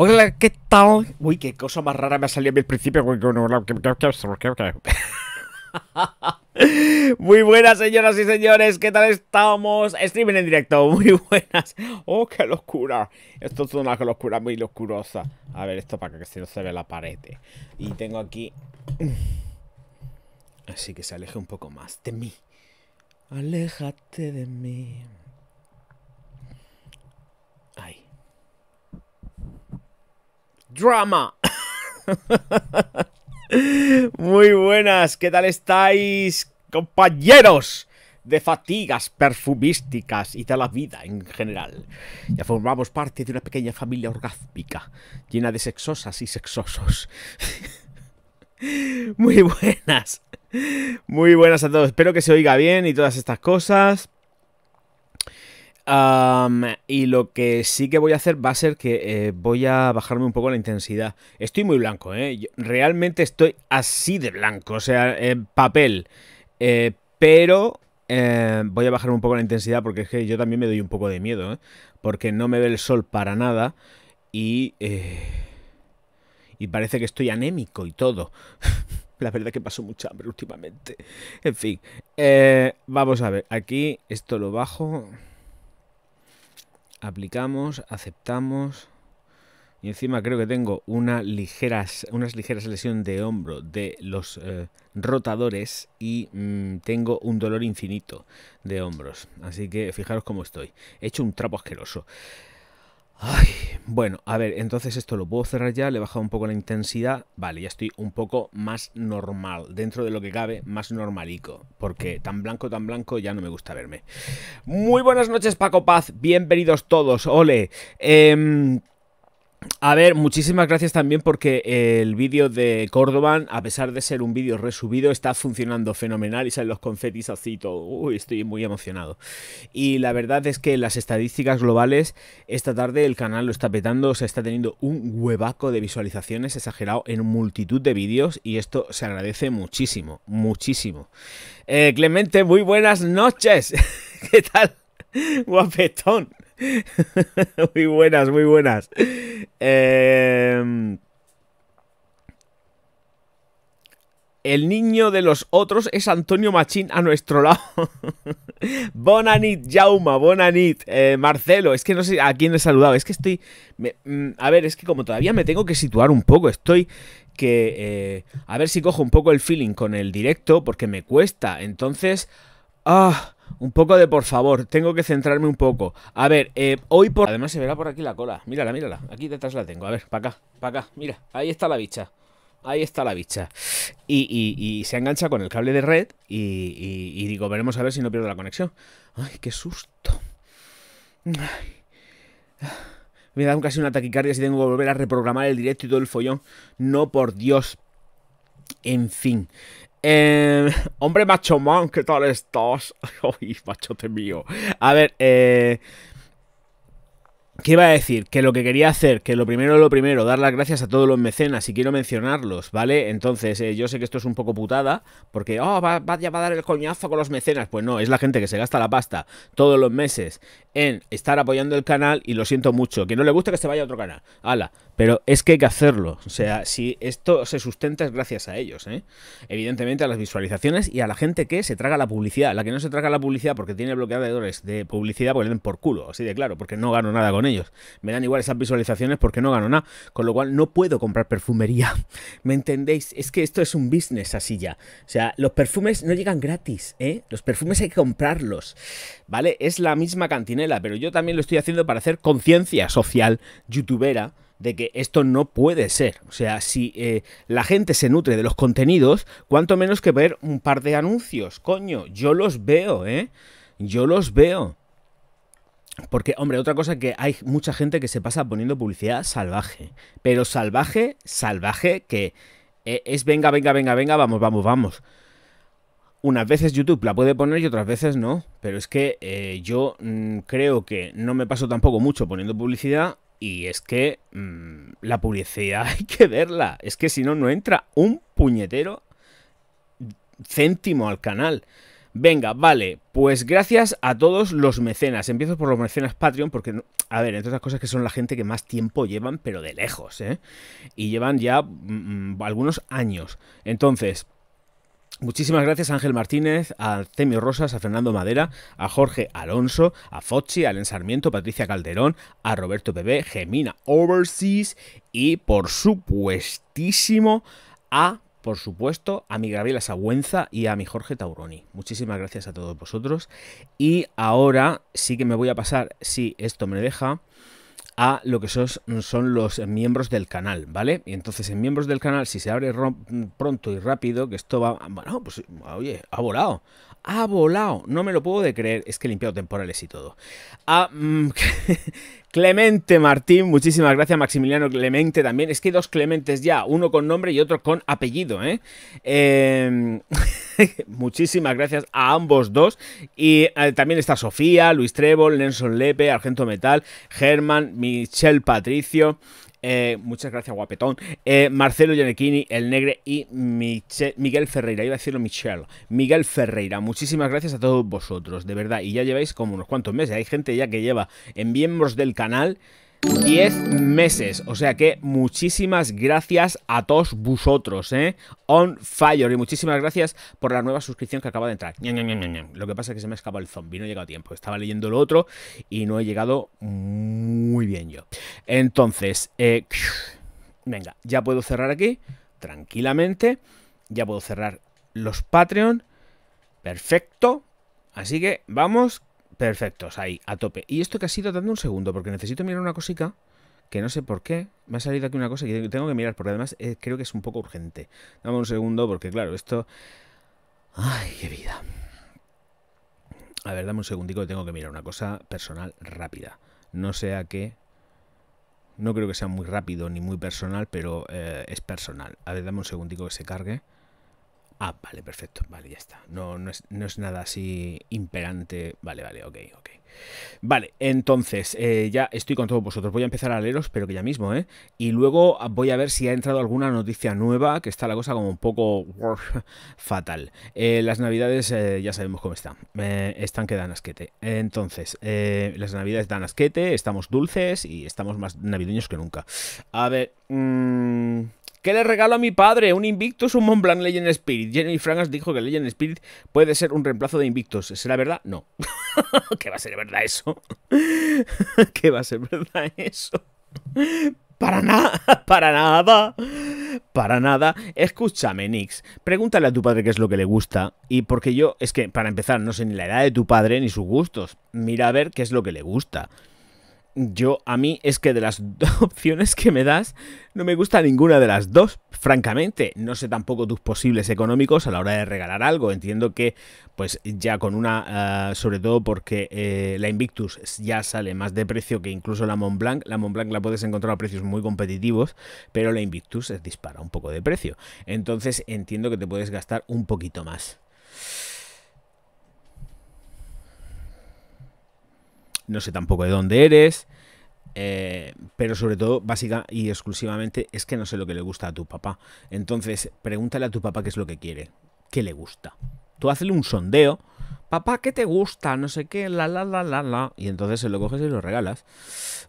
Hola, ¿qué tal? Uy, qué cosa más rara me ha salido en principio. Muy buenas, señoras y señores. ¿Qué tal estamos? Streaming en directo. Muy buenas. Oh, qué locura. Esto es una locura muy locurosa. A ver, esto para que si no se ve la pared. Y tengo aquí. Así que se aleje un poco más de mí. Aléjate de mí. Drama. Muy buenas, ¿qué tal estáis, compañeros? de fatigas perfumísticas y de la vida en general. Ya formamos parte de una pequeña familia orgásmica, llena de sexosas y sexosos. Muy buenas. Muy buenas a todos. Espero que se oiga bien y todas estas cosas y lo que sí que voy a hacer va a ser que eh, voy a bajarme un poco la intensidad. Estoy muy blanco, ¿eh? realmente estoy así de blanco, o sea, en papel. Eh, pero eh, voy a bajarme un poco la intensidad porque es que yo también me doy un poco de miedo, ¿eh? Porque no me ve el sol para nada y... y parece que estoy anémico y todo. La verdad que paso mucha hambre últimamente. En fin, vamos a ver. Aquí esto lo bajo aplicamos, aceptamos. Y encima creo que tengo ligeras, unas ligeras lesión de hombro de los eh, rotadores y mm, tengo un dolor infinito de hombros. Así que fijaros cómo estoy. He hecho un trapo asqueroso. Ay, bueno, a ver, entonces esto lo puedo cerrar ya, le he bajado un poco la intensidad, vale, ya estoy un poco más normal, dentro de lo que cabe, más normalico, porque tan blanco, tan blanco ya no me gusta verme. Muy buenas noches Paco Paz, bienvenidos todos, ole. Em, a ver, muchísimas gracias también porque el vídeo de Córdoba, a pesar de ser un vídeo resubido, está funcionando fenomenal y salen los confetis Uy, estoy muy emocionado. Y la verdad es que las estadísticas globales, esta tarde el canal lo está petando, se está teniendo un huevaco de visualizaciones exagerado en multitud de vídeos y esto se agradece muchísimo, muchísimo. Eh, Clemente, muy buenas noches. ¿Qué tal? Guapetón. muy buenas, muy buenas. Em, el niño de los otros es Antonio Machín a nuestro lado. bonanit, Jauma, Bonanit, eh, Marcelo. Es que no sé a quién he saludado. Es que estoy. Mm, a ver, es que como todavía me tengo que situar un poco, estoy que. Eh, a ver si cojo un poco el feeling con el directo, porque me cuesta. Entonces. Ah. Un poco de por favor, tengo que centrarme un poco. A ver, eh, hoy por... Además se verá por aquí la cola. Mírala, mírala. Aquí detrás la tengo. A ver, para acá, para acá. Mira, ahí está la bicha. Ahí está la bicha. Y, y, y se engancha con el cable de red y, digo, veremos a ver si no pierdo la conexión. Ay, qué susto. Me da casi una taquicardia si tengo que volver a reprogramar el directo y todo el follón. No, por Dios. En fin. Eh, hombre, macho man, ¿qué tal estás? Uy, machote mío. A ver, eh. ¿Qué iba a decir? Que lo que quería hacer, que lo primero es lo primero, dar las gracias a todos los mecenas y quiero mencionarlos, ¿vale? Entonces, eh, yo sé que esto es un poco putada, porque, oh, va, a dar el coñazo con los mecenas. Pues no, es la gente que se gasta la pasta todos los meses en estar apoyando el canal y lo siento mucho. Que no le gusta que se vaya a otro canal, ala. Pero es que hay que hacerlo. O sea, si esto se sustenta es gracias a ellos, ¿eh? Evidentemente a las visualizaciones y a la gente que se traga la publicidad. La que no se traga la publicidad porque tiene bloqueadores de publicidad, pues le den por culo, así de claro, porque no gano nada con ellos. me dan igual esas visualizaciones porque no gano nada. Con lo cual no puedo comprar perfumería. ¿Me entendéis? Es que esto es un business así ya. O sea, los perfumes no llegan gratis, ¿eh? Los perfumes hay que comprarlos. ¿Vale? Es la misma cantinela, pero yo también lo estoy haciendo para hacer conciencia social, youtubera de que esto no puede ser. O sea, si eh, la gente se nutre de los contenidos, cuanto menos que ver un par de anuncios. Coño, yo los veo, ¿eh? Yo los veo. Porque, hombre, otra cosa que hay mucha gente que se pasa poniendo publicidad salvaje. Pero salvaje, salvaje, que eh, es venga, venga, venga, venga, vamos, vamos, vamos. Unas veces YouTube la puede poner y otras veces no. Pero es que eh, yo mm, creo que no me paso tampoco mucho poniendo publicidad. Y es que mm, la publicidad hay que verla. Es que si no, no entra un puñetero céntimo al canal. Venga, vale, pues gracias a todos los mecenas. Empiezo por los mecenas Patreon, porque, a ver, entre otras cosas que son la gente que más tiempo llevan, pero de lejos, ¿eh? Y llevan ya mm, mm, algunos años. Entonces, Muchísimas gracias a Ángel Martínez, a Temio Rosas, a Fernando Madera, a Jorge Alonso, a Fochi, a Alen Sarmiento, Patricia Calderón, a Roberto Bebé, Gemina Overseas y por supuestísimo a por supuesto, a mi Gabriela Sagüenza y a mi Jorge Tauroni. Muchísimas gracias a todos vosotros. Y ahora sí que me voy a pasar, si esto me deja, a lo que son los miembros del canal, ¿vale? Y entonces en miembros del canal, si se abre pronto y rápido, que esto va... Bueno, pues oye, ha volado. Ha volado. No me lo puedo de creer. Es que he limpiado temporales y todo. Ah, mm, Clemente Martín, muchísimas gracias Maximiliano Clemente también. Es que hay dos Clementes ya, uno con nombre y otro con apellido, ¿eh? Em, muchísimas gracias a ambos dos. Y eh, también está Sofía, Luis Trébol, Nelson Lepe, Argento Metal, Germán, Michelle Patricio, eh, muchas gracias, guapetón. Eh, Marcelo Gianecchini, El Negre y Miguel Ferreira. Iba a decirlo Michel. Miguel Ferreira. Muchísimas gracias a todos vosotros, de verdad. Y ya lleváis como unos cuantos meses. Hay gente ya que lleva en miembros del canal 10 meses, o sea que muchísimas gracias a todos vosotros, ¿eh? On fire, y muchísimas gracias por la nueva suscripción que acaba de entrar. Lo que pasa es que se me ha escapado el zombie, no he llegado a tiempo, estaba leyendo lo otro y no he llegado muy bien yo. Entonces, eh, venga, ya puedo cerrar aquí, tranquilamente, ya puedo cerrar los Patreon, perfecto, así que vamos Perfectos, ahí, a tope. Y esto que ha sido, dando un segundo, porque necesito mirar una cosica que no sé por qué. Me ha salido aquí una cosa que tengo que mirar, porque además eh, creo que es un poco urgente. Dame un segundo, porque claro, esto... ¡Ay, qué vida! A ver, dame un segundico que tengo que mirar una cosa personal rápida. No sea que... No creo que sea muy rápido ni muy personal, pero eh, es personal. A ver, dame un segundico que se cargue. Ah, vale, perfecto. Vale, ya está. No, no, es, nada así imperante. Vale, vale, ok, ok. Vale, entonces, eh, ya estoy con todos vosotros. Voy a empezar a leeros, pero que ya mismo, ¿eh? Y luego voy a ver si ha entrado alguna noticia nueva, que está la cosa como un poco fatal. Eh, las navidades eh, ya sabemos cómo están. están que dan asquete. Entonces, las navidades dan asquete, estamos dulces y estamos más navideños que nunca. A ver... Mm, ¿Qué le regalo a mi padre? ¿Un Invictus o un Montblanc Legend Spirit? Jeremy has dijo que Legend Spirit puede ser un reemplazo de Invictus. ¿Será verdad? No. ¿Qué va a ser verdad eso? ¿Qué va a ser verdad eso? Para nada, para nada, para nada. Escúchame, Nix. Pregúntale a tu padre qué es lo que le gusta. Y porque yo, es que, para empezar, no sé ni la edad de tu padre ni sus gustos. Mira a ver qué es lo que le gusta. Yo, a mí, es que de las dos opciones que me das, no me gusta ninguna de las dos, francamente. No sé tampoco tus posibles económicos a la hora de regalar algo. Entiendo que, pues ya con una, ah, sobre todo porque eh, la Invictus ya sale más de precio que incluso la Montblanc. La Montblanc la puedes encontrar a precios muy competitivos, pero la Invictus dispara un poco de precio. Entonces entiendo que te puedes gastar un poquito más. no sé tampoco de dónde eres, eh, pero sobre todo, básica y exclusivamente, es que no sé lo que le gusta a tu papá. Entonces, pregúntale a tu papá qué es lo que quiere, qué le gusta. Tú hazle un sondeo, papá, ¿qué te gusta? No sé qué, la, la, la, la, la. Y entonces se lo coges y lo regalas.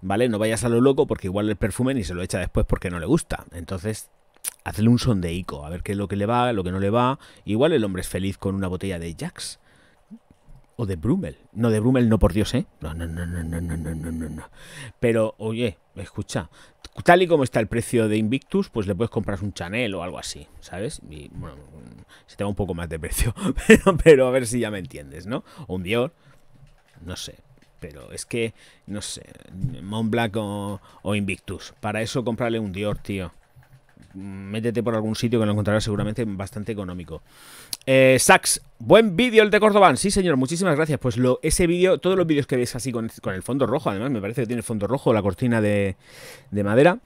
¿Vale? No vayas a lo loco porque igual el perfume ni se lo echa después porque no le gusta. Entonces, hazle un sondeico, a ver qué es lo que le va, lo que no le va. Igual el hombre es feliz con una botella de Jack's o de Brummel. No, de Brummel no, por Dios, ¿eh? No, no, no, no, no, no, no, no, no. Pero, oye, escucha, tal y como está el precio de Invictus, pues le puedes comprar un Chanel o algo así, ¿sabes? Y, bueno, se te va un poco más de precio, pero, a ver si ya me entiendes, ¿no? O un Dior, no sé. Pero es que, no sé, Montblanc o, o Invictus. Para eso comprarle un Dior, tío. Métete por algún sitio que lo encontrarás seguramente bastante económico. Eh, Sax, buen vídeo el de Cordobán. Sí, señor, muchísimas gracias. Pues lo, ese vídeo, todos los vídeos que veis así con, el fondo rojo, además me parece que tiene el fondo rojo, la cortina de, de madera,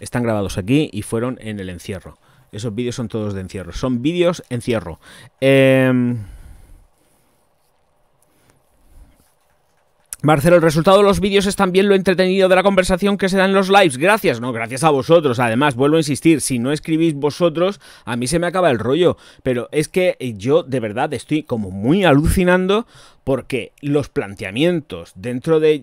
están grabados aquí y fueron en el encierro. Esos vídeos son todos de encierro. Son vídeos encierro. Em, Marcelo, el resultado de los vídeos es también lo entretenido de la conversación que se da en los lives. Gracias, no, gracias a vosotros. Además, vuelvo a insistir, si no escribís vosotros, a mí se me acaba el rollo. Pero es que yo de verdad estoy como muy alucinando porque los planteamientos dentro de,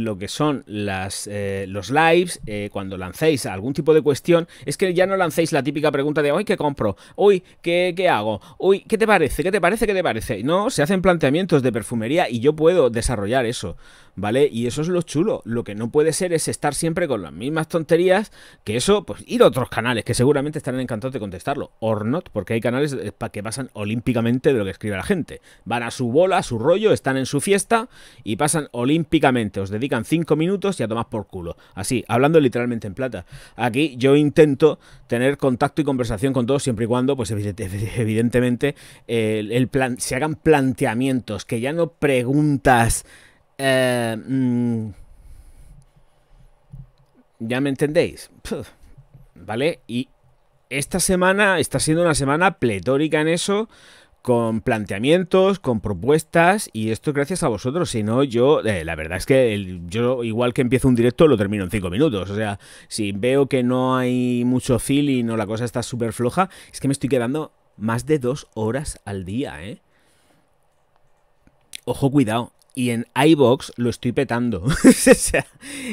lo que son las, eh, los lives, eh, cuando lancéis algún tipo de cuestión, es que ya no lancéis la típica pregunta de hoy qué compro, hoy ¿qué, hago, hoy qué te parece, qué te parece, qué te parece. No, se hacen planteamientos de perfumería y yo puedo desarrollar eso, ¿vale? Y eso es lo chulo. Lo que no puede ser es estar siempre con las mismas tonterías, que eso, pues ir a otros canales que seguramente estarán encantados de contestarlo, or not, porque hay canales eh, que pasan olímpicamente de lo que escribe la gente. Van a su a su rollo, están en su fiesta y pasan olímpicamente, os dedican cinco minutos y a tomar por culo. Así, hablando literalmente en plata. Aquí yo intento tener contacto y conversación con todos siempre y cuando, pues evidentemente, plan, se hagan planteamientos, que ya no preguntas... Eh, mm, ya me entendéis. ¿Vale? Y esta semana está siendo una semana pletórica en eso con planteamientos, con propuestas y esto gracias a vosotros. Si no, yo, eh, la verdad es que yo igual que empiezo un directo lo termino en cinco minutos. O sea, si veo que no hay mucho y no la cosa está súper floja, es que me estoy quedando más de dos horas al día, ¿eh? Ojo, cuidado. Y en iBox lo estoy petando. o sea,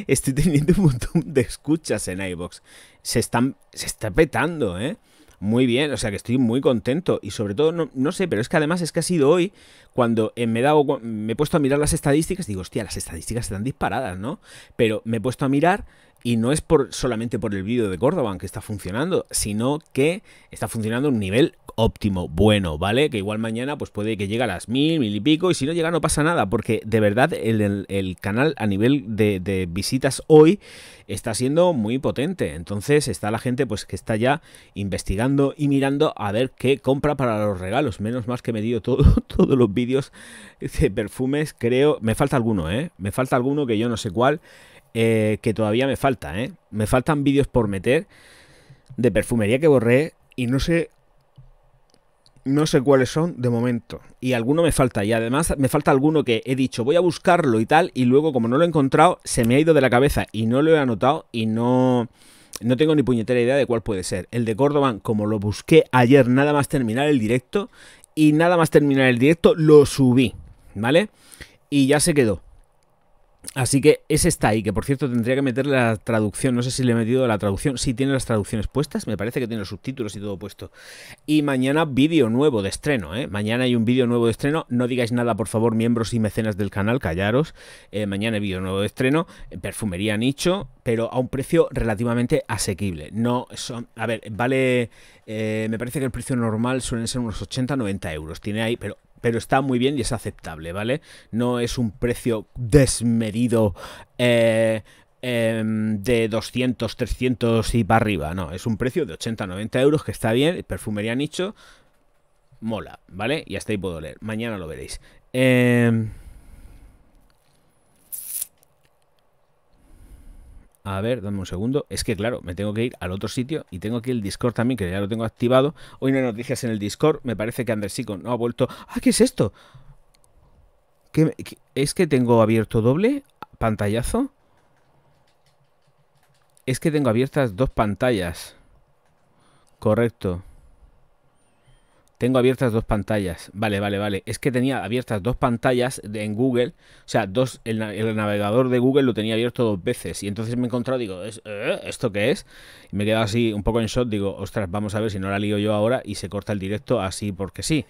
estoy teniendo un montón de escuchas en iBox. Se, están, se está petando, ¿eh? Muy bien, o sea que estoy muy contento y sobre todo, no, no sé, pero es que además es que ha sido hoy cuando eh, me he, dado, me he puesto a mirar las estadísticas, digo, hostia, las estadísticas están disparadas, ¿no? Pero me he puesto a mirar y no es por, solamente por el vídeo de Córdoba que está funcionando, sino que está funcionando a un nivel óptimo, bueno, ¿vale? Que igual mañana pues puede que llegue a las mil, mil y pico, y si no llega no pasa nada, porque de verdad el, canal a nivel de, visitas hoy está siendo muy potente. Entonces está la gente pues que está ya investigando y mirando a ver qué compra para los regalos. Menos más que me dio todo, todos los vídeos de perfumes, creo. Me falta alguno, ¿eh? Me falta alguno que yo no sé cuál. Eh, que todavía me falta, ¿eh? Me faltan vídeos por meter de perfumería que borré y no sé no sé cuáles son de momento. Y alguno me falta. Y además me falta alguno que he dicho, voy a buscarlo y tal. Y luego, como no lo he encontrado, se me ha ido de la cabeza y no lo he anotado y no, no tengo ni puñetera idea de cuál puede ser. El de Córdoba, como lo busqué ayer, nada más terminar el directo. Y nada más terminar el directo, lo subí. ¿Vale? Y ya se quedó. Así que ese está ahí, que por cierto tendría que meter la traducción, no sé si le he metido la traducción, si sí, tiene las traducciones puestas, me parece que tiene los subtítulos y todo puesto. Y mañana vídeo nuevo de estreno, ¿eh? Mañana hay un vídeo nuevo de estreno, no digáis nada por favor miembros y mecenas del canal, callaros. Eh, mañana hay vídeo nuevo de estreno, perfumería nicho, pero a un precio relativamente asequible. No a ver, vale, eh, me parece que el precio normal suelen ser unos 80-90 euros, tiene ahí, pero pero está muy bien y es aceptable, ¿vale? No es un precio desmedido eh, em, de 200, 300 y para arriba, no, es un precio de 80, 90 euros que está bien, perfumería nicho, mola, ¿vale? Y hasta ahí puedo leer, mañana lo veréis. Eh... A ver, dame un segundo. Es que, claro, me tengo que ir al otro sitio y tengo aquí el Discord también, que ya lo tengo activado. Hoy no hay noticias en el Discord. Me parece que Andersico no ha vuelto. ¡Ah, qué es esto! es que tengo abierto doble pantallazo? Es que tengo abiertas dos pantallas. Correcto. Tengo abiertas dos pantallas. Vale, vale, vale. Es que tenía abiertas dos pantallas en Google. O sea, dos, el, navegador de Google lo tenía abierto dos veces. Y entonces me he encontrado, digo, eh, ¿esto qué es? Y me he quedado así un poco en shock. Digo, ostras, vamos a ver si no la lío yo ahora y se corta el directo así porque sí.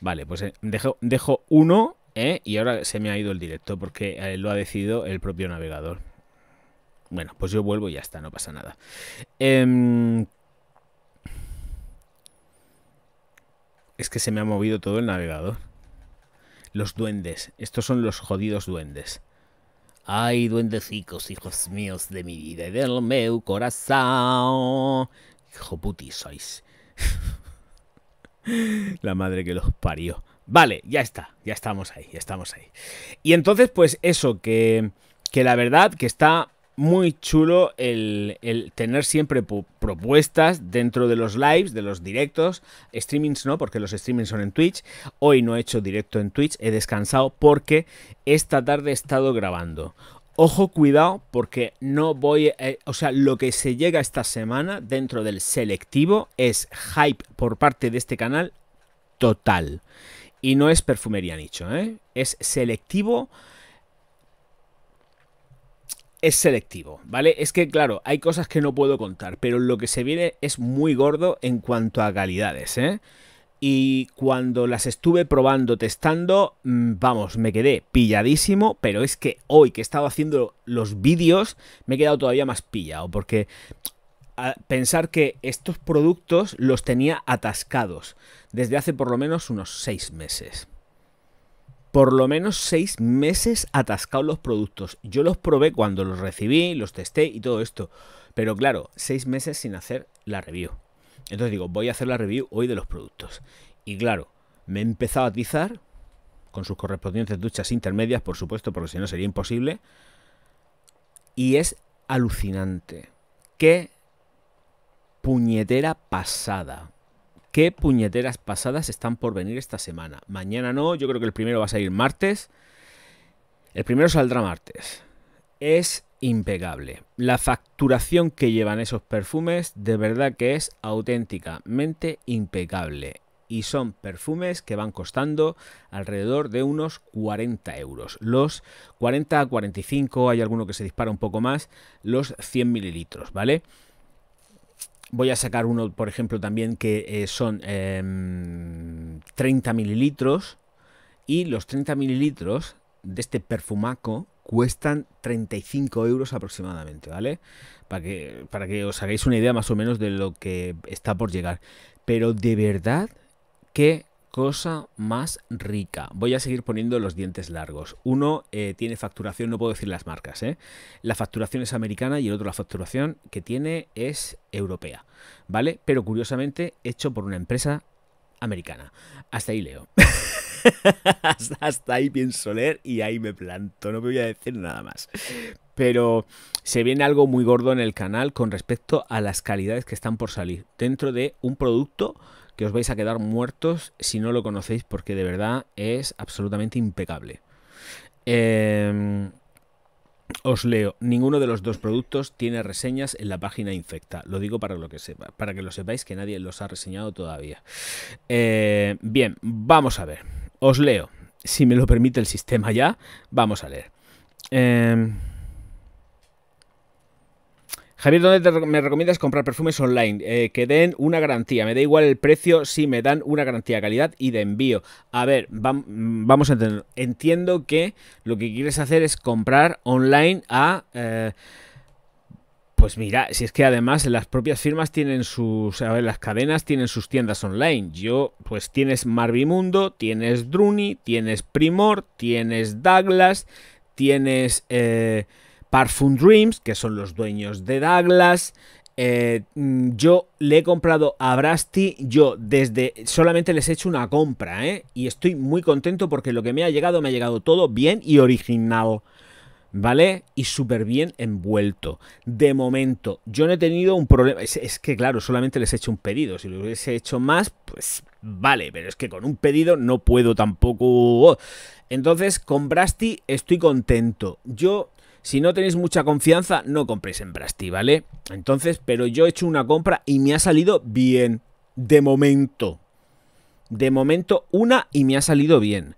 Vale, pues eh, dejo, uno eh, y ahora se me ha ido el directo porque lo ha decidido el propio navegador. Bueno, pues yo vuelvo y ya está, no pasa nada. Em, Es que se me ha movido todo el navegador. Los duendes. Estos son los jodidos duendes. Ay, duendecicos, hijos míos de mi vida y del meu corazón. Hijo puti sois. La madre que los parió. Vale, ya está, ya estamos ahí, ya estamos ahí. Y entonces, pues eso, que, que la verdad que está muy chulo el, tener siempre propuestas dentro de los lives, de los directos, streamings no, porque los streamings son en Twitch. Hoy no he hecho directo en Twitch, he descansado porque esta tarde he estado grabando. Ojo, cuidado, porque no voy. Eh, o sea, lo que se llega esta semana dentro del selectivo es hype por parte de este canal total. Y no es perfumería nicho, ¿eh? Es selectivo es selectivo, ¿vale? Es que, claro, hay cosas que no puedo contar, pero lo que se viene es muy gordo en cuanto a calidades, ¿eh? Y cuando las estuve probando, testando, mm, vamos, me quedé pilladísimo, pero es que hoy que he estado haciendo los vídeos, me he quedado todavía más pillado, porque pensar que estos productos los tenía atascados desde hace por lo menos unos seis meses por lo menos seis meses atascados los productos. Yo los probé cuando los recibí, los testé y todo esto. Pero claro, seis meses sin hacer la review. Entonces digo, voy a hacer la review hoy de los productos. Y claro, me he empezado a atizar con sus correspondientes duchas intermedias, por supuesto, porque si no sería imposible. Y es alucinante. Qué puñetera pasada qué puñeteras pasadas están por venir esta semana. Mañana no, yo creo que el primero va a salir martes. El primero saldrá martes. Es impecable. La facturación que llevan esos perfumes de verdad que es auténticamente impecable. Y son perfumes que van costando alrededor de unos 40 euros. Los 40 a 45, hay alguno que se dispara un poco más, los 100 mililitros, ¿vale? voy a sacar uno, por ejemplo, también que eh, son 30 em, mililitros. Y los 30 mililitros de este perfumaco cuestan 35 euros aproximadamente, ¿vale? Para que, para que os hagáis una idea más o menos de lo que está por llegar. Pero de verdad que cosa más rica. Voy a seguir poniendo los dientes largos. Uno eh, tiene facturación, no puedo decir las marcas, ¿eh? La facturación es americana y el otro la facturación que tiene es europea, ¿vale? Pero curiosamente hecho por una empresa americana. Hasta ahí leo. Hasta ahí pienso leer y ahí me planto, no me voy a decir nada más. Pero se viene algo muy gordo en el canal con respecto a las calidades que están por salir dentro de un producto que os vais a quedar muertos si no lo conocéis porque de verdad es absolutamente impecable. Em, os leo, ninguno de los dos productos tiene reseñas en la página infecta. Lo digo para, lo que, sepa, para que lo sepáis que nadie los ha reseñado todavía. Eh, bien, vamos a ver. Os leo. Si me lo permite el sistema ya, vamos a leer. Em, Javier, ¿dónde me recomiendas comprar perfumes online? Eh, que den una garantía. Me da igual el precio si me dan una garantía de calidad y de envío. A ver, vamos a entenderlo. Entiendo que lo que quieres hacer es comprar online a... Eh, pues mira, si es que además las propias firmas tienen sus, a ver, las cadenas tienen sus tiendas online. Yo, pues tienes Marvimundo, tienes Druni, tienes Primor, tienes Douglas, tienes... Eh, Parfum Dreams, que son los dueños de Douglas. Eh, mm, yo le he comprado a Brasti, yo desde solamente les he hecho una compra, ¿eh? Y estoy muy contento porque lo que me ha llegado me ha llegado todo bien y original. ¿Vale? Y súper bien envuelto. De momento, yo no he tenido un problema. Es, que, claro, solamente les he hecho un pedido. Si lo hubiese hecho más, pues vale. Pero es que con un pedido no puedo tampoco. Entonces, con Brasti estoy contento. Yo si no tenéis mucha confianza, no compréis en Brasti, ¿vale? Entonces, pero yo he hecho una compra y me ha salido bien. De momento. De momento una y me ha salido bien.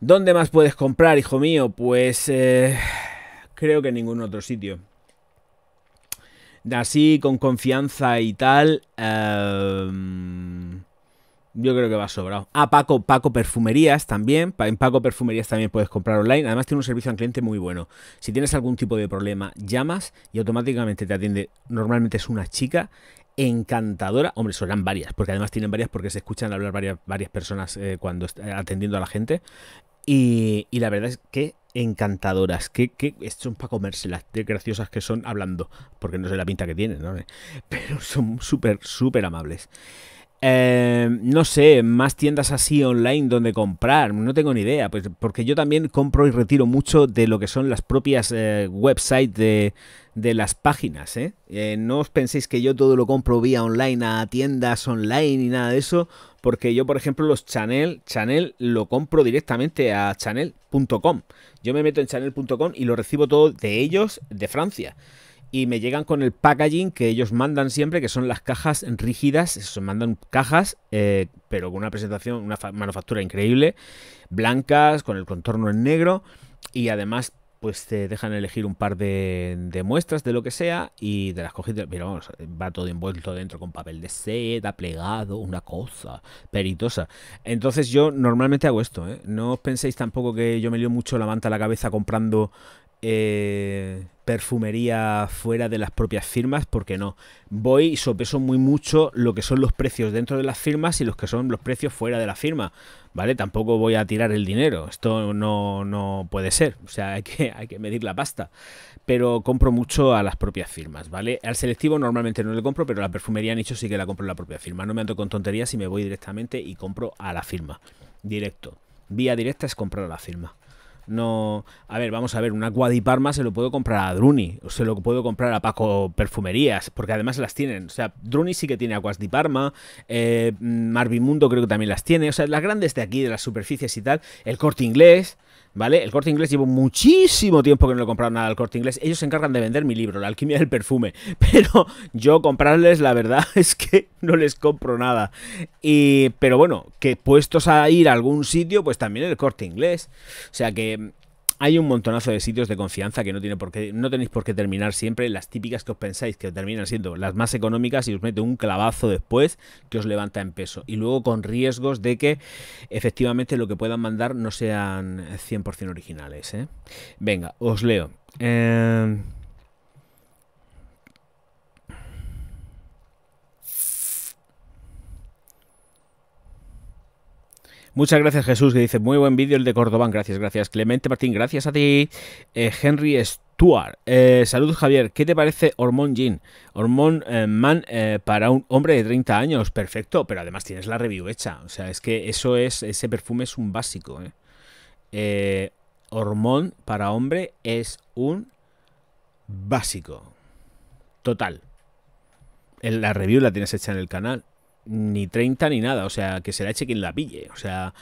¿Dónde más puedes comprar, hijo mío? Pues eh, creo que en ningún otro sitio. Así, con confianza y tal. Em, yo creo que va sobrado. Ah, Paco, Paco Perfumerías también. En Paco Perfumerías también puedes comprar online. Además tiene un servicio al cliente muy bueno. Si tienes algún tipo de problema, llamas y automáticamente te atiende. Normalmente es una chica encantadora. Hombre, serán varias, porque además tienen varias porque se escuchan hablar varias, varias personas eh, cuando eh, atendiendo a la gente. Y, la verdad es que encantadoras, que, que son para comérselas, de graciosas que son hablando, porque no sé la pinta que tienen, ¿no? Pero son súper, súper amables. Em, no sé, más tiendas así online donde comprar, no tengo ni idea, pues, porque yo también compro y retiro mucho de lo que son las propias eh, websites de, las páginas. ¿eh? Eh, no os penséis que yo todo lo compro vía online a tiendas online y nada de eso, porque yo, por ejemplo, los Chanel, Chanel lo compro directamente a chanel.com. Yo me meto en chanel.com y lo recibo todo de ellos, de Francia y me llegan con el packaging que ellos mandan siempre, que son las cajas rígidas, se mandan cajas, eh, pero con una presentación, una manufactura increíble, blancas, con el contorno en negro, y además pues te dejan elegir un par de, muestras de lo que sea y de las coges, Mira, vamos, va todo envuelto dentro con papel de seda, plegado, una cosa peritosa. Entonces yo normalmente hago esto, ¿eh? No os penséis tampoco que yo me lío mucho la manta a la cabeza comprando... Eh, perfumería fuera de las propias firmas, porque no. Voy y sopeso muy mucho lo que son los precios dentro de las firmas y los que son los precios fuera de la firma, ¿vale? Tampoco voy a tirar el dinero, esto no, no puede ser, o sea, hay que, hay que medir la pasta. Pero compro mucho a las propias firmas, ¿vale? Al selectivo normalmente no le compro, pero la perfumería nicho sí que la compro en la propia firma. No me ando con tonterías y me voy directamente y compro a la firma, directo. Vía directa es comprar a la firma. No, a ver, vamos a ver, una Parma se lo puedo comprar a Druni, o se lo puedo comprar a Paco Perfumerías, porque además las tienen. O sea, Druni sí que tiene aguas di Parma, eh, Marvin Mundo creo que también las tiene. O sea, las grandes de aquí, de las superficies y tal, el corte inglés. ¿Vale? El corte inglés llevo muchísimo tiempo que no le he comprado nada al corte inglés. Ellos se encargan de vender mi libro, La alquimia del perfume. Pero yo comprarles, la verdad es que no les compro nada. Y, pero bueno, que puestos a ir a algún sitio, pues también el corte inglés. O sea que hay un montonazo de sitios de confianza que no, tiene por qué, no tenéis por qué terminar siempre las típicas que os pensáis que terminan siendo las más económicas y os mete un clavazo después que os levanta en peso. Y luego con riesgos de que efectivamente lo que puedan mandar no sean 100% originales. ¿eh? Venga, os leo. Eh, Muchas gracias Jesús, que dice, muy buen vídeo el de Córdoba. gracias, gracias. Clemente Martín, gracias a ti. Eh, Henry Stuart, eh, salud Javier, ¿qué te parece Hormón Gin? Hormón eh, Man para un hombre de 30 años, perfecto, pero además tienes la review hecha, o sea, es que eso es, ese perfume es un básico. Hormón para hombre es un básico, total. La review la tienes hecha en el canal ni 30 ni nada, o sea, que se la eche quien la pille, o sea...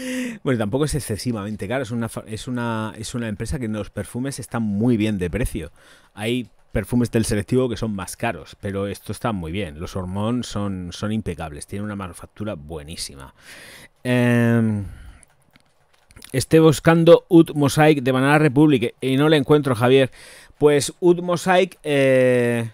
bueno, tampoco es excesivamente caro, es una, es, una, es una empresa que los perfumes están muy bien de precio. Hay perfumes del selectivo que son más caros, pero esto está muy bien. Los hormones son, son impecables, tienen una manufactura buenísima. Eh, esté buscando Ud Mosaic de Banana Republic y no le encuentro, Javier. Pues Ud Mosaic... Eh,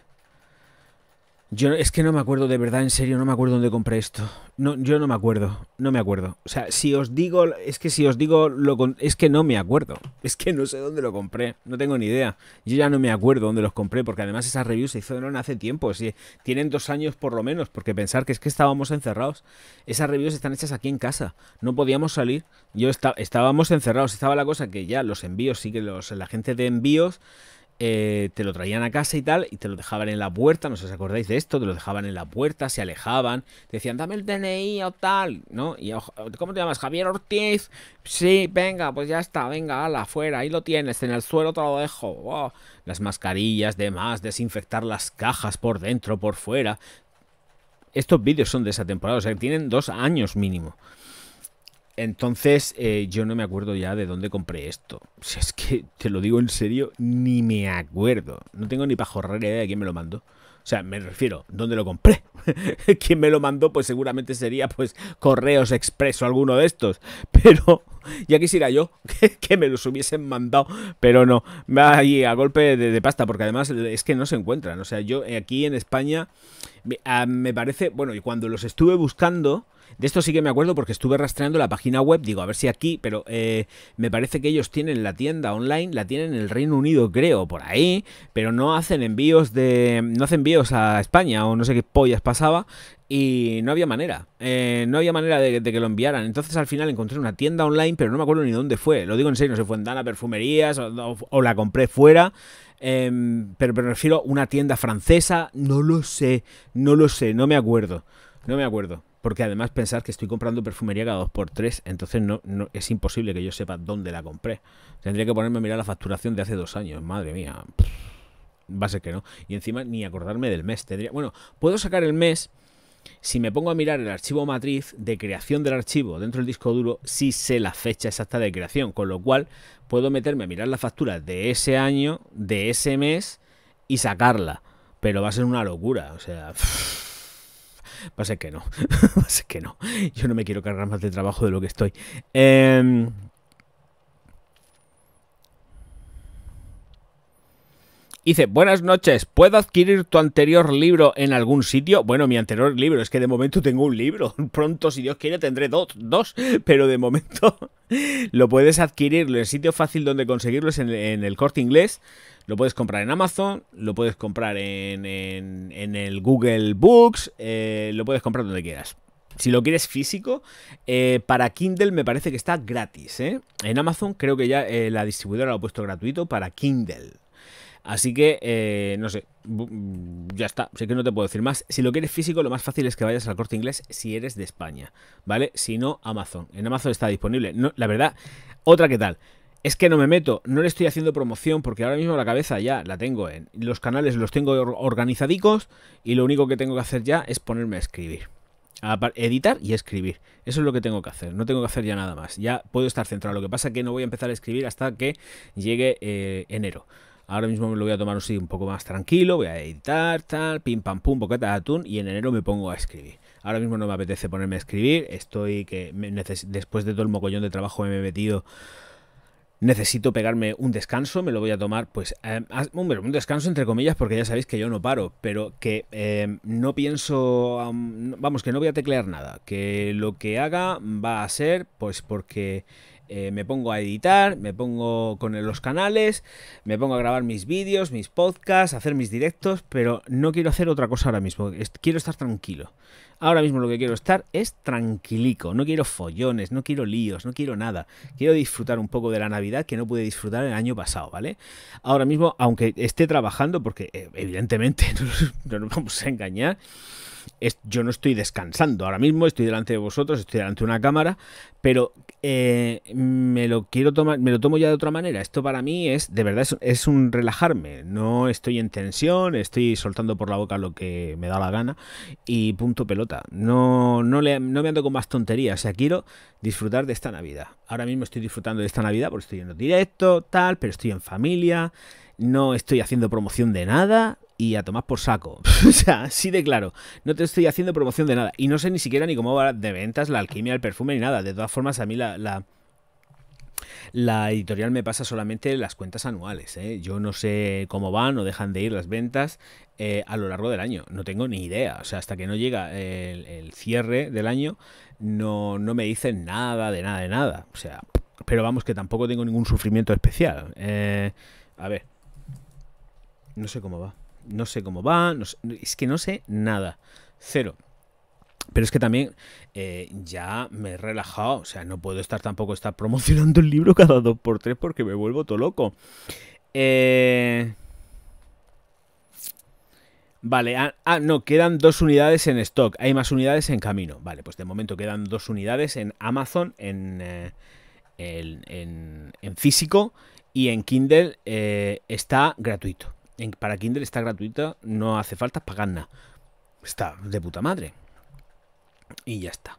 yo es que no me acuerdo de verdad, en serio, no me acuerdo dónde compré esto. No, yo no me acuerdo, no me acuerdo. O sea, si os digo, es que si os digo, lo es que no me acuerdo. Es que no sé dónde lo compré, no tengo ni idea. Yo ya no me acuerdo dónde los compré, porque además esas reviews se hicieron hace tiempo, si tienen dos años por lo menos, porque pensar que es que estábamos encerrados. Esas reviews están hechas aquí en casa, no podíamos salir. Yo estábamos encerrados, estaba la cosa que ya los envíos, sí que los, la gente de envíos eh, te lo traían a casa y tal, y te lo dejaban en la puerta, no sé si os acordáis de esto, te lo dejaban en la puerta, se alejaban, decían, dame el DNI o tal, ¿no? Y, oh, ¿Cómo te llamas? Javier Ortiz. Sí, venga, pues ya está, venga, ala, afuera, ahí lo tienes, en el suelo te lo dejo. Oh, las mascarillas, demás, desinfectar las cajas por dentro, por fuera. Estos vídeos son de esa temporada, o sea, tienen dos años mínimo. Entonces, eh, yo no me acuerdo ya de dónde compré esto. O si sea, es que, te lo digo en serio, ni me acuerdo. No tengo ni para jorrar idea de quién me lo mandó. O sea, me refiero, ¿dónde lo compré? Quién me lo mandó, pues seguramente sería pues Correos Expreso, alguno de estos. Pero ya quisiera yo que, me los hubiesen mandado, pero no, ahí a golpe de, pasta, porque además es que no se encuentran. O sea, yo eh, aquí en España ah, me parece, bueno, y cuando los estuve buscando, de esto sí que me acuerdo porque estuve rastreando la página web, digo, a ver si aquí, pero eh, me parece que ellos tienen la tienda online, la tienen en el Reino Unido, creo, por ahí, pero no hacen envíos de. no hacen envíos a España o no sé qué pollas pasaba. Y no había manera, eh, no había manera de, que lo enviaran. Entonces al final encontré una tienda online, pero no me acuerdo ni dónde fue. Lo digo en serio, no sé, fue en Dana Perfumerías o, la compré fuera. Em, pero, prefiero me refiero una tienda francesa, no lo sé, no lo sé, no me acuerdo, no me acuerdo. Porque además pensar que estoy comprando perfumería cada dos por tres, entonces no, no, es imposible que yo sepa dónde la compré. Tendría que ponerme a mirar la facturación de hace dos años, madre mía. va a ser que no. Y encima ni acordarme del mes. Tendría, bueno, puedo sacar el mes si me pongo a mirar el archivo matriz de creación del archivo dentro del disco duro, si sé la fecha exacta de creación, con lo cual puedo meterme a mirar la factura de ese año, de ese mes y sacarla. Pero va a ser una locura, o sea... Pasa que no. pase que no. Yo no me quiero cargar más de trabajo de lo que estoy. Eh, Dice, buenas noches, ¿puedo adquirir tu anterior libro en algún sitio? Bueno, mi anterior libro, es que de momento tengo un libro. Pronto, si Dios quiere, tendré dos, pero de momento lo puedes adquirir. El sitio fácil donde conseguirlo es en, el corte inglés. Lo puedes comprar en Amazon, lo puedes comprar en, el Google Books, eh, lo puedes comprar donde quieras. Si lo quieres físico, eh, para Kindle me parece que está gratis. ¿eh? En Amazon creo que ya la distribuidora lo ha puesto gratuito para Kindle. Así que, eh, no sé, ya está, sé que no te puedo decir más. Si lo quieres físico, lo más fácil es que vayas al corte inglés si eres de España, ¿vale? Si no, Amazon. En Amazon está disponible. la verdad, otra que tal. Es que no me meto, no le estoy haciendo promoción porque ahora mismo la cabeza ya la tengo en los canales, los tengo organizadicos y lo único que tengo que hacer ya es ponerme a escribir. A editar y escribir. Eso es lo que tengo que hacer. No tengo que hacer ya nada más. Ya puedo estar centrado. Lo que pasa es que no voy a empezar a escribir hasta que llegue eh, enero. Ahora mismo me lo voy a tomar así un poco más tranquilo, voy a editar, tal, pim pam pum, bocata de atún y en enero me pongo a escribir. Ahora mismo no me apetece ponerme a escribir, estoy que después de todo el mocollón de trabajo que me he metido necesito pegarme un descanso, me lo voy a tomar, pues, em, un descanso entre comillas, porque ya sabéis que yo no paro, pero que em, no pienso, vamos, que no voy a teclear nada, que lo que haga va a ser, pues, porque eh, me pongo a editar, me pongo con los canales, me pongo a grabar mis vídeos, mis podcasts, hacer mis directos, pero no quiero hacer otra cosa ahora mismo, quiero estar tranquilo. Ahora mismo lo que quiero estar es tranquilico, no quiero follones, no quiero líos, no quiero nada. Quiero disfrutar un poco de la Navidad que no pude disfrutar el año pasado, ¿vale? Ahora mismo, aunque esté trabajando, porque eh, evidentemente no nos vamos a engañar, yo no estoy descansando ahora mismo, estoy delante de vosotros, estoy delante de una cámara, pero eh, me lo quiero tomar, me lo tomo ya de otra manera. Esto para mí es, de verdad, es, un relajarme. No estoy en tensión, estoy soltando por la boca lo que me da la gana y punto pelota. No, no, le, no me ando con más tonterías. O sea, quiero disfrutar de esta Navidad. Ahora mismo estoy disfrutando de esta Navidad porque estoy en directo, tal, pero estoy en familia, no estoy haciendo promoción de nada y a tomar por saco. o sea, sí de claro. No te estoy haciendo promoción de nada. Y no sé ni siquiera ni cómo va de ventas la alquimia, el perfume, ni nada. De todas formas, a mí la, la... editorial me pasa solamente las cuentas anuales. ¿eh? Yo no sé cómo van o dejan de ir las ventas eh, a lo largo del año. No tengo ni idea. O sea, hasta que no llega el, el cierre del año, no, no, me dicen nada de nada de nada. O sea, pero vamos que tampoco tengo ningún sufrimiento especial. Eh, a ver. No sé cómo va no sé cómo va, es que no sé nada. Cero. Pero es que también eh, ya me he relajado, o sea, no puedo estar tampoco estar promocionando el libro cada dos por tres porque me vuelvo todo loco. Eh, vale, ah, ah, no, quedan dos unidades en stock, hay más unidades en camino. Vale, pues de momento quedan dos unidades en Amazon, en, eh, en físico y en Kindle está gratuito para Kindle está gratuita, no hace falta pagar nada. Está de puta madre. Y ya está.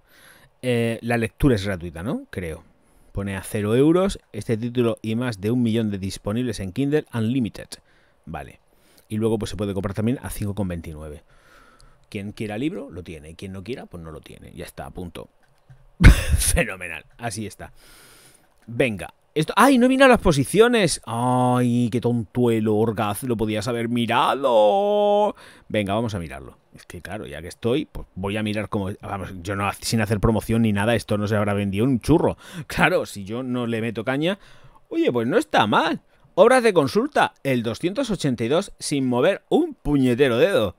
Eh, la lectura es gratuita, ¿no? Creo. Pone a 0 euros este título y más de un millón de disponibles en Kindle Unlimited. Vale. Y luego pues se puede comprar también a 5,29. Quien quiera libro, lo tiene. Quien no quiera, pues no lo tiene. Ya está, punto. Fenomenal. Así está. Venga, ¡Ay, no he mirado las posiciones! ¡Ay, qué tontuelo, Orgaz! Lo podías haber mirado. Venga, vamos a mirarlo. Es que claro, ya que estoy, pues voy a mirar cómo... Vamos, yo no, sin hacer promoción ni nada, esto no se habrá vendido un churro. Claro, si yo no le meto caña... Oye, pues no está mal. Obras de consulta, el 282 sin mover un puñetero dedo.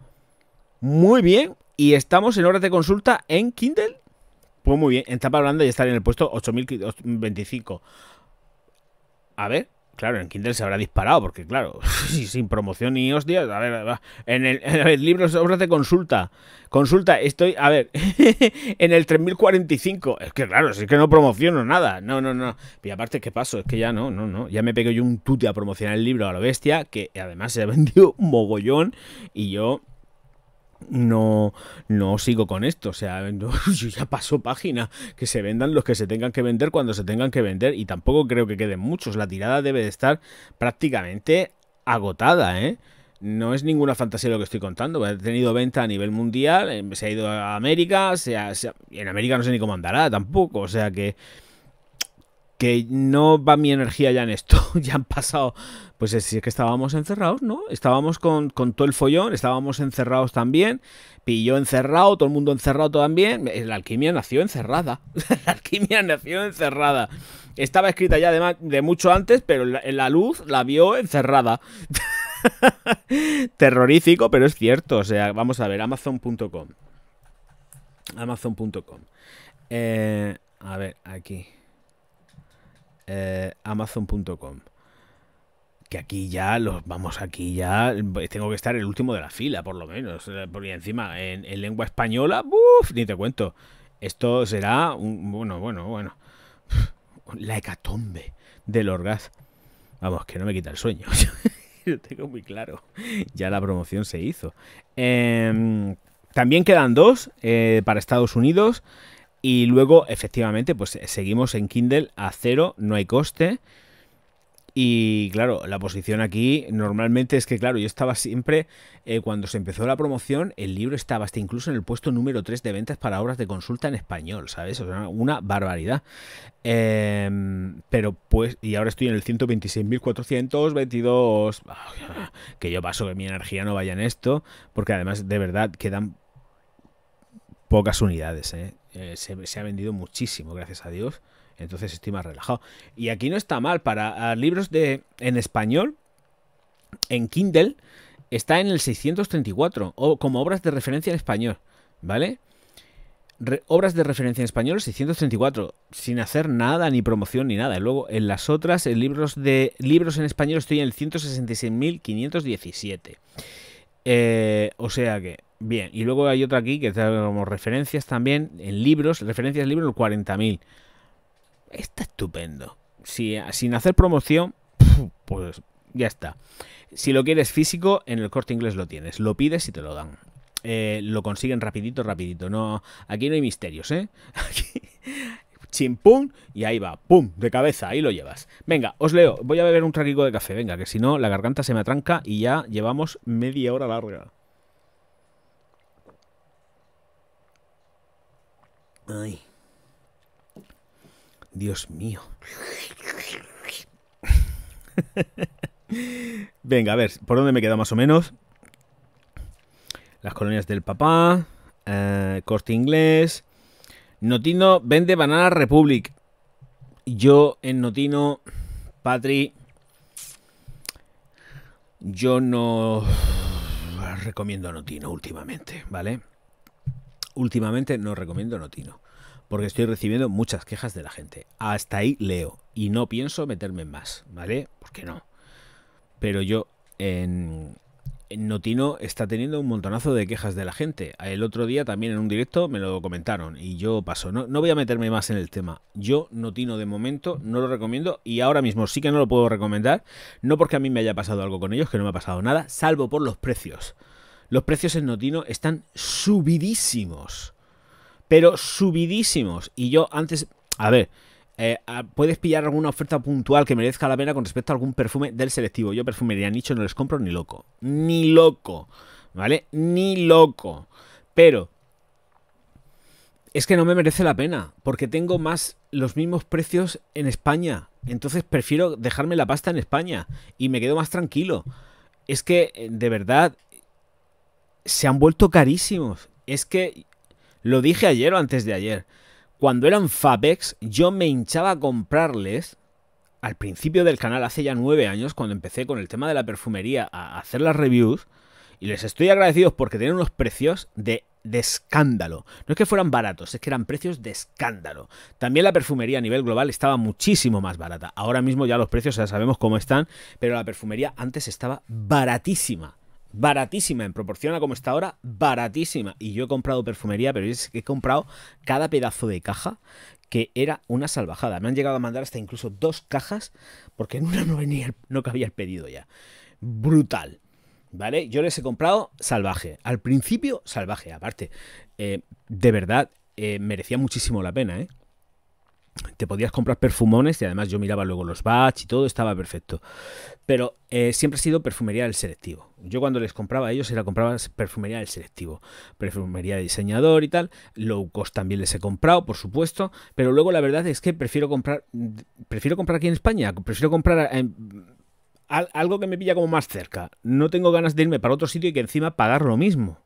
Muy bien. Y estamos en obras de consulta en Kindle. Pues muy bien, en tapa blanda ya estar en el puesto 8025 a ver, claro, en Kindle se habrá disparado, porque claro, sin promoción ni hostias, a ver, en el, en el libro obras de consulta, consulta, estoy, a ver, en el 3045, es que claro, es que no promociono nada, no, no, no, y aparte, ¿qué pasó? Es que ya no, no, no, ya me pego yo un tute a promocionar el libro a la bestia, que además se ha vendido mogollón, y yo no, no sigo con esto. O sea, yo ya paso página. Que se vendan los que se tengan que vender cuando se tengan que vender. Y tampoco creo que queden muchos. La tirada debe de estar prácticamente agotada, ¿eh? No es ninguna fantasía lo que estoy contando. He tenido venta a nivel mundial, em, se ha ido a América, se en América no sé ni cómo andará tampoco. O sea que que no va mi energía ya en esto. ya han pasado, pues es que estábamos encerrados, ¿no? Estábamos con, todo el follón, estábamos encerrados también, pilló encerrado, todo el mundo encerrado también. Eh, la alquimia nació encerrada. la alquimia nació encerrada. Estaba escrita ya de, de mucho antes, pero la, la luz la vio encerrada. Terrorífico, pero es cierto. O sea, vamos a ver, amazon.com. Amazon.com. Eh, a ver, aquí. Eh, Amazon.com. Que aquí ya, los, vamos, aquí ya tengo que estar el último de la fila, por lo menos. Eh, porque encima, en, lengua española, ¡buf! Ni te cuento. Esto será, un, bueno, bueno, bueno. La hecatombe del orgaz. Vamos, que no me quita el sueño. Lo tengo muy claro. Ya la promoción se hizo. Em, también quedan dos eh, para Estados Unidos. Y luego, efectivamente, pues eh, seguimos en Kindle a cero, no hay coste. Y claro, la posición aquí normalmente es que, claro, yo estaba siempre, eh, cuando se empezó la promoción, el libro estaba hasta incluso en el puesto número 3 de ventas para obras de consulta en español, ¿sabes? O sea, una barbaridad. Em, pero pues, y ahora estoy en el 126.422, que yo paso que mi energía no vaya en esto, porque además de verdad quedan pocas unidades. ¿eh? eh se, ha vendido muchísimo, gracias a Dios. Entonces estoy más relajado. Y aquí no está mal. Para libros de, en español, en Kindle, está en el 634, o, como obras de referencia en español. ¿Vale? obras de referencia en español 634, sin hacer nada, ni promoción, ni nada. luego en las otras, en libros, de, libros en español, estoy en el 166.517. Eh, o sea que Bien, y luego hay otra aquí que trae como referencias también en libros, referencias de libros, 40.000. Está estupendo. Si, sin hacer promoción, pues ya está. Si lo quieres físico, en el corte inglés lo tienes. Lo pides y te lo dan. Eh, lo consiguen rapidito, rapidito. No, aquí no hay misterios, ¿eh? Aquí, chimpum, y ahí va, pum, de cabeza, ahí lo llevas. Venga, os leo, voy a beber un traquico de café, venga, que si no, la garganta se me atranca y ya llevamos media hora larga. Dios mío. Venga, a ver, ¿por dónde me queda más o menos? Las colonias del papá, eh, inglés. Notino vende Banana Republic. Yo en Notino, Patri, yo no recomiendo Notino últimamente, ¿vale? últimamente no recomiendo Notino, porque estoy recibiendo muchas quejas de la gente. Hasta ahí leo y no pienso meterme en más, ¿vale? Porque no. Pero yo en, Notino está teniendo un montonazo de quejas de la gente. El otro día también en un directo me lo comentaron y yo paso. No, no voy a meterme más en el tema. Yo Notino de momento no lo recomiendo y ahora mismo sí que no lo puedo recomendar. No porque a mí me haya pasado algo con ellos, que no me ha pasado nada, salvo por los precios los precios en Notino están subidísimos. Pero subidísimos. Y yo antes, a ver, eh, puedes pillar alguna oferta puntual que merezca la pena con respecto a algún perfume del selectivo. Yo perfumería nicho no les compro ni loco. Ni loco. ¿Vale? Ni loco. Pero es que no me merece la pena, porque tengo más los mismos precios en España. Entonces prefiero dejarme la pasta en España y me quedo más tranquilo. Es que, eh, de verdad, se han vuelto carísimos. Es que lo dije ayer o antes de ayer. Cuando eran Fabex, yo me hinchaba a comprarles al principio del canal, hace ya nueve años, cuando empecé con el tema de la perfumería a hacer las reviews. Y les estoy agradecidos porque tienen unos precios de, de escándalo. No es que fueran baratos, es que eran precios de escándalo. También la perfumería a nivel global estaba muchísimo más barata. Ahora mismo ya los precios ya sabemos cómo están, pero la perfumería antes estaba baratísima baratísima en proporción a como está ahora, baratísima. Y yo he comprado perfumería, pero es que he comprado cada pedazo de caja que era una salvajada. Me han llegado a mandar hasta incluso dos cajas porque en una no venía, no cabía el pedido ya. Brutal. ¿Vale? Yo les he comprado salvaje. Al principio, salvaje. Aparte, eh, de verdad, eh, merecía muchísimo la pena, ¿eh? te podías comprar perfumones y además yo miraba luego los batch y todo estaba perfecto. Pero eh, siempre ha sido perfumería del selectivo. Yo cuando les compraba a ellos era compraba perfumería del selectivo, perfumería de diseñador y tal. Low cost también les he comprado, por supuesto. Pero luego la verdad es que prefiero comprar, prefiero comprar aquí en España, prefiero comprar algo que me pilla como más cerca. No tengo ganas de irme para otro sitio y que encima pagar lo mismo.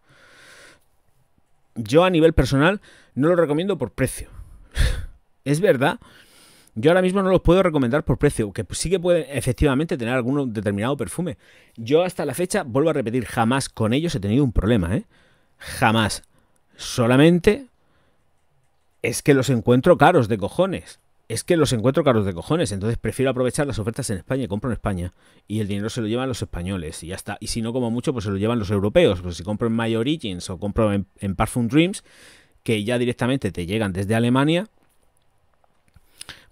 Yo a nivel personal no lo recomiendo por precio. Es verdad. Yo ahora mismo no los puedo recomendar por precio, que sí que pueden efectivamente tener algún determinado perfume. Yo hasta la fecha, vuelvo a repetir, jamás con ellos he tenido un problema, ¿eh? Jamás. Solamente es que los encuentro caros de cojones. Es que los encuentro caros de cojones. Entonces prefiero aprovechar las ofertas en España y compro en España. Y el dinero se lo llevan los españoles y ya está. Y si no como mucho, pues se lo llevan los europeos. Pues si compro en My Origins o compro en, en Parfum Dreams, que ya directamente te llegan desde Alemania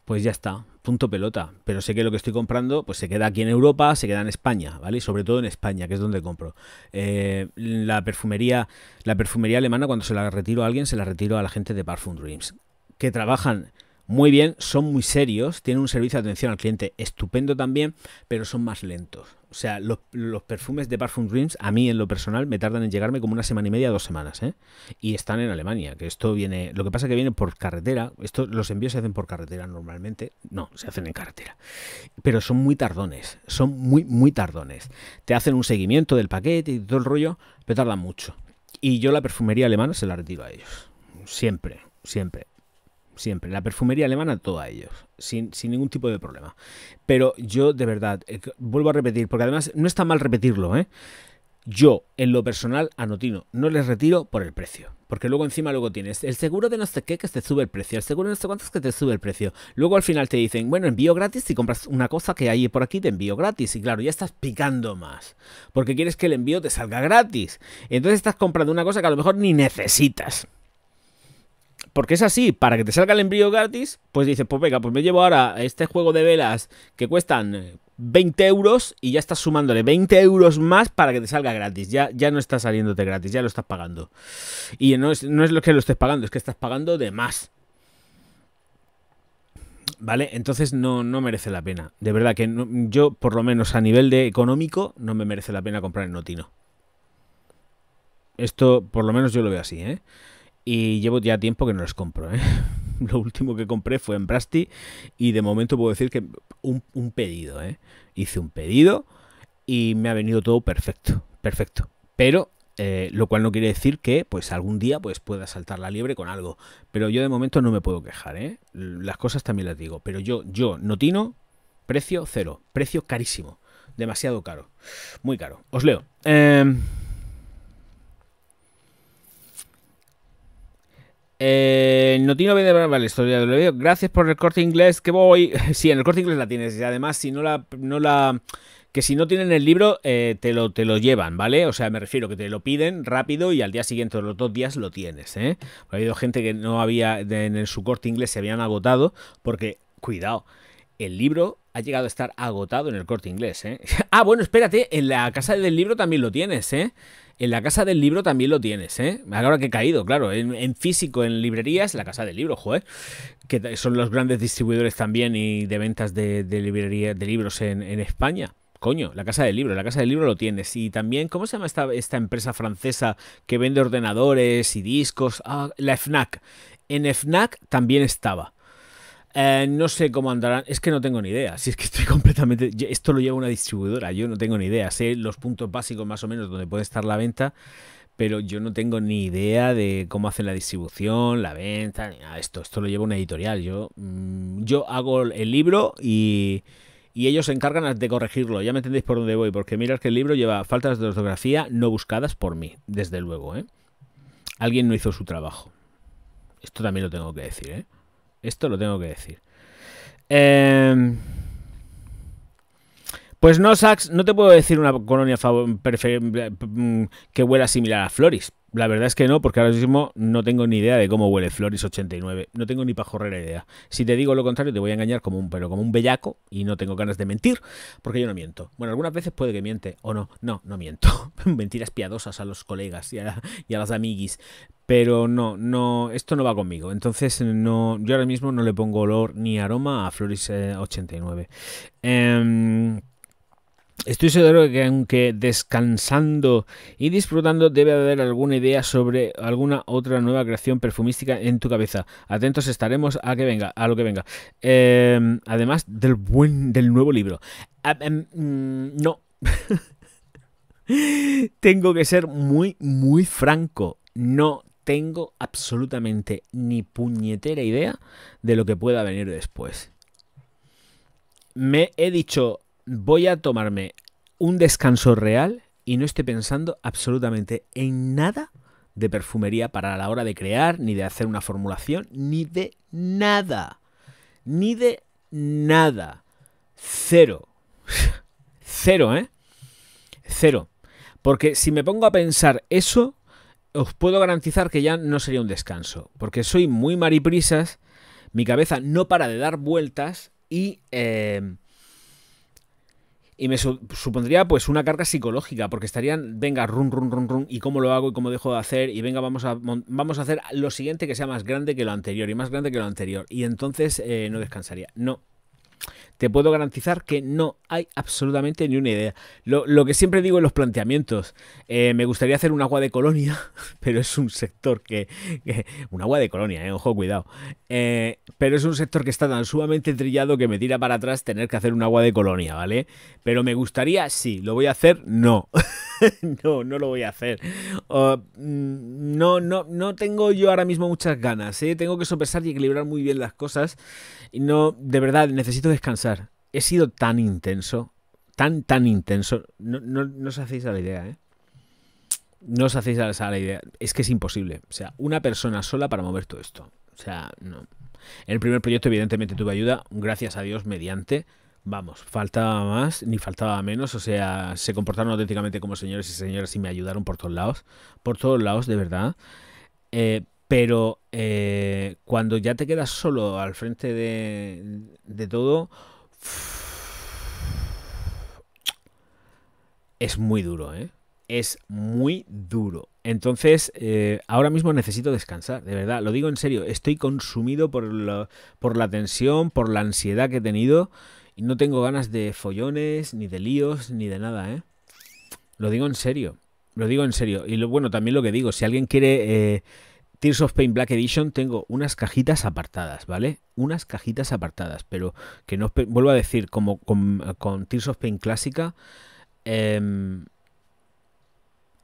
pues ya está, punto pelota. Pero sé que lo que estoy comprando, pues se queda aquí en Europa, se queda en España, ¿vale? Sobre todo en España, que es donde compro. Eh, la perfumería, la perfumería alemana, cuando se la retiro a alguien, se la retiro a la gente de Parfum Dreams, que trabajan muy bien, son muy serios, tienen un servicio de atención al cliente estupendo también, pero son más lentos, o sea, los, perfumes de Parfum Dreams, a mí en lo personal, me tardan en llegarme como una semana y media, dos semanas, ¿eh? Y están en Alemania, que esto viene. Lo que pasa es que viene por carretera. Esto, los envíos se hacen por carretera normalmente. No, se hacen en carretera. Pero son muy tardones. Son muy, muy tardones. Te hacen un seguimiento del paquete y todo el rollo, pero tardan mucho. Y yo la perfumería alemana se la retiro a ellos. Siempre, siempre siempre. La perfumería alemana, toda ellos, sin, sin, ningún tipo de problema. Pero yo, de verdad, eh, vuelvo a repetir, porque además no está mal repetirlo, ¿eh? Yo, en lo personal, anotino no les retiro por el precio. Porque luego encima luego tienes el seguro de no sé qué que te sube el precio, el seguro de no sé es que te sube el precio. Luego al final te dicen, bueno, envío gratis si compras una cosa que hay por aquí, te envío gratis. Y claro, ya estás picando más. Porque quieres que el envío te salga gratis. Entonces estás comprando una cosa que a lo mejor ni necesitas. Porque es así, para que te salga el embrión gratis, pues dices, pues venga, pues me llevo ahora este juego de velas que cuestan 20 eh, euros y ya estás sumándole 20 euros más para que te salga gratis. Ya, ya no está saliéndote gratis, ya lo estás pagando. Y no es, lo que lo estés pagando, es que estás pagando de más. ¿Vale? Entonces no, no merece la pena. De verdad que yo, por lo menos a nivel de económico, no me merece la pena comprar el Notino. Esto, por lo menos yo lo veo así, ¿eh? Y llevo ya tiempo que no los compro, ¿eh? Lo último que compré fue en Brasti y de momento puedo decir que un, pedido, ¿eh? Hice un pedido y me ha venido todo perfecto, perfecto. Pero eh, lo cual no quiere decir que pues algún día pues pueda saltar la liebre con algo pero yo de momento no me puedo quejar ¿eh? las cosas también las digo pero yo yo notino precio cero precio carísimo demasiado caro muy caro os leo eh, Eh, tiene problema la historia del Gracias por el corte inglés que voy. Sí, en el corte inglés la tienes. Y además, si no la. No la que si no tienen el libro, eh, te, lo, te lo llevan, ¿vale? O sea, me refiero que te lo piden rápido y al día siguiente, o los dos días, lo tienes, ¿eh? Ha habido gente que no había. en su corte inglés se habían agotado. Porque, cuidado, el libro ha llegado a estar agotado en el corte inglés, ¿eh? ah, bueno, espérate, en la casa del libro también lo tienes, ¿eh? En la casa del libro también lo tienes, ¿eh? Ahora que he caído, claro, en, físico, en librerías, la casa del libro, joder, que son los grandes distribuidores también y de ventas de, de libros en, España coño, la casa del libro, la casa del libro lo tienes. Y también, ¿cómo se llama esta, esta empresa francesa que vende ordenadores y discos? Ah, la FNAC. En FNAC también estaba. Eh, no sé cómo andarán. Es que no tengo ni idea. Si es que estoy completamente. Esto lo lleva una distribuidora. Yo no tengo ni idea. Sé los puntos básicos más o menos donde puede estar la venta. Pero yo no tengo ni idea de cómo hacen la distribución, la venta, ni Esto, esto lo lleva una editorial. Yo, mm, yo hago el libro y, y ellos se encargan de corregirlo. Ya me entendéis por dónde voy. Porque mirad que el libro lleva faltas de ortografía no buscadas por mí, desde luego. ¿eh? Alguien no hizo su trabajo. Esto también lo tengo que decir. ¿eh? Esto lo tengo que decir. Em, pues no, Sax, no te puedo decir una colonia mm, que huela similar a Floris, la verdad es que no, porque ahora mismo no tengo ni idea de cómo huele Floris 89. No tengo ni la idea. Si te digo lo contrario, te voy a engañar como un pero como un bellaco y no tengo ganas de mentir, porque yo no miento. Bueno, algunas veces puede que miente o no. No, no miento. Mentiras piadosas a los colegas y a, las amiguis. Pero no, no, esto no va conmigo. Entonces, no, yo ahora mismo no le pongo olor ni aroma a Floris 89. Eh, em, Estoy seguro de que aunque descansando y disfrutando debe haber alguna idea sobre alguna otra nueva creación perfumística en tu cabeza. Atentos estaremos a que venga, a lo que venga. Em, además del buen del nuevo libro. Ah, em, mm, no. tengo que ser muy muy franco. No tengo absolutamente ni puñetera idea de lo que pueda venir después me he dicho voy a tomarme un descanso real y no esté pensando absolutamente en nada de perfumería para la hora de crear, ni de hacer una formulación, ni de nada. Ni de nada. Cero. Cero, ¿eh? Cero. Porque si me pongo a pensar eso, os puedo garantizar que ya no sería un descanso. Porque soy muy mariprisas, mi cabeza no para de dar vueltas y eh, y me supondría pues una carga psicológica, porque estarían, venga, run, run, run, run, y cómo lo hago y cómo dejo de hacer, y venga, vamos a, vamos a hacer lo siguiente que sea más grande que lo anterior, y más grande que lo anterior, y entonces eh, no descansaría. No, te puedo garantizar que no hay absolutamente ni una idea. Lo, que siempre digo en los planteamientos, eh, me gustaría hacer un agua de colonia, pero es un sector que... un agua de colonia, eh, ojo, cuidado. Eh, pero es un sector que está tan sumamente trillado que me tira para atrás tener que hacer un agua de colonia, ¿vale? Pero me gustaría, sí, lo voy a hacer, no. no, no lo voy a hacer. Mm, no, no, no tengo yo ahora mismo muchas ganas, ¿eh? Tengo que sopesar y equilibrar muy bien las cosas. Y no, de verdad, necesito descansar he sido tan intenso, tan, tan intenso, no, no, os hacéis a la idea, ¿eh? No os hacéis a la idea. Es que es imposible. O sea, una persona sola para mover todo esto. O sea, no. En el primer proyecto, evidentemente, tuve ayuda, gracias a Dios, mediante. Vamos, faltaba más, ni faltaba menos. O sea, se comportaron auténticamente como señores y señoras y me ayudaron por todos lados. Por todos lados, de verdad. Eh, pero eh, cuando ya te quedas solo al frente de todo, es muy duro, ¿eh? Es muy duro. Entonces, eh, ahora mismo necesito descansar, de verdad, lo digo en serio, estoy consumido por la, por la tensión, por la ansiedad que he tenido y no tengo ganas de follones, ni de líos, ni de nada, ¿eh? Lo digo en serio, lo digo en serio. Y lo, bueno, también lo que digo, si alguien quiere... Eh, Tears of Pain Black Edition tengo unas cajitas apartadas, ¿vale? Unas cajitas apartadas, pero que no vuelvo a decir, como con, Tears of Pain clásica, em,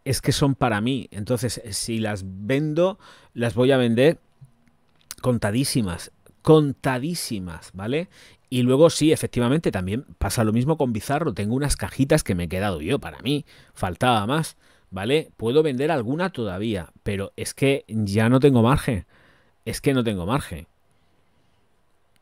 es que son para mí. Entonces, si las vendo, las voy a vender contadísimas, contadísimas, ¿vale? Y luego sí, efectivamente, también pasa lo mismo con Bizarro. Tengo unas cajitas que me he quedado yo para mí, faltaba más. ¿vale? Puedo vender alguna todavía, pero es que ya no tengo margen. Es que no tengo margen.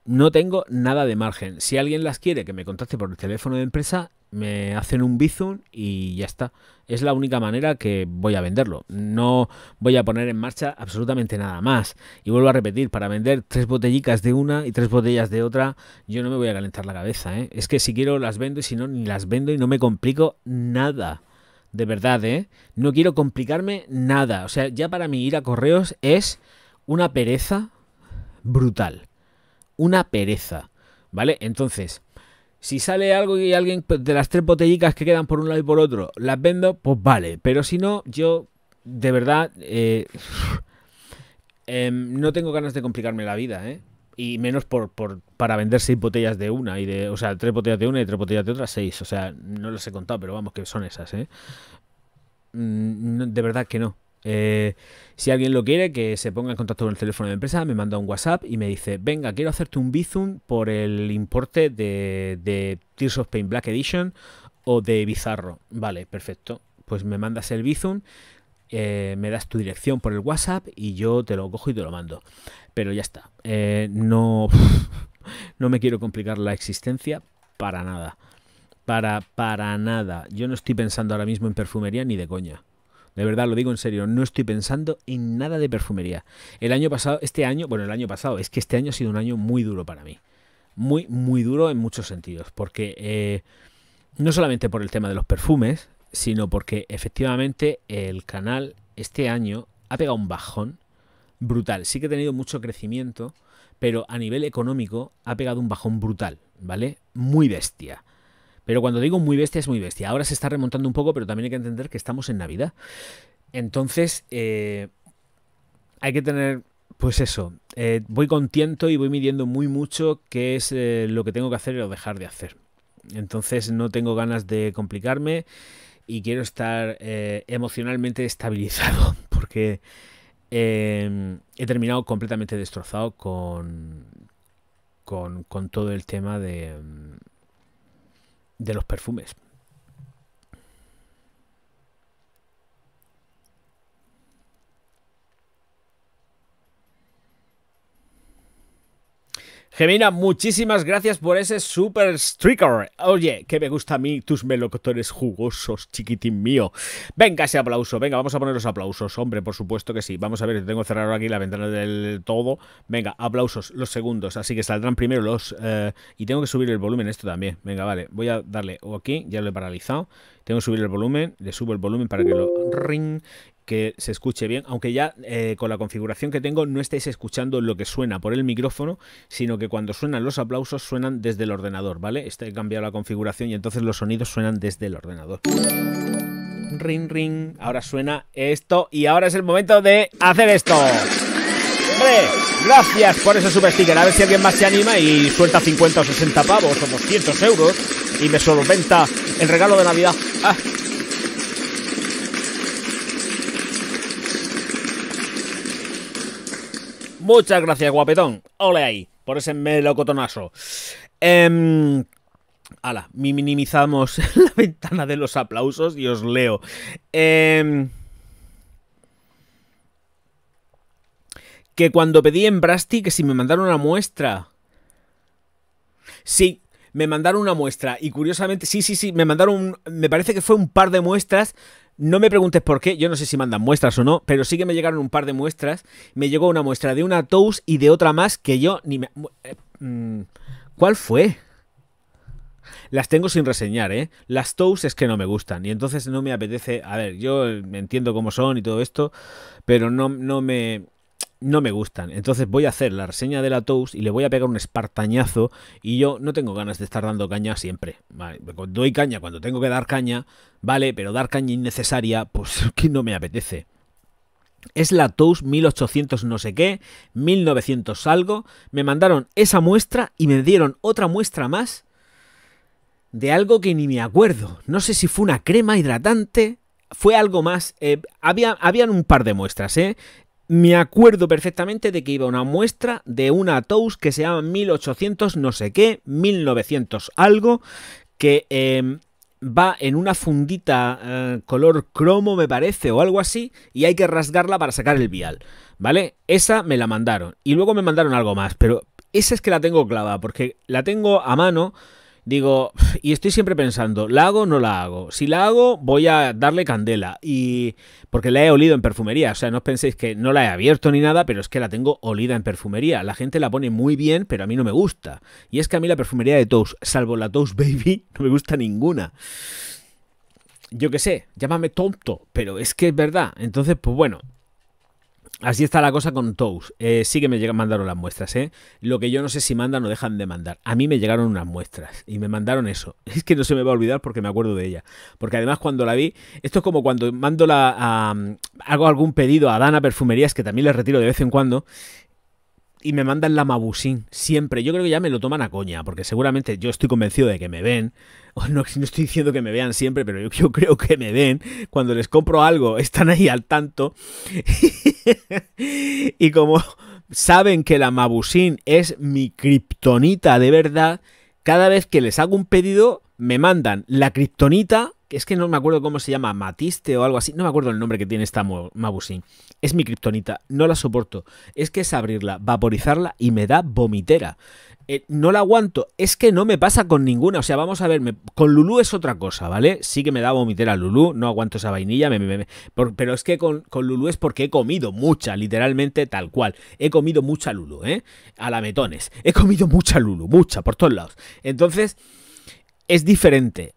No tengo nada de margen. Si alguien las quiere, que me contacte por el teléfono de empresa, me hacen un bizum y ya está. Es la única manera que voy a venderlo. No voy a poner en marcha absolutamente nada más. Y vuelvo a repetir, para vender tres botellicas de una y tres botellas de otra, yo no me voy a calentar la cabeza. ¿eh? Es que si quiero las vendo y si no, ni las vendo y no me complico nada de verdad, ¿eh? No quiero complicarme nada. O sea, ya para mí ir a correos es una pereza brutal. Una pereza. ¿Vale? Entonces, si sale algo y alguien pues, de las tres botellicas que quedan por un lado y por otro, las vendo, pues vale. Pero si no, yo de verdad eh, em, no tengo ganas de complicarme la vida, ¿eh? y menos por, por para vender seis botellas de una y de o sea tres botellas de una y tres botellas de otra seis o sea no los he contado pero vamos que son esas ¿eh? Mm, de verdad que no eh, si alguien lo quiere que se ponga en contacto con el teléfono de empresa me manda un WhatsApp y me dice venga quiero hacerte un Bizum por el importe de, de Tears of Pain Black Edition o de Bizarro vale perfecto pues me mandas el Bizum eh, me das tu dirección por el WhatsApp y yo te lo cojo y te lo mando. Pero ya está. Eh, no, no me quiero complicar la existencia para nada. Para, para nada. Yo no estoy pensando ahora mismo en perfumería ni de coña. De verdad, lo digo en serio, no estoy pensando en nada de perfumería. El año pasado, este año, bueno, el año pasado, es que este año ha sido un año muy duro para mí. Muy, muy duro en muchos sentidos. Porque eh, no solamente por el tema de los perfumes, sino porque efectivamente el canal este año ha pegado un bajón brutal. Sí que ha tenido mucho crecimiento, pero a nivel económico ha pegado un bajón brutal, ¿vale? Muy bestia. Pero cuando digo muy bestia, es muy bestia. Ahora se está remontando un poco, pero también hay que entender que estamos en Navidad. Entonces, eh, hay que tener, pues eso, eh, voy contento y voy midiendo muy mucho qué es eh, lo que tengo que hacer o dejar de hacer. Entonces, no tengo ganas de complicarme y quiero estar eh, emocionalmente estabilizado porque em, he terminado completamente destrozado con, con, con todo el tema de, de los perfumes. Gemina, muchísimas gracias por ese super streaker. Oye, que me gusta a mí tus melocotones jugosos, chiquitín mío. Venga ese aplauso, venga, vamos a poner los aplausos. Hombre, por supuesto que sí. Vamos a ver, tengo cerrar aquí la ventana del todo. Venga, aplausos, los segundos. Así que saldrán primero los... Eh, y tengo que subir el volumen esto también. Venga, vale, voy a darle o aquí, ya lo he paralizado. Tengo que subir el volumen, le subo el volumen para que lo ring que se escuche bien, aunque ya eh, con la configuración que tengo no estáis escuchando lo que suena por el micrófono, sino que cuando suenan los aplausos suenan desde el ordenador, ¿vale? Este, he cambiado la configuración y entonces los sonidos suenan desde el ordenador. Ring, ring. Ahora suena esto y ahora es el momento de hacer esto. ¡Hombre! Gracias por ese super sticker. A ver si alguien más se anima y suelta 50 o 60 pavos o 200 euros y me solventa el regalo de Navidad. Ah. Muchas gracias, guapetón. Ole ahí, por ese melocotonazo. Eh, minimizamos la ventana de los aplausos y os leo. Em, que cuando pedí en Brasti que si me mandaron una muestra. Sí, me mandaron una muestra y curiosamente, sí, sí, sí, me mandaron, me parece que fue un par de muestras no me preguntes por qué, yo no sé si mandan muestras o no, pero sí que me llegaron un par de muestras. Me llegó una muestra de una Toast y de otra más que yo ni me... Eh, mm, ¿Cuál fue? Las tengo sin reseñar, ¿eh? Las Toast es que no me gustan y entonces no me apetece... A ver, yo entiendo cómo son y todo esto, pero no, no me no me gustan. Entonces voy a hacer la reseña de la Toast y le voy a pegar un espartañazo. Y yo no tengo ganas de estar dando caña siempre. doy caña cuando tengo que dar caña, vale, pero dar caña innecesaria, pues que no me apetece. Es la Toast 1800 no sé qué, 1900 algo. Me mandaron esa muestra y me dieron otra muestra más de algo que ni me acuerdo. No sé si fue una crema hidratante, fue algo más. Eh, había, habían un par de muestras, ¿eh? Me acuerdo perfectamente de que iba una muestra de una Tous que se llama 1800 no sé qué, 1900 algo, que em, va en una fundita eh, color cromo, me parece, o algo así, y hay que rasgarla para sacar el vial, ¿vale? Esa me la mandaron. Y luego me mandaron algo más, pero esa es que la tengo clava, porque la tengo a mano digo, y estoy siempre pensando, ¿la hago o no la hago? Si la hago, voy a darle candela. Y. Porque la he olido en perfumería. O sea, no os penséis que no la he abierto ni nada, pero es que la tengo olida en perfumería. La gente la pone muy bien, pero a mí no me gusta. Y es que a mí la perfumería de Toast, salvo la Toast Baby, no me gusta ninguna. Yo qué sé, llámame tonto, pero es que es verdad. Entonces, pues bueno, Así está la cosa con Tous. Eh, sí que me llegan, mandaron las muestras, ¿eh? Lo que yo no sé si mandan o dejan de mandar. A mí me llegaron unas muestras y me mandaron eso. Es que no se me va a olvidar porque me acuerdo de ella. Porque además cuando la vi, esto es como cuando mando la... hago algún pedido a Dana Perfumerías, que también les retiro de vez en cuando, y me mandan la Mabusín. Siempre. Yo creo que ya me lo toman a coña, porque seguramente yo estoy convencido de que me ven. no, estoy diciendo que me vean siempre, pero yo, creo que me ven. Cuando les compro algo, están ahí al tanto. y como saben que la Mabusín es mi kriptonita de verdad, cada vez que les hago un pedido, me mandan la kriptonita es que no me acuerdo cómo se llama, Matiste o algo así, no me acuerdo el nombre que tiene esta Mabusin. Es mi kriptonita, no la soporto. Es que es abrirla, vaporizarla y me da vomitera. Eh, no la aguanto, es que no me pasa con ninguna. O sea, vamos a ver, con Lulú es otra cosa, ¿vale? Sí que me da vomitera Lulu, no aguanto esa vainilla, me, pero es que con, con Lulu es porque he comido mucha, literalmente tal cual. He comido mucha Lulu, ¿eh? A la metones. He comido mucha Lulu, mucha, por todos lados. Entonces, es diferente.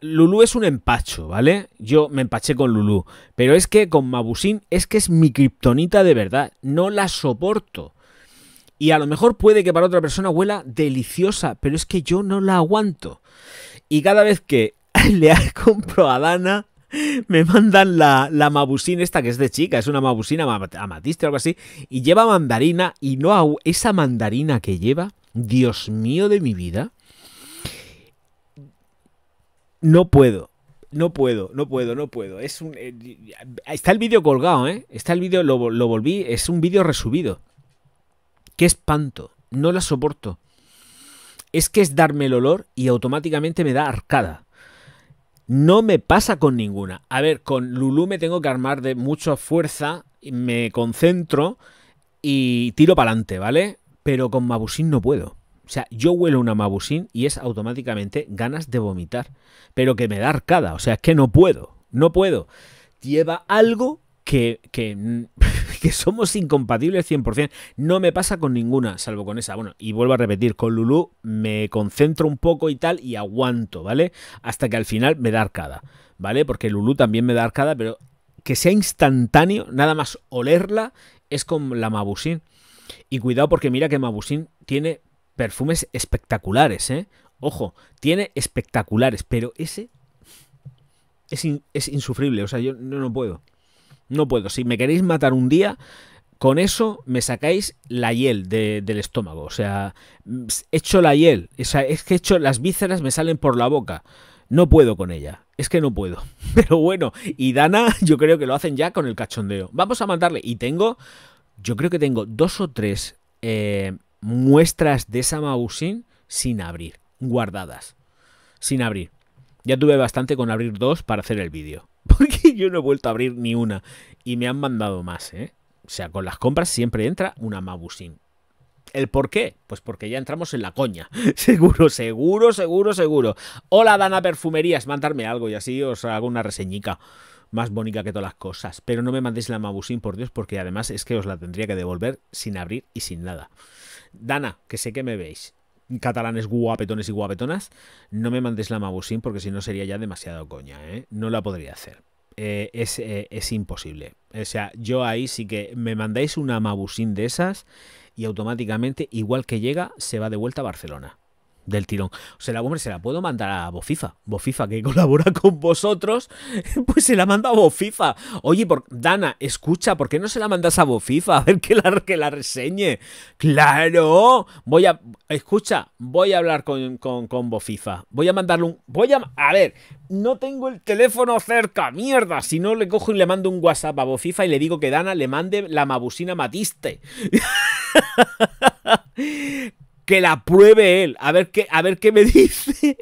Lulú es un empacho, ¿vale? Yo me empaché con Lulú, pero es que con Mabusín es que es mi kriptonita de verdad, no la soporto. Y a lo mejor puede que para otra persona huela deliciosa, pero es que yo no la aguanto. Y cada vez que le compro a Dana, me mandan la, la esta que es de chica, es una mabusina amatista o algo así, y lleva mandarina y no esa mandarina que lleva, Dios mío de mi vida, no puedo. No puedo, no puedo, no puedo. Es un, eh, está el vídeo colgado, ¿eh? Está el vídeo, lo, volví, es un vídeo resubido. Qué espanto, no la soporto. Es que es darme el olor y automáticamente me da arcada. No me pasa con ninguna. A ver, con Lulu me tengo que armar de mucha fuerza, me concentro y tiro para adelante, ¿vale? Pero con Mabusín no puedo. O sea, yo huelo una Mabusín y es automáticamente ganas de vomitar. Pero que me da arcada. O sea, es que no puedo. No puedo. Lleva algo que, que, somos incompatibles 100%. No me pasa con ninguna, salvo con esa. Bueno, y vuelvo a repetir, con Lulu me concentro un poco y tal y aguanto, ¿vale? Hasta que al final me da arcada, ¿vale? Porque Lulu también me da arcada, pero que sea instantáneo, nada más olerla, es con la Mabusín. Y cuidado porque mira que Mabusín tiene perfumes espectaculares, ¿eh? Ojo, tiene espectaculares, pero ese es, insufrible, o sea, yo no, no puedo. No puedo. Si me queréis matar un día, con eso me sacáis la hiel del estómago. O sea, hecho mm, la hiel. O sea, es que hecho las vísceras me salen por la boca. No puedo con ella. Es que no puedo. Pero bueno, y Dana, yo creo que lo hacen ya con el cachondeo. Vamos a matarle. Y tengo, yo creo que tengo dos o tres eh, muestras de esa Mabusin sin abrir, guardadas, sin abrir. Ya tuve bastante con abrir dos para hacer el vídeo, porque yo no he vuelto a abrir ni una y me han mandado más, ¿eh? O sea, con las compras siempre entra una Mabusin. ¿El por qué? Pues porque ya entramos en la coña. Seguro, seguro, seguro, seguro. Hola, Dana Perfumerías, mandarme algo y así os hago una reseñica más bonita que todas las cosas. Pero no me mandéis la Mabusin, por Dios, porque además es que os la tendría que devolver sin abrir y sin nada. Dana, que sé que me veis, catalanes guapetones y guapetonas, no me mandéis la Mabusín porque si no sería ya demasiado coña, ¿eh? No la podría hacer. Eh, es, eh, es, imposible. O sea, yo ahí sí que me mandáis una Mabusín de esas y automáticamente, igual que llega, se va de vuelta a Barcelona del tirón. sea, la, hombre, se la puedo mandar a Bofifa. Bofifa que colabora con vosotros, pues se la manda a Bofifa. Oye, por, Dana, escucha, ¿por qué no se la mandas a Bofifa? A ver que la, que la reseñe. Claro, voy a... Escucha, voy a hablar con, Bofifa. Voy a mandarle un... Voy a... A ver, no tengo el teléfono cerca, mierda. Si no, le cojo y le mando un WhatsApp a Bofifa y le digo que Dana le mande la mabusina matiste. que la pruebe él, a ver qué, a ver qué me dice.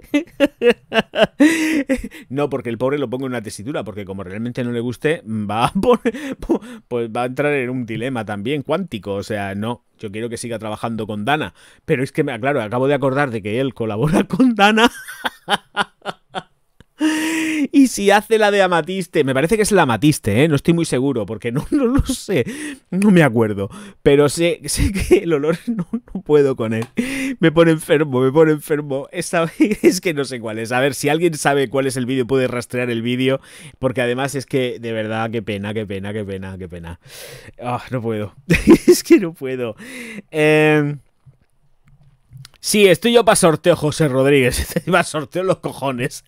no, porque el pobre lo pongo en una tesitura, porque como realmente no le guste, mm, va a, pues va a entrar en un dilema también cuántico. O sea, no, yo quiero que siga trabajando con Dana. Pero es que, claro, acabo de acordar de que él colabora con Dana. Y si hace la de amatiste, me parece que es la amatiste, ¿eh? no estoy muy seguro, porque no, lo sé, no me acuerdo. Pero sé, que el olor no, puedo con él. Me pone enfermo, me pone enfermo. Esta, es que no sé cuál es. A ver, si alguien sabe cuál es el vídeo, puede rastrear el vídeo, porque además es que, de verdad, qué pena, qué pena, qué pena, qué pena. Ah, no puedo, es que no puedo. Eh... Sí, estoy yo para sorteo, José Rodríguez. Para sorteo los cojones.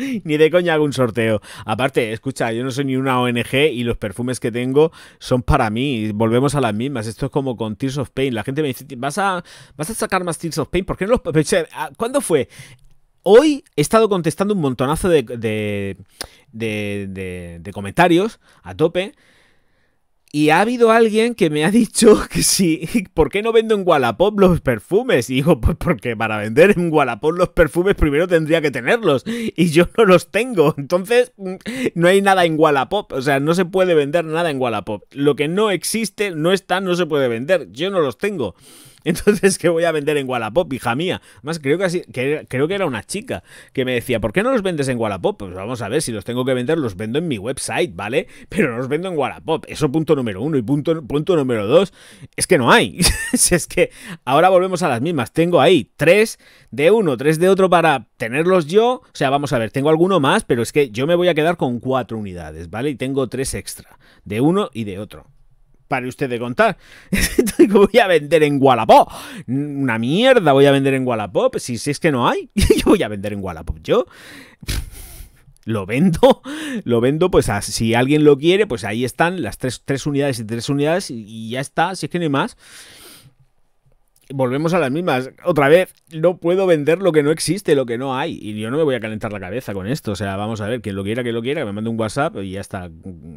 ni de coña hago un sorteo. Aparte, escucha, yo no soy ni una ONG y los perfumes que tengo son para mí. Volvemos a las mismas. Esto es como con Tears of Pain. La gente me dice, ¿vas a, vas a sacar más Tears of Pain? ¿Por qué no los... ¿Cuándo fue? Hoy he estado contestando un montonazo de, de, de, de comentarios a tope. Y ha habido alguien que me ha dicho que sí, ¿por qué no vendo en Wallapop los perfumes? Y digo, pues porque para vender en Wallapop los perfumes primero tendría que tenerlos y yo no los tengo. Entonces, mm, no hay nada en Wallapop, o sea, no se puede vender nada en Wallapop. Lo que no existe, no está, no se puede vender. Yo no los tengo. Entonces, ¿qué voy a vender en Wallapop, hija mía? Más creo que, creo que era una chica que me decía, ¿por qué no los vendes en Wallapop? Pues vamos a ver, si los tengo que vender, los vendo en mi website, ¿vale? Pero no los vendo en Wallapop. Eso punto número uno. Y punto, punto número dos, es que no hay. es que ahora volvemos a las mismas. Tengo ahí tres de uno, tres de otro para tenerlos yo. O sea, vamos a ver, tengo alguno más, pero es que yo me voy a quedar con cuatro unidades, ¿vale? Y tengo tres extra, de uno y de otro para usted de contar. voy a vender en Wallapop. Mm, una mierda voy a vender en Wallapop. Si, si es que no hay, yo voy a vender en Wallapop. Yo lo vendo, lo vendo, pues si alguien lo quiere, pues ahí están las tres, unidades y tres unidades y, ya está, si es que no hay más volvemos a las mismas. Otra vez, no puedo vender lo que no existe, lo que no hay. Y yo no me voy a calentar la cabeza con esto. O sea, vamos a ver, quien lo quiera, que lo quiera, que me mande un WhatsApp y ya está.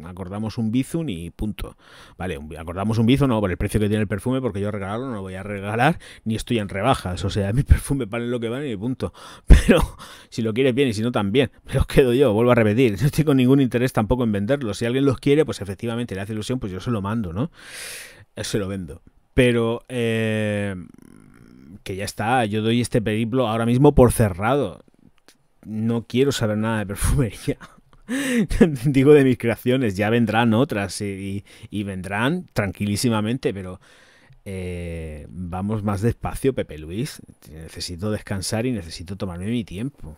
Acordamos un Bizun y punto. Vale, acordamos un Bizun, no, por el precio que tiene el perfume, porque yo regalarlo no lo voy a regalar, ni estoy en rebajas. O sea, mi perfume vale lo que vale y punto. Pero si lo quieres bien y si no, también. Me los quedo yo, vuelvo a repetir. No tengo ningún interés tampoco en venderlos. Si alguien los quiere, pues efectivamente le hace ilusión, pues yo se lo mando, ¿no? Se lo vendo. Pero eh, que ya está, yo doy este periplo ahora mismo por cerrado. No quiero saber nada de perfumería. Digo de mis creaciones, ya vendrán otras y, vendrán tranquilísimamente, pero eh, vamos más despacio, Pepe Luis. Necesito descansar y necesito tomarme mi tiempo.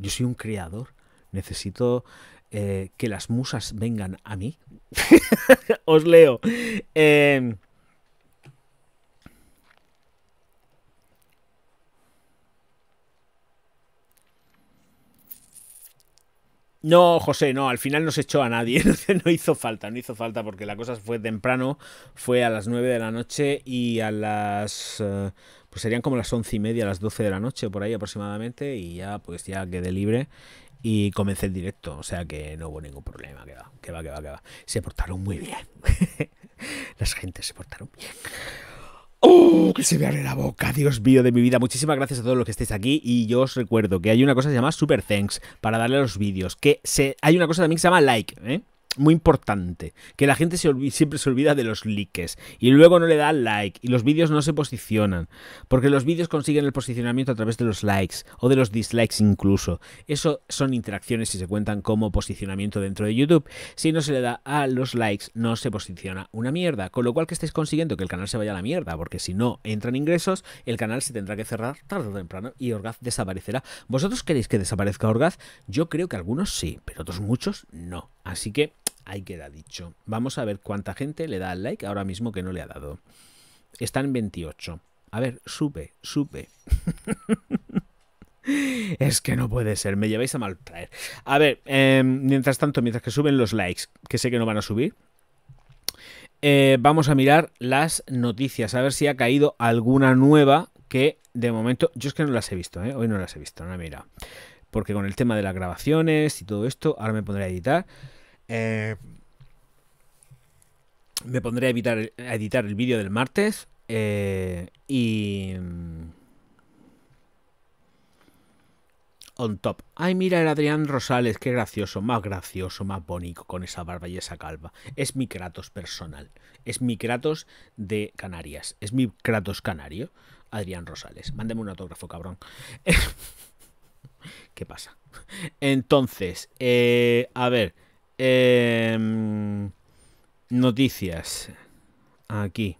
Yo soy un creador, necesito eh, que las musas vengan a mí. Os leo. No, José, no, al final no se echó a nadie, no hizo falta, no hizo falta porque la cosa fue temprano, fue a las 9 de la noche y a las... Eh, pues serían como las once y media, las 12 de la noche, por ahí aproximadamente, y ya pues ya quedé libre y comencé el directo, o sea que no hubo ningún problema, que va, que va, que va, que va. Se portaron muy bien, las gentes se portaron bien. ¡Oh! Que se me abre la boca, Dios mío de mi vida. Muchísimas gracias a todos los que estáis aquí. Y yo os recuerdo que hay una cosa que se llama Super Thanks para darle a los vídeos. Que se, hay una cosa también que se llama like, ¿eh? muy importante, que la gente siempre se olvida de los likes y luego no le da like y los vídeos no se posicionan, porque los vídeos consiguen el posicionamiento a través de los likes o de los dislikes incluso. Eso son interacciones y se cuentan como posicionamiento dentro de YouTube. Si no se le da a los likes no se posiciona una mierda, con lo cual que estáis consiguiendo que el canal se vaya a la mierda, porque si no entran ingresos, el canal se tendrá que cerrar tarde o temprano y Orgaz desaparecerá. ¿Vosotros queréis que desaparezca Orgaz? Yo creo que algunos sí, pero otros muchos no. Así que ahí queda dicho. Vamos a ver cuánta gente le da al like ahora mismo que no le ha dado. Están en 28. A ver, supe, supe es que no puede ser, me lleváis a maltraer. A ver, em, mientras tanto, mientras que suben los likes, que sé que no van a subir, eh, vamos a mirar las noticias, a ver si ha caído alguna nueva que de momento, yo es que no las he visto, ¿eh? hoy no las he visto, no he Porque con el tema de las grabaciones y todo esto, ahora me pondré a editar. Eh, me pondré a, editar el vídeo del martes. Eh, y... Mm, on top. Ay, mira el Adrián Rosales, qué gracioso, más gracioso, más bonito con esa barba y esa calva. Es mi Kratos personal. Es mi Kratos de Canarias. Es mi Kratos canario. Adrián Rosales. Mándeme un autógrafo, cabrón. ¿Qué pasa? Entonces, eh, a ver. Em, noticias. Aquí.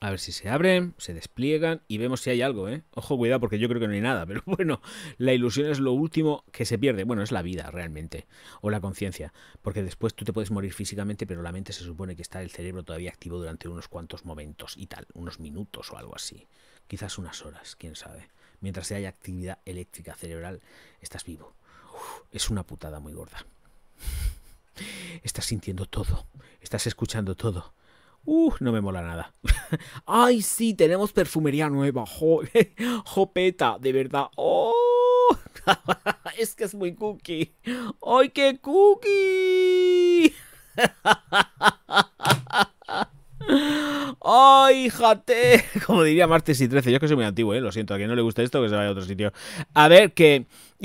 A ver si se abren, se despliegan y vemos si hay algo, ¿eh? Ojo, cuidado, porque yo creo que no hay nada, pero bueno, la ilusión es lo último que se pierde. Bueno, es la vida realmente, o la conciencia, porque después tú te puedes morir físicamente, pero la mente se supone que está el cerebro todavía activo durante unos cuantos momentos y tal, unos minutos o algo así, quizás unas horas, quién sabe. Mientras haya actividad eléctrica cerebral, estás vivo es una putada muy gorda. Estás sintiendo todo, estás escuchando todo. Uh, no me mola nada. Ay, sí, tenemos perfumería nueva. jopeta, de verdad. Oh, es que es muy cookie. Ay, qué cookie. ¡Ay, jate! Como diría martes y 13. Yo que soy muy antiguo, ¿eh? Lo siento, a quien no le gusta esto, que se vaya a otro sitio. A ver, que.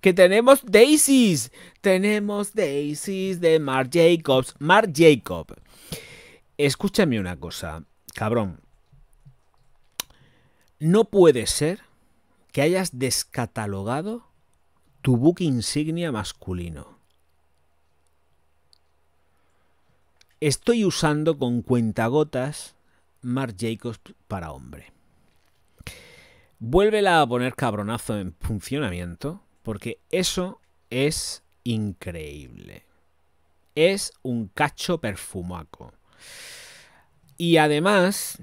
que tenemos daisies. Tenemos daisies de Marc Jacobs. Marc Jacob. Escúchame una cosa, cabrón. No puede ser que hayas descatalogado tu book insignia masculino. Estoy usando con cuentagotas Marc Jacobs para hombre. Vuélvela a poner cabronazo en funcionamiento, porque eso es increíble. Es un cacho perfumaco. Y además,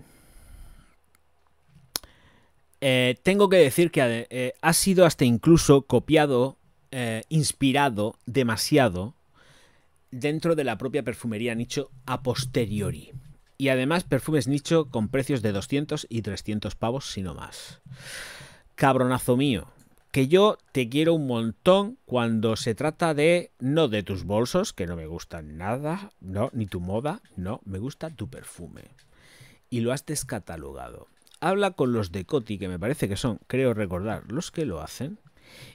eh, tengo que decir que eh, ha sido hasta incluso copiado, eh, inspirado demasiado dentro de la propia perfumería nicho a posteriori. Y además perfumes nicho con precios de 200 y 300 pavos, si no más. Cabronazo mío, que yo te quiero un montón cuando se trata de, no de tus bolsos, que no me gustan nada, no, ni tu moda, no, me gusta tu perfume. Y lo has descatalogado. Habla con los de Coti, que me parece que son, creo recordar, los que lo hacen,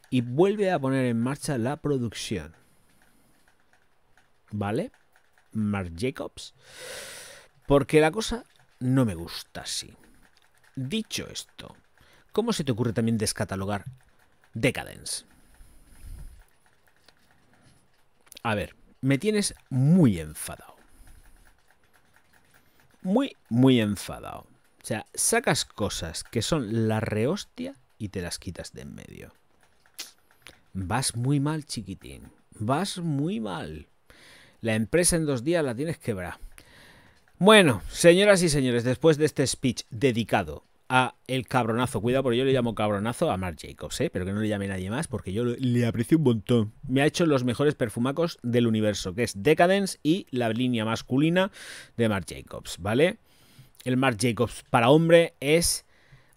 y vuelve a poner en marcha la producción. ¿vale? Marc Jacobs. Porque la cosa no me gusta así. Dicho esto, ¿cómo se te ocurre también descatalogar Decadence? A ver, me tienes muy enfadado. Muy, muy enfadado. O sea, sacas cosas que son la rehostia y te las quitas de en medio. Vas muy mal, chiquitín. Vas muy mal. La empresa en dos días la tienes quebrada. Bueno, señoras y señores, después de este speech dedicado a el cabronazo, cuidado porque yo le llamo cabronazo a Marc Jacobs, ¿eh? pero que no le llame nadie más porque yo le aprecio un montón. Me ha hecho los mejores perfumacos del universo, que es Decadence y la línea masculina de Marc Jacobs, ¿vale? El Marc Jacobs para hombre es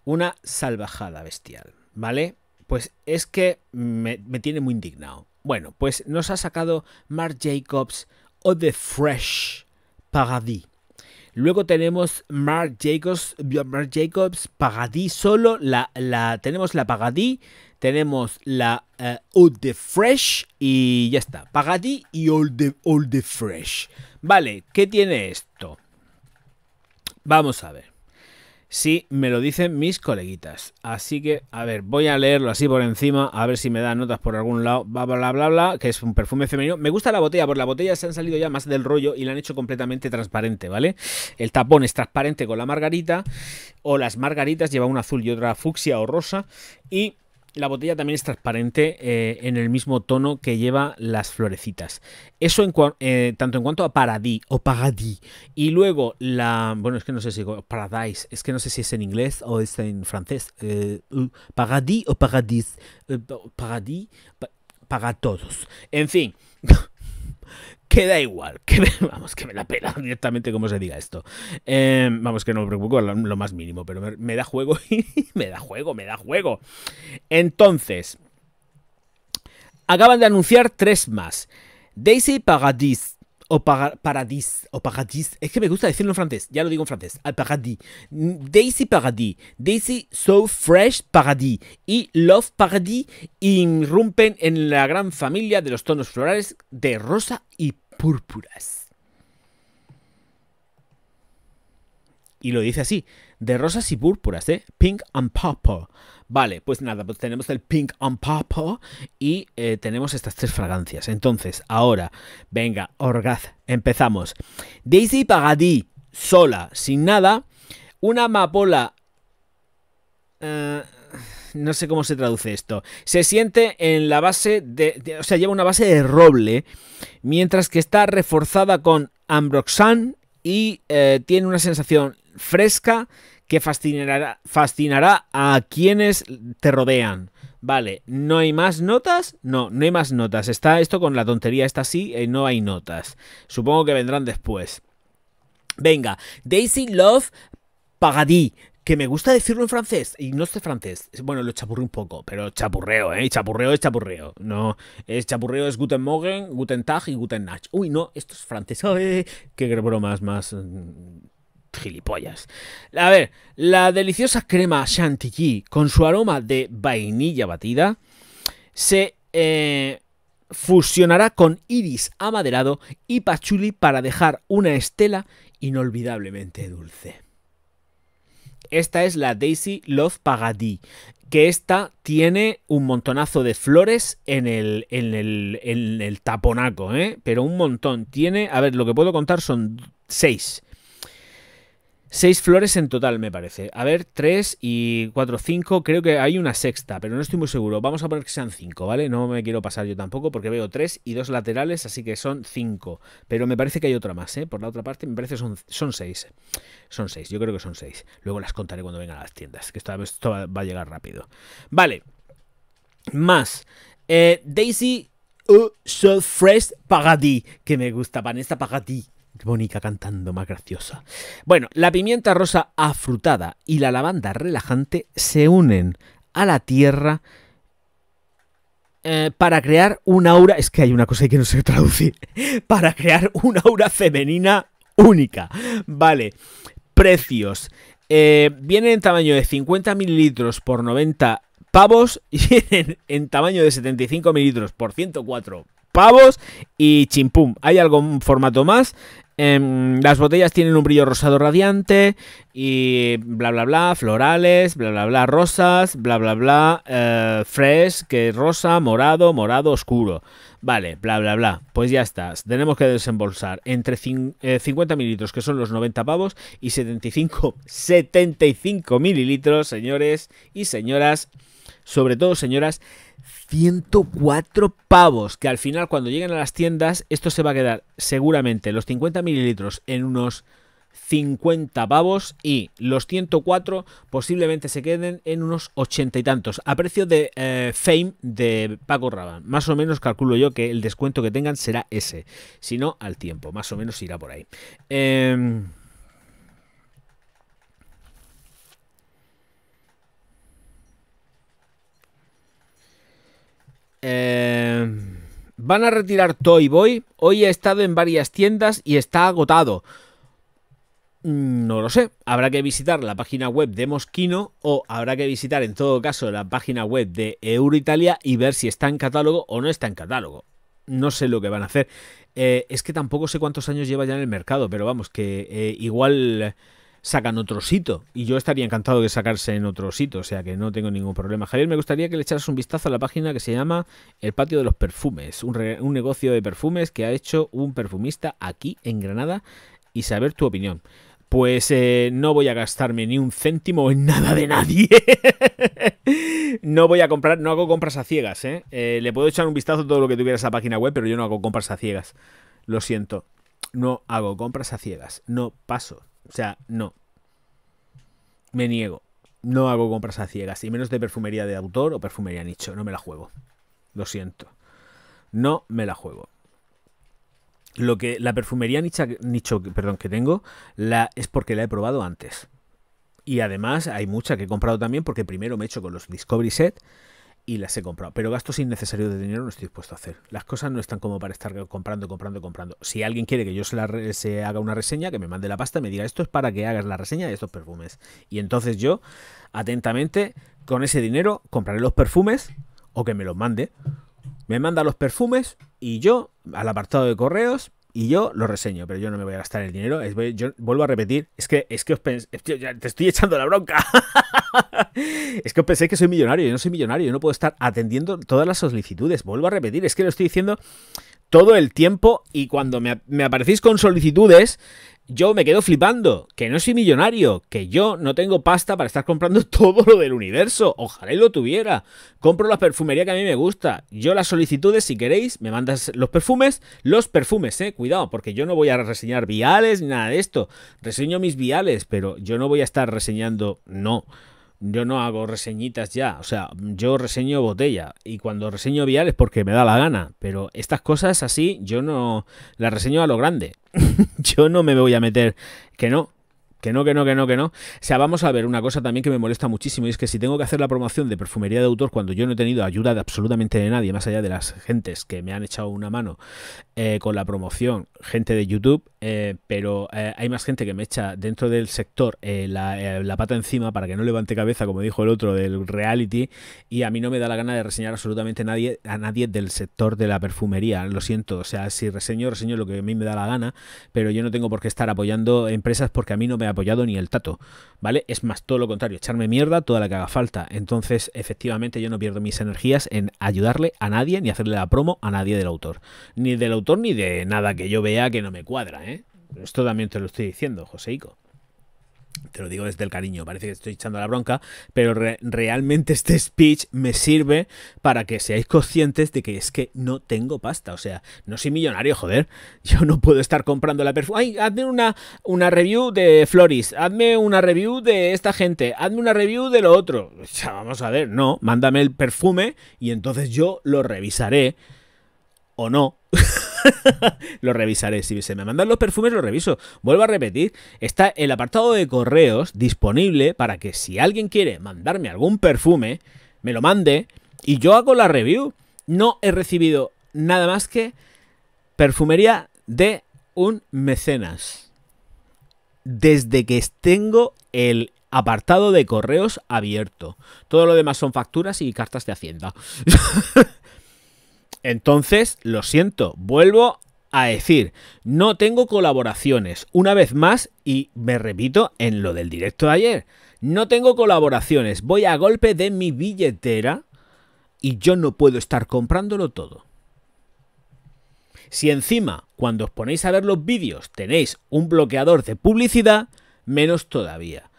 una salvajada bestial, ¿vale? Pues es que me tiene muy indignado. Bueno, pues nos ha sacado Marc Jacobs o The Fresh Paradis. Luego tenemos Marc Jacobs, Marc Jacobs Paradis solo, la, tenemos la Paradis, tenemos la All eh, the Fresh y ya está. Pagadí y Old the, all the Fresh. Vale, ¿qué tiene esto? Vamos a ver. Sí, me lo dicen mis coleguitas. Así que, a ver, voy a leerlo así por encima, a ver si me dan notas por algún lado, bla, bla, bla, bla, que es un perfume femenino. Me gusta la botella, porque la botella se han salido ya más del rollo y la han hecho completamente transparente, ¿vale? El tapón es transparente con la margarita, o las margaritas, lleva un azul y otra fucsia o rosa, y la botella también es transparente eh, en el mismo tono que lleva las florecitas. Eso en eh, tanto en cuanto a Paradis o Paradis. Y luego la... Bueno, es que no sé si Paradis, Es que no sé si es en inglés o es en francés. Eh, paradis o Paradis. paradis. Para todos. En fin queda da igual, que vamos, que me la pela directamente como se diga esto. Em, vamos, que no me preocupo lo, más mínimo, pero me, da juego y me da juego, me da juego. Entonces, acaban de anunciar tres más. Daisy Pagadist o paradis, O paradis. Es que me gusta decirlo en francés, ya lo digo en francés. Al paradis. Daisy paradis. Daisy so fresh paradis. Y love paradis irrumpen en la gran familia de los tonos florales de rosa y púrpuras. Y lo dice así, de rosas y púrpuras, ¿eh? Pink and purple. Vale, pues nada, pues tenemos el Pink on Purple y eh, tenemos estas tres fragancias. Entonces, ahora, venga, orgaz, empezamos. Daisy Pagadí, sola, sin nada. Una amapola... Eh, no sé cómo se traduce esto. Se siente en la base de, O sea, lleva una base de roble, mientras que está reforzada con Ambroxan y eh, tiene una sensación fresca que fascinará, fascinará a quienes te rodean. Vale, ¿no hay más notas? No, no hay más notas. Está esto con la tontería, está así, eh, no hay notas. Supongo que vendrán después. Venga, Daisy Love Pagadí, que me gusta decirlo en francés, y no sé francés, bueno, lo chapurré un poco, pero chapurreo, ¿eh? Chapurreo es chapurreo, no, es chapurreo es Guten Morgen, Guten Tag y Guten Nacht. Uy, no, esto es francés, qué bromas más mm, gilipollas. A ver, la deliciosa crema chantilly con su aroma de vainilla batida se eh, fusionará con iris amaderado y pachuli para dejar una estela inolvidablemente dulce. Esta es la Daisy Love Pagadi, que esta tiene un montonazo de flores en el, el, taponaco, ¿eh? pero un montón. Tiene, a ver, lo que puedo contar son seis. Seis flores en total, me parece. A ver, tres y cuatro, cinco. Creo que hay una sexta, pero no estoy muy seguro. Vamos a poner que sean cinco, ¿vale? No me quiero pasar yo tampoco porque veo tres y dos laterales, así que son cinco. Pero me parece que hay otra más, ¿eh? Por la otra parte, me parece son, son seis. Son seis, yo creo que son seis. Luego las contaré cuando vengan a las tiendas, que esto, va a llegar rápido. Vale. Más. Eh, Daisy... Uh, Fresh pagati que me gusta, esta pagati Mónica cantando más graciosa. Bueno, la pimienta rosa afrutada y la lavanda relajante se unen a la tierra eh, para crear un aura. Es que hay una cosa que no sé traducir. Para crear un aura femenina única. Vale. Precios. Eh, vienen en tamaño de 50 mililitros por 90 pavos. Y vienen en tamaño de 75 mililitros por 104 pavos. Y chimpum. ¿Hay algún formato más? Em, las botellas tienen un brillo rosado radiante y bla bla bla, florales, bla bla bla, rosas, bla bla bla, eh, fresh, que es rosa, morado, morado oscuro. Vale, bla bla bla. Pues ya estás. Tenemos que desembolsar entre 50 eh, mililitros, que son los 90 pavos, y 75, 75 mililitros, señores y señoras, sobre todo señoras, 104 pavos, que al final cuando lleguen a las tiendas, esto se va a quedar seguramente los 50 mililitros en unos 50 pavos y los 104 posiblemente se queden en unos 80 y tantos, a precio de eh, Fame de Paco Rabanne. Más o menos calculo yo que el descuento que tengan será ese, si no al tiempo, más o menos irá por ahí. Em, Eh, van a retirar Toy Boy. Hoy he estado en varias tiendas y está agotado. Mm, no lo sé. Habrá que visitar la página web de Mosquino o habrá que visitar en todo caso la página web de Euroitalia y ver si está en catálogo o no está en catálogo. No sé lo que van a hacer. Eh, es que tampoco sé cuántos años lleva ya en el mercado, pero vamos, que eh, igual sacan otro sitio. Y yo estaría encantado de sacarse en otro sitio, o sea que no tengo ningún problema. Javier, me gustaría que le echaras un vistazo a la página que se llama El Patio de los Perfumes, un, negocio de perfumes que ha hecho un perfumista aquí en Granada y saber tu opinión. Pues eh, no voy a gastarme ni un céntimo en nada de nadie. no voy a comprar, no hago compras a ciegas. ¿eh? ¿eh? le puedo echar un vistazo a todo lo que tuviera esa página web, pero yo no hago compras a ciegas. Lo siento. No hago compras a ciegas. No paso. O sea, no. Me niego. No hago compras a ciegas, y menos de perfumería de autor o perfumería nicho. No me la juego. Lo siento. No me la juego. Lo que la perfumería nicho perdón, que tengo la, es porque la he probado antes. Y además hay mucha que he comprado también porque primero me he hecho con los Discovery Set y las he comprado. Pero gastos innecesarios de dinero no estoy dispuesto a hacer. Las cosas no están como para estar comprando, comprando, comprando. Si alguien quiere que yo se, haga una reseña, que me mande la pasta y me diga esto es para que hagas la reseña de estos perfumes. Y entonces yo, atentamente, con ese dinero compraré los perfumes o que me los mande. Me manda los perfumes y yo al apartado de correos y yo lo reseño, pero yo no me voy a gastar el dinero. Es, yo vuelvo a repetir, es que, es que os pensé, te estoy echando la bronca. es que os pensé que soy millonario, yo no soy millonario, yo no puedo estar atendiendo todas las solicitudes. Vuelvo a repetir, es que lo estoy diciendo todo el tiempo y cuando me, me, aparecéis con solicitudes, yo me quedo flipando, que no soy millonario, que yo no tengo pasta para estar comprando todo lo del universo, ojalá y lo tuviera. Compro la perfumería que a mí me gusta. Yo las solicitudes, si queréis, me mandas los perfumes, los perfumes, eh, cuidado, porque yo no voy a reseñar viales ni nada de esto. Reseño mis viales, pero yo no voy a estar reseñando, no yo no hago reseñitas ya, o sea, yo reseño botella y cuando reseño vial es porque me da la gana, pero estas cosas así yo no las reseño a lo grande. yo no me voy a meter que no, que no, que no, que no, que no. O sea, vamos a ver una cosa también que me molesta muchísimo y es que si tengo que hacer la promoción de perfumería de autor cuando yo no he tenido ayuda de absolutamente de nadie, más allá de las gentes que me han echado una mano eh, con la promoción, gente de YouTube, eh, pero eh, hay más gente que me echa dentro del sector eh, la, pata encima para que no levante cabeza, como dijo el otro, del reality, y a mí no me da la gana de reseñar absolutamente nadie, a nadie del sector de la perfumería, lo siento, o sea, si reseño, reseño lo que a mí me da la gana, pero yo no tengo por qué estar apoyando empresas porque a mí no me ha apoyado ni el tato, ¿vale? Es más, todo lo contrario, echarme mierda toda la que haga falta, entonces efectivamente yo no pierdo mis energías en ayudarle a nadie ni hacerle la promo a nadie del autor, ni del autor ni de nada que yo vea que no me cuadra, ¿eh? Esto también te lo estoy diciendo, Joseico. Te lo digo desde el cariño, parece que estoy echando la bronca, pero realmente este speech me sirve para que seáis conscientes de que es que no tengo pasta. O sea, no soy millonario, joder. Yo no puedo estar comprando la perfume. ¡Ay, hazme una, una review de Floris! ¡Hazme una review de esta gente! ¡Hazme una review de lo otro! O sea, vamos a ver, no. Mándame el perfume y entonces yo lo revisaré o no. lo revisaré. Si se me mandan los perfumes, lo reviso. Vuelvo a repetir, está el apartado de correos disponible para que si alguien quiere mandarme algún perfume, me lo mande y yo hago la review. No he recibido nada más que perfumería de un mecenas. Desde que tengo el apartado de correos abierto. Todo lo demás son facturas y cartas de Hacienda. Entonces, lo siento, vuelvo a decir, no tengo colaboraciones. Una vez más, y me repito en lo del directo de ayer, no tengo colaboraciones. Voy a golpe de mi billetera y yo no puedo estar comprándolo todo. Si encima, cuando os ponéis a ver los vídeos, tenéis un bloqueador de publicidad, menos todavía.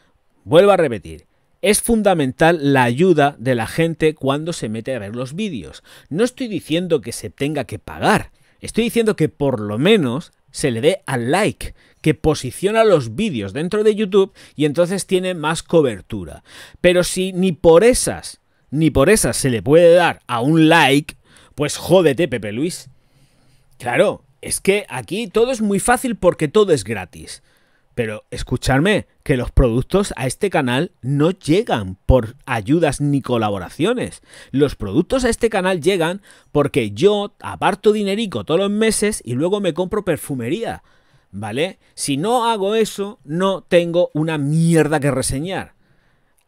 Vuelvo a repetir, es fundamental la ayuda de la gente cuando se mete a ver los vídeos. No estoy diciendo que se tenga que pagar, estoy diciendo que por lo menos se le dé al like, que posiciona los vídeos dentro de YouTube y entonces tiene más cobertura. Pero si ni por esas, ni por esas se le puede dar a un like, pues jódete, Pepe Luis. Claro, es que aquí todo es muy fácil porque todo es gratis. Pero escucharme, que los productos a este canal no llegan por ayudas ni colaboraciones. Los productos a este canal llegan porque yo aparto dinerico todos los meses y luego me compro perfumería. ¿Vale? Si no hago eso, no tengo una mierda que reseñar.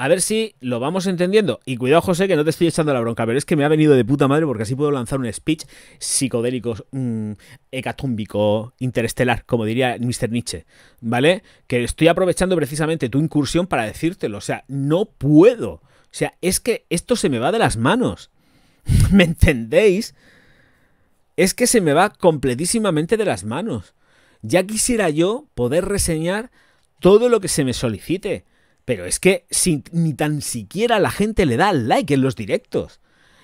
A ver si lo vamos entendiendo. Y cuidado, José, que no te estoy echando la bronca, pero es que me ha venido de puta madre porque así puedo lanzar un speech psicodélico, mm, hecatúmbico, interestelar, como diría Mr. Nietzsche. ¿Vale? Que estoy aprovechando precisamente tu incursión para decírtelo. O sea, no puedo. O sea, es que esto se me va de las manos. ¿Me entendéis? Es que se me va completísimamente de las manos. Ya quisiera yo poder reseñar todo lo que se me solicite pero es que ni tan siquiera la gente le da like en los directos.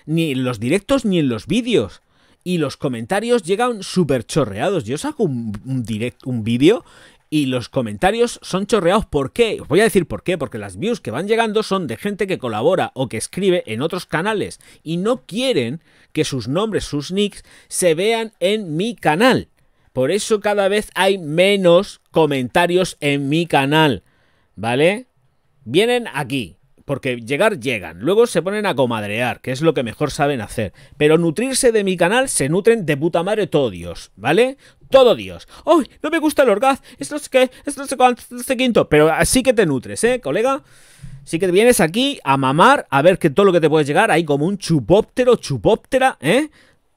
Ni en los directos ni en los vídeos. Y los comentarios llegan súper chorreados. Yo saco un, un, un vídeo y los comentarios son chorreados. ¿Por qué? Os voy a decir por qué. Porque las views que van llegando son de gente que colabora o que escribe en otros canales. Y no quieren que sus nombres, sus nicks, se vean en mi canal. Por eso cada vez hay menos comentarios en mi canal. ¿Vale? vienen aquí. Porque llegar llegan, luego se ponen a comadrear, que es lo que mejor saben hacer. Pero nutrirse de mi canal se nutren de puta madre todo Dios, ¿vale? Todo Dios. ¡Uy! no me gusta el orgaz, esto es que, esto es cuánto, esto quinto. Pero así que te nutres, ¿eh, colega? Así que vienes aquí a mamar, a ver que todo lo que te puede llegar, ahí como un chupóptero, chupóptera, ¿eh?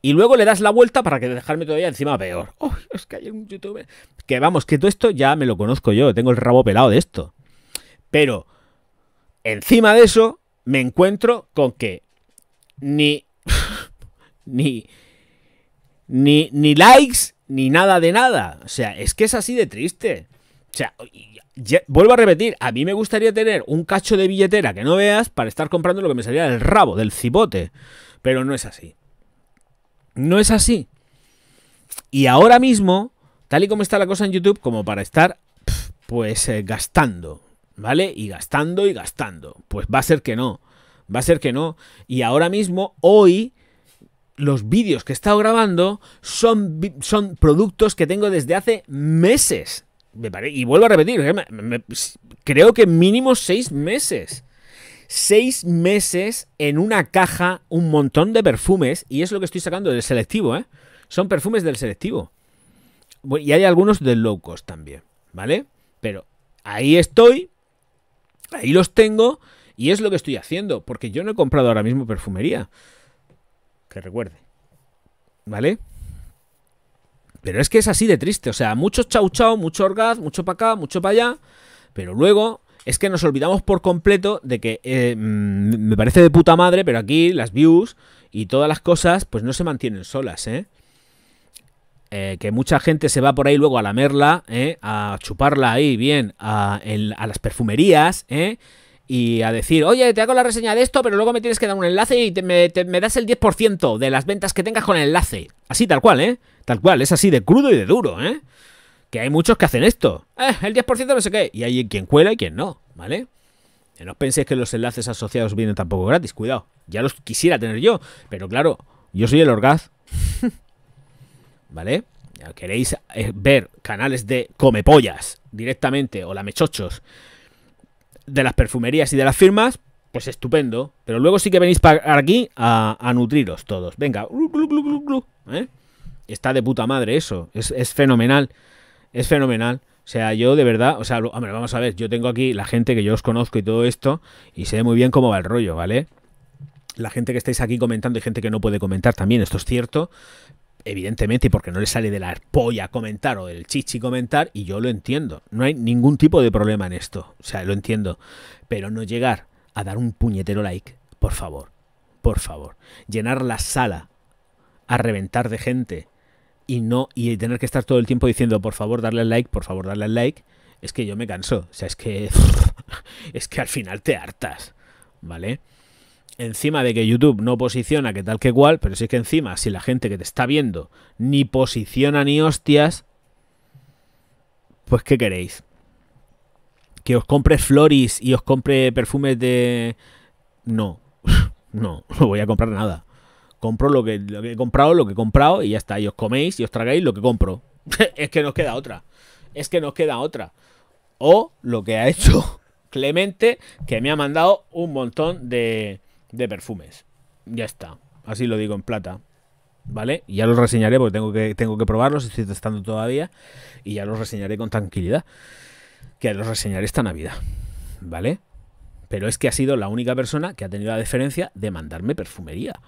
Y luego le das la vuelta para que dejarme todavía encima peor. Oh, es que hay un youtuber. Que vamos, que todo esto ya me lo conozco yo, tengo el rabo pelado de esto. Pero Encima de eso, me encuentro con que ni. ni. Ni, likes, ni nada de nada. O sea, es que es así de triste. O sea, vuelvo a repetir, a mí me gustaría tener un cacho de billetera que no veas para estar comprando lo que me salía del rabo, del cipote. Pero no es así. No es así. Y ahora mismo, tal y como está la cosa en YouTube, como para estar, pues, eh, gastando. ¿vale? Y gastando y gastando. Pues va a ser que no. Va a ser que no. Y ahora mismo, hoy, los vídeos que he estado grabando son, son productos que tengo desde hace meses. Y vuelvo a repetir, eh, creo que mínimo seis meses. Seis meses en una caja, un montón de perfumes, y es lo que estoy sacando del selectivo, ¿eh? Son perfumes del selectivo. Y hay algunos de low cost también, ¿vale? Pero ahí estoy Ahí los tengo y es lo que estoy haciendo, porque yo no he comprado ahora mismo perfumería. Que recuerde. ¿Vale? Pero es que es así de triste. O sea, mucho chau chau, mucho orgaz, mucho para acá, mucho para allá. Pero luego es que nos olvidamos por completo de que eh, mm, me parece de puta madre, pero aquí las views y todas las cosas pues no se mantienen solas, ¿eh? Eh, que mucha gente se va por ahí luego a lamerla, eh, a chuparla ahí bien a, las perfumerías, eh, y a decir, oye, te hago la reseña de esto, pero luego me tienes que dar un enlace y me, das el 10% de las ventas que tengas con el enlace. Así, tal cual, ¿eh? Tal cual, es así de crudo y de duro, ¿eh? Que hay muchos que hacen esto. Eh, el 10% no sé qué. Y hay quien cuela y quien no, ¿vale? Que no penséis que los enlaces asociados vienen tampoco gratis, cuidado. Ya los quisiera tener yo, pero claro, yo soy el orgaz. ¿vale? queréis eh, ver canales de comepollas directamente o lamechochos de las perfumerías y de las firmas, pues estupendo. Pero luego sí que venís para aquí a, nutriros todos. Venga. ¿Eh? Está de puta madre eso. Es, es, fenomenal. Es fenomenal. O sea, yo de verdad, o sea, hombre, vamos a ver, yo tengo aquí la gente que yo os conozco y todo esto, y sé muy bien cómo va el rollo, ¿vale? La gente que estáis aquí comentando y gente que no puede comentar también, esto es cierto, evidentemente, porque no le sale de la polla comentar o del chichi comentar, y yo lo entiendo. No hay ningún tipo de problema en esto. O sea, lo entiendo. Pero no llegar a dar un puñetero like, por favor. Por favor. Llenar la sala a reventar de gente y no y tener que estar todo el tiempo diciendo, por favor, darle al like, por favor, darle al like, es que yo me canso. O sea, es que. es que al final te hartas. ¿Vale? encima de que YouTube no posiciona que tal que cual, pero si es que encima, si la gente que te está viendo ni posiciona ni hostias, pues ¿qué queréis? Que os compre floris y os compre perfumes de... No, no, no voy a comprar nada. Compro lo que, lo que he comprado, lo que he comprado y ya está. Y os coméis y os tragáis lo que compro. es que nos queda otra. Es que nos queda otra. O lo que ha hecho Clemente, que me ha mandado un montón de de perfumes. Ya está. Así lo digo en plata. ¿Vale? ya los reseñaré porque tengo que, tengo que probarlos, estoy testando todavía. Y ya los reseñaré con tranquilidad. Que los reseñaré esta Navidad. ¿Vale? Pero es que ha sido la única persona que ha tenido la deferencia de mandarme perfumería.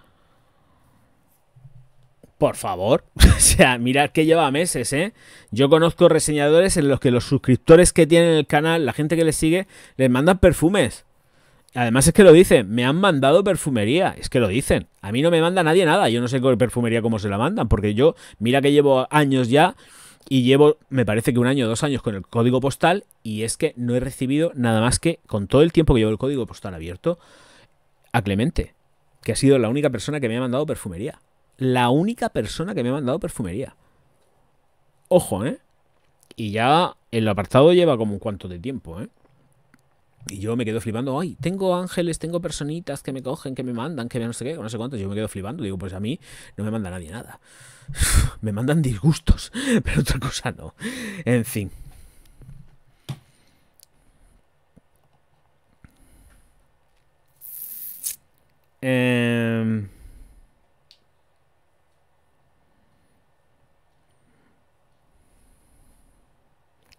Por favor. O sea, mirad que lleva meses, ¿eh? Yo conozco reseñadores en los que los suscriptores que tienen el canal, la gente que les sigue, les mandan perfumes. Además es que lo dicen, me han mandado perfumería, es que lo dicen. A mí no me manda nadie nada, yo no sé con perfumería cómo se la mandan, porque yo, mira que llevo años ya y llevo, me parece que un año, dos años con el código postal y es que no he recibido nada más que, con todo el tiempo que llevo el código postal abierto, a Clemente, que ha sido la única persona que me ha mandado perfumería. La única persona que me ha mandado perfumería. Ojo, ¿eh? Y ya el apartado lleva como un cuanto de tiempo, ¿eh? Y yo me quedo flipando, ay, tengo ángeles, tengo personitas que me cogen, que me mandan, que no sé qué, no sé cuántos. Yo me quedo flipando, digo, pues a mí no me manda nadie nada. me mandan disgustos, pero otra cosa no. En fin. Em.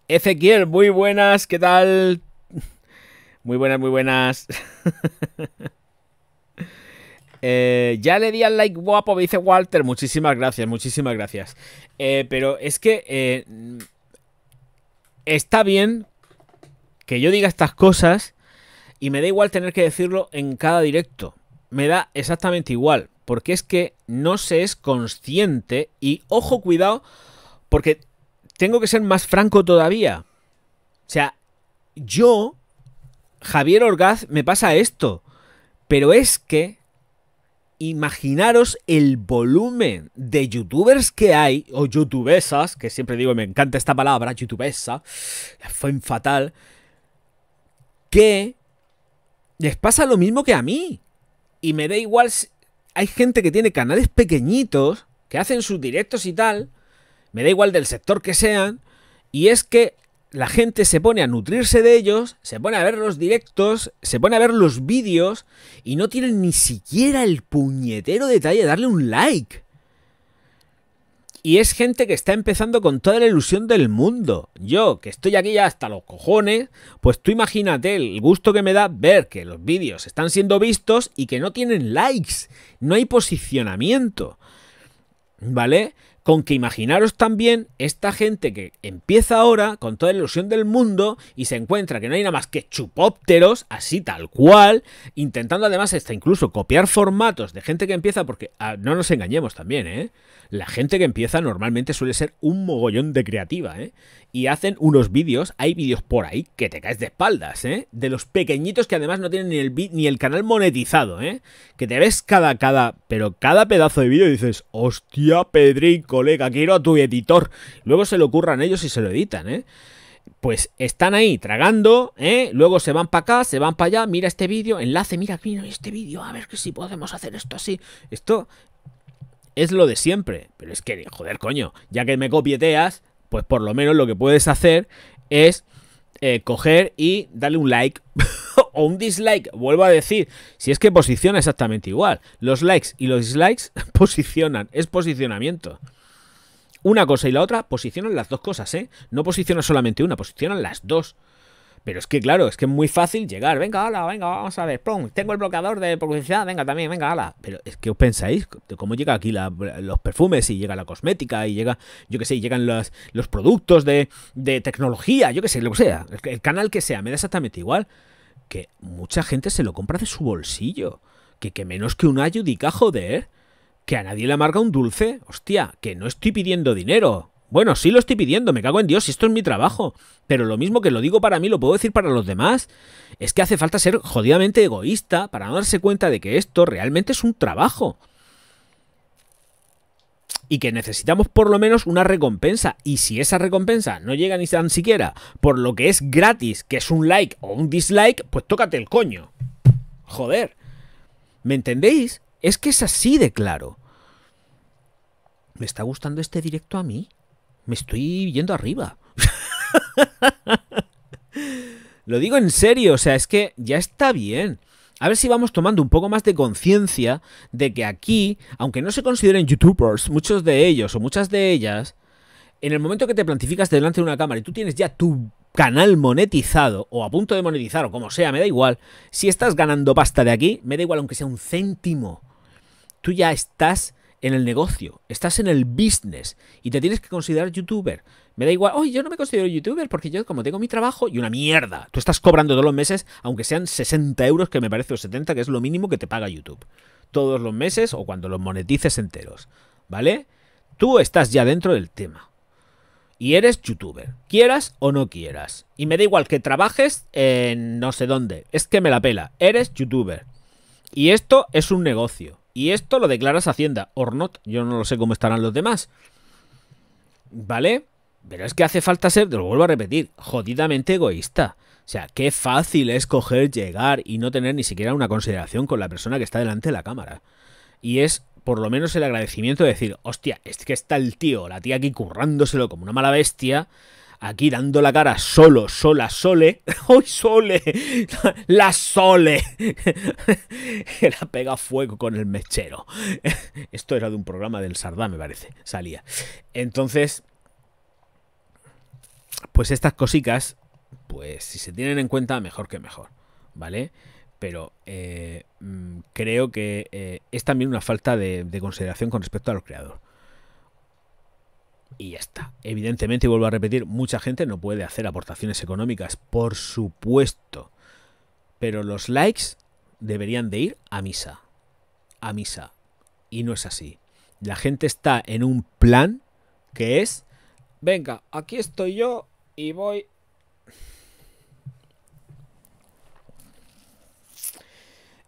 Ezequiel, muy buenas, ¿qué tal? Muy buenas, muy buenas. Eh, ya le di al like guapo, me dice Walter. Muchísimas gracias, muchísimas gracias. Eh, pero es que eh, está bien que yo diga estas cosas y me da igual tener que decirlo en cada directo. Me da exactamente igual, porque es que no se es consciente y ojo cuidado, porque tengo que ser más franco todavía. O sea, yo Javier Orgaz me pasa esto. Pero es que imaginaros el volumen de youtubers que hay, o youtubesas, que siempre digo, me encanta esta palabra, youtubesa, fue fatal, que les pasa lo mismo que a mí. Y me da igual, hay gente que tiene canales pequeñitos, que hacen sus directos y tal, me da igual del sector que sean, y es que la gente se pone a nutrirse de ellos, se pone a ver los directos, se pone a ver los vídeos y no tienen ni siquiera el puñetero detalle de darle un like. Y es gente que está empezando con toda la ilusión del mundo. Yo, que estoy aquí ya hasta los cojones, pues tú imagínate el gusto que me da ver que los vídeos están siendo vistos y que no tienen likes, no hay posicionamiento. ¿Vale? con que imaginaros también esta gente que empieza ahora con toda la ilusión del mundo y se encuentra que no hay nada más que chupópteros, así tal cual, intentando además hasta incluso copiar formatos de gente que empieza, porque ah, no nos engañemos también, ¿eh? La gente que empieza normalmente suele ser un mogollón de creativa, ¿eh? y hacen unos vídeos, hay vídeos por ahí que te caes de espaldas, ¿eh? De los pequeñitos que además no tienen ni el, ni el canal monetizado, ¿eh? Que te ves cada, cada, pero cada pedazo de vídeo y dices, hostia, Pedrín, colega, quiero a tu editor. Luego se lo ocurran ellos y se lo editan, ¿eh? Pues están ahí tragando, ¿eh? Luego se van para acá, se van para allá, mira este vídeo, enlace, mira, mira este vídeo, a ver que si podemos hacer esto así. Esto es lo de siempre, pero es que, joder, coño, ya que me copieteas, pues por lo menos lo que puedes hacer es eh, coger y darle un like o un dislike. Vuelvo a decir, si es que posiciona exactamente igual. Los likes y los dislikes posicionan, es posicionamiento. Una cosa y la otra posicionan las dos cosas, ¿eh? No posiciona solamente una, posicionan las dos. Pero es que, claro, es que es muy fácil llegar. Venga, hola, venga, vamos a ver. pum, tengo el bloqueador de publicidad, venga también, venga, hola. Pero es que os pensáis, ¿cómo llega aquí los perfumes y llega la cosmética y llega, yo qué sé, llegan los, los productos de, de, tecnología, yo qué sé, lo que sea, el, canal que sea, me da exactamente igual. Que mucha gente se lo compra de su bolsillo. Que, que menos que un ayudica, joder. Que a nadie le amarga un dulce. Hostia, que no estoy pidiendo dinero. Bueno, sí lo estoy pidiendo, me cago en Dios, esto es mi trabajo. Pero lo mismo que lo digo para mí, lo puedo decir para los demás. Es que hace falta ser jodidamente egoísta para no darse cuenta de que esto realmente es un trabajo. Y que necesitamos por lo menos una recompensa. Y si esa recompensa no llega ni tan siquiera por lo que es gratis, que es un like o un dislike, pues tócate el coño. Joder. ¿Me entendéis? Es que es así de claro. ¿Me está gustando este directo a mí? me estoy yendo arriba. Lo digo en serio, o sea, es que ya está bien. A ver si vamos tomando un poco más de conciencia de que aquí, aunque no se consideren youtubers, muchos de ellos o muchas de ellas, en el momento que te plantificas delante de una cámara y tú tienes ya tu canal monetizado o a punto de monetizar o como sea, me da igual, si estás ganando pasta de aquí, me da igual aunque sea un céntimo, tú ya estás en el negocio, estás en el business y te tienes que considerar youtuber. Me da igual, oye, yo no me considero youtuber porque yo como tengo mi trabajo y una mierda. Tú estás cobrando todos los meses, aunque sean 60 euros, que me parece, o 70, que es lo mínimo que te paga YouTube. Todos los meses o cuando los monetices enteros. ¿Vale? Tú estás ya dentro del tema. Y eres youtuber, quieras o no quieras. Y me da igual que trabajes en no sé dónde. Es que me la pela. Eres youtuber. Y esto es un negocio. Y esto lo declaras Hacienda, or not. Yo no lo sé cómo estarán los demás. ¿Vale? Pero es que hace falta ser, te lo vuelvo a repetir, jodidamente egoísta. O sea, qué fácil es coger, llegar y no tener ni siquiera una consideración con la persona que está delante de la cámara. Y es por lo menos el agradecimiento de decir, hostia, es que está el tío, la tía aquí currándoselo como una mala bestia aquí dando la cara solo, sola, sole. ¡Hoy sole! ¡La sole! Era pega fuego con el mechero. Esto era de un programa del Sardá, me parece. Salía. Entonces, pues estas cositas, pues si se tienen en cuenta, mejor que mejor. ¿Vale? Pero eh, mm, creo que eh, es también una falta de, de consideración con respecto a los y ya está. Evidentemente, y vuelvo a repetir, mucha gente no puede hacer aportaciones económicas, por supuesto. Pero los likes deberían de ir a misa. A misa. Y no es así. La gente está en un plan que es, venga, aquí estoy yo y voy...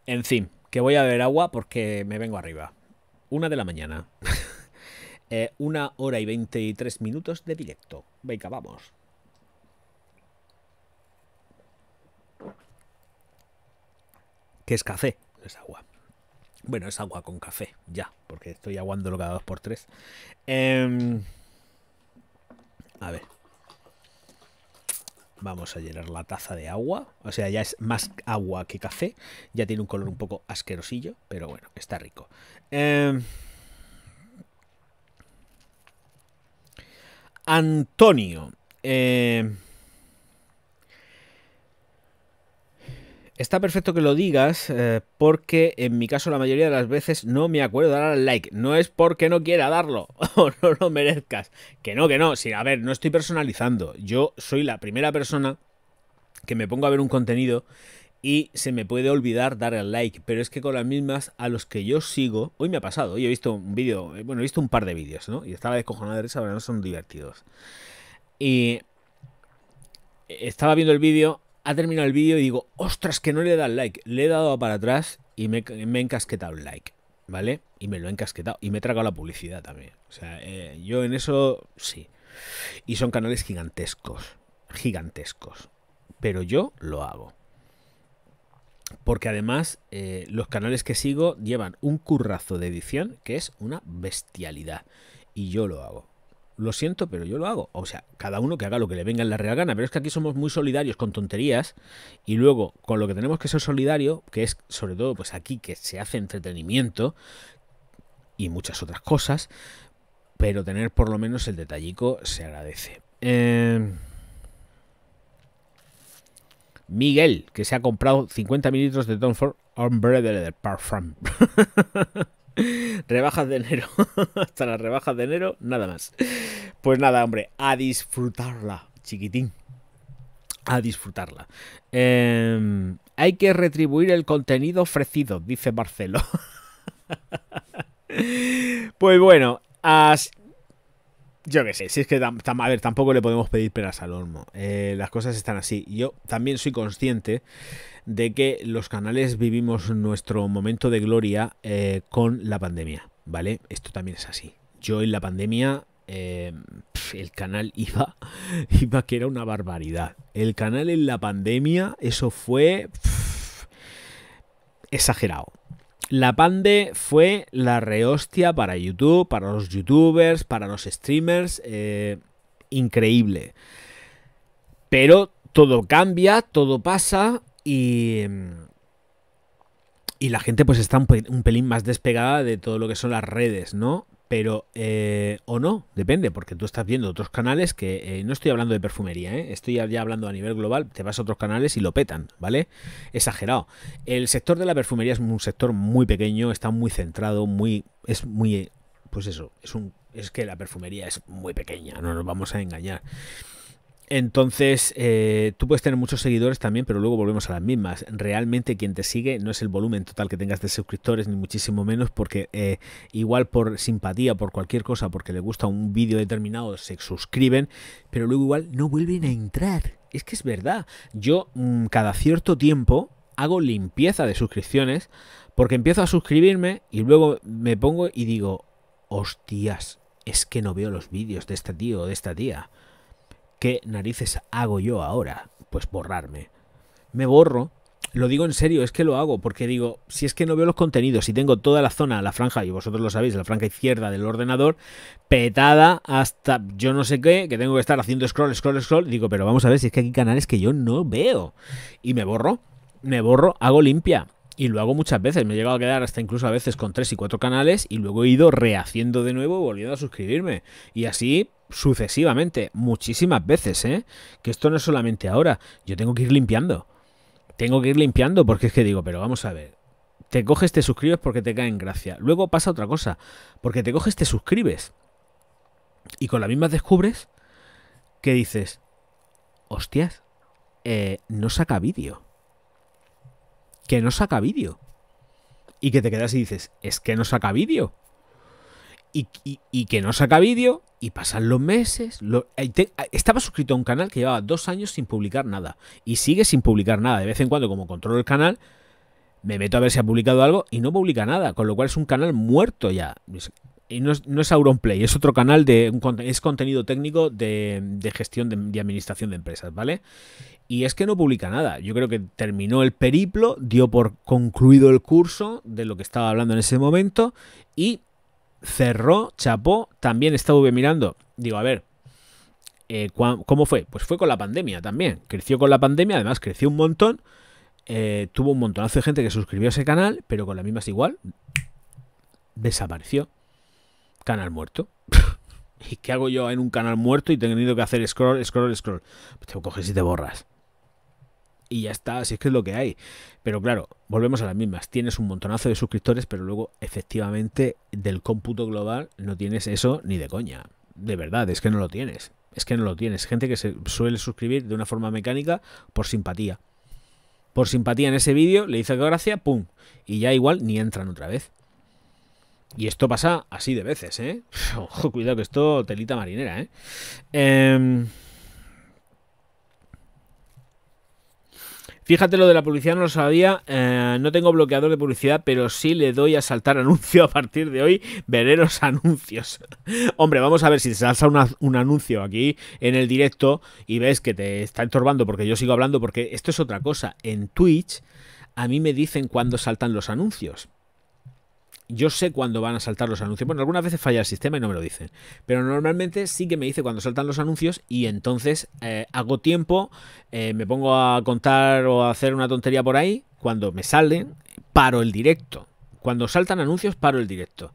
En fin, que voy a beber agua porque me vengo arriba. Una de la mañana. Eh, una hora y 23 minutos de directo. Venga, vamos. ¿Qué es café, es agua. Bueno, es agua con café, ya, porque estoy aguándolo cada dos por tres. Em, a ver. Vamos a llenar la taza de agua. O sea, ya es más agua que café. Ya tiene un color un poco asquerosillo, pero bueno, está rico. Eh, Antonio. Eh, está perfecto que lo digas eh, porque en mi caso la mayoría de las veces no me acuerdo de dar al like. No es porque no quiera darlo o no lo merezcas. Que no, que no. Sí, a ver, no estoy personalizando. Yo soy la primera persona que me pongo a ver un contenido y se me puede olvidar dar el like, pero es que con las mismas a los que yo sigo, hoy me ha pasado, hoy he visto un vídeo, eh, bueno, he visto un par de vídeos, ¿no? Y estaba descojonado de risa, pero no son divertidos. Y estaba viendo el vídeo, ha terminado el vídeo y digo, ostras, que no le dado el like, le he dado para atrás y me, he encasquetado el like, ¿vale? Y me lo he encasquetado y me he tragado la publicidad también. O sea, eh, yo en eso sí. Y son canales gigantescos, gigantescos. Pero yo lo hago porque además eh, los canales que sigo llevan un currazo de edición que es una bestialidad. Y yo lo hago. Lo siento, pero yo lo hago. O sea, cada uno que haga lo que le venga en la real gana. Pero es que aquí somos muy solidarios con tonterías. Y luego, con lo que tenemos que ser solidario, que es sobre todo pues aquí que se hace entretenimiento y muchas otras cosas. Pero tener por lo menos el detallico se agradece. Eh, Miguel, que se ha comprado 50 mililitros de Tom Ford Hombre de Parfum. rebajas de enero. Hasta las rebajas de enero, nada más. Pues nada, hombre, a disfrutarla, chiquitín. A disfrutarla. Em, hay que retribuir el contenido ofrecido, dice Marcelo. pues bueno, as yo qué sé, si es que, a ver, tampoco le podemos pedir peras al olmo. Eh, las cosas están así. Yo también soy consciente de que los canales vivimos nuestro momento de gloria eh, con la pandemia, ¿vale? Esto también es así. Yo en la pandemia eh, el canal iba, iba que era una barbaridad. El canal en la pandemia, eso fue exagerado. La Pande fue la rehostia para YouTube, para los youtubers, para los streamers. Eh, increíble. Pero todo cambia, todo pasa y... Y la gente pues está un pelín más despegada de todo lo que son las redes, ¿no? Pero, eh, o no, depende, porque tú estás viendo otros canales que, eh, no estoy hablando de perfumería, ¿eh? estoy ya hablando a nivel global, te vas a otros canales y lo petan, ¿vale? Exagerado. El sector de la perfumería es un sector muy pequeño, está muy centrado, muy, es muy, pues eso, es, un, es que la perfumería es muy pequeña, no nos vamos a engañar. Entonces, eh, tú puedes tener muchos seguidores también, pero luego volvemos a las mismas. Realmente quien te sigue no es el volumen total que tengas de suscriptores, ni muchísimo menos, porque eh, igual por simpatía, por cualquier cosa, porque le gusta un vídeo determinado, se suscriben, pero luego igual no vuelven a entrar. Es que es verdad. Yo mm, cada cierto tiempo hago limpieza de suscripciones, porque empiezo a suscribirme y luego me pongo y digo, hostias, es que no veo los vídeos de este tío o de esta tía. ¿qué narices hago yo ahora? Pues borrarme. Me borro. Lo digo en serio, es que lo hago, porque digo, si es que no veo los contenidos, si tengo toda la zona, la franja, y vosotros lo sabéis, la franja izquierda del ordenador, petada hasta yo no sé qué, que tengo que estar haciendo scroll, scroll, scroll, digo, pero vamos a ver si es que hay canales que yo no veo. Y me borro, me borro, hago limpia. Y lo hago muchas veces, me he llegado a quedar hasta incluso a veces con tres y cuatro canales y luego he ido rehaciendo de nuevo, volviendo a suscribirme. Y así sucesivamente, muchísimas veces, ¿eh? Que esto no es solamente ahora, yo tengo que ir limpiando. Tengo que ir limpiando porque es que digo, pero vamos a ver, te coges, te suscribes porque te cae en gracia. Luego pasa otra cosa, porque te coges, te suscribes. Y con la misma descubres que dices, hostias, eh, no saca vídeo que no saca vídeo. Y que te quedas y dices, es que no saca vídeo. Y, que no saca vídeo y pasan los meses. Eh, eh, estaba suscrito a un canal que llevaba dos años sin publicar nada. Y sigue sin publicar nada. De vez en cuando, como controlo el canal, me meto a ver si ha publicado algo y no publica nada. Con lo cual es un canal muerto ya y no es, no es Auronplay, es otro canal de es contenido técnico de, gestión de, administración de empresas, ¿vale? Y es que no publica nada. Yo creo que terminó el periplo, dio por concluido el curso de lo que estaba hablando en ese momento y cerró, chapó. También estaba mirando, digo, a ver, eh, ¿cómo fue? Pues fue con la pandemia también. Creció con la pandemia, además creció un montón. Eh, tuvo un montonazo de gente que suscribió a ese canal, pero con la misma es igual. Desapareció canal muerto. ¿Y qué hago yo en un canal muerto y tengo que hacer scroll, scroll, scroll? Pues te coges y te borras. Y ya está, así es que es lo que hay. Pero claro, volvemos a las mismas. Tienes un montonazo de suscriptores, pero luego efectivamente del cómputo global no tienes eso ni de coña. De verdad, es que no lo tienes. Es que no lo tienes. Gente que se suele suscribir de una forma mecánica por simpatía. Por simpatía en ese vídeo, le hizo gracia, ¡pum! Y ya igual ni entran otra vez. Y esto pasa así de veces, ¿eh? Ojo, cuidado que esto telita marinera, ¿eh? Em, fíjate lo de la publicidad, no lo sabía. Eh, no tengo bloqueador de publicidad, pero sí le doy a saltar anuncio a partir de hoy. Veré los anuncios. Hombre, vamos a ver si se salta un anuncio aquí en el directo y ves que te está entorbando porque yo sigo hablando, porque esto es otra cosa. En Twitch a mí me dicen cuándo saltan los anuncios yo sé cuándo van a saltar los anuncios. Bueno, algunas veces falla el sistema y no me lo dicen, Pero normalmente sí que me dice cuando saltan los anuncios y entonces eh, hago tiempo, eh, me pongo a contar o a hacer una tontería por ahí. Cuando me salen, paro el directo. Cuando saltan anuncios, paro el directo.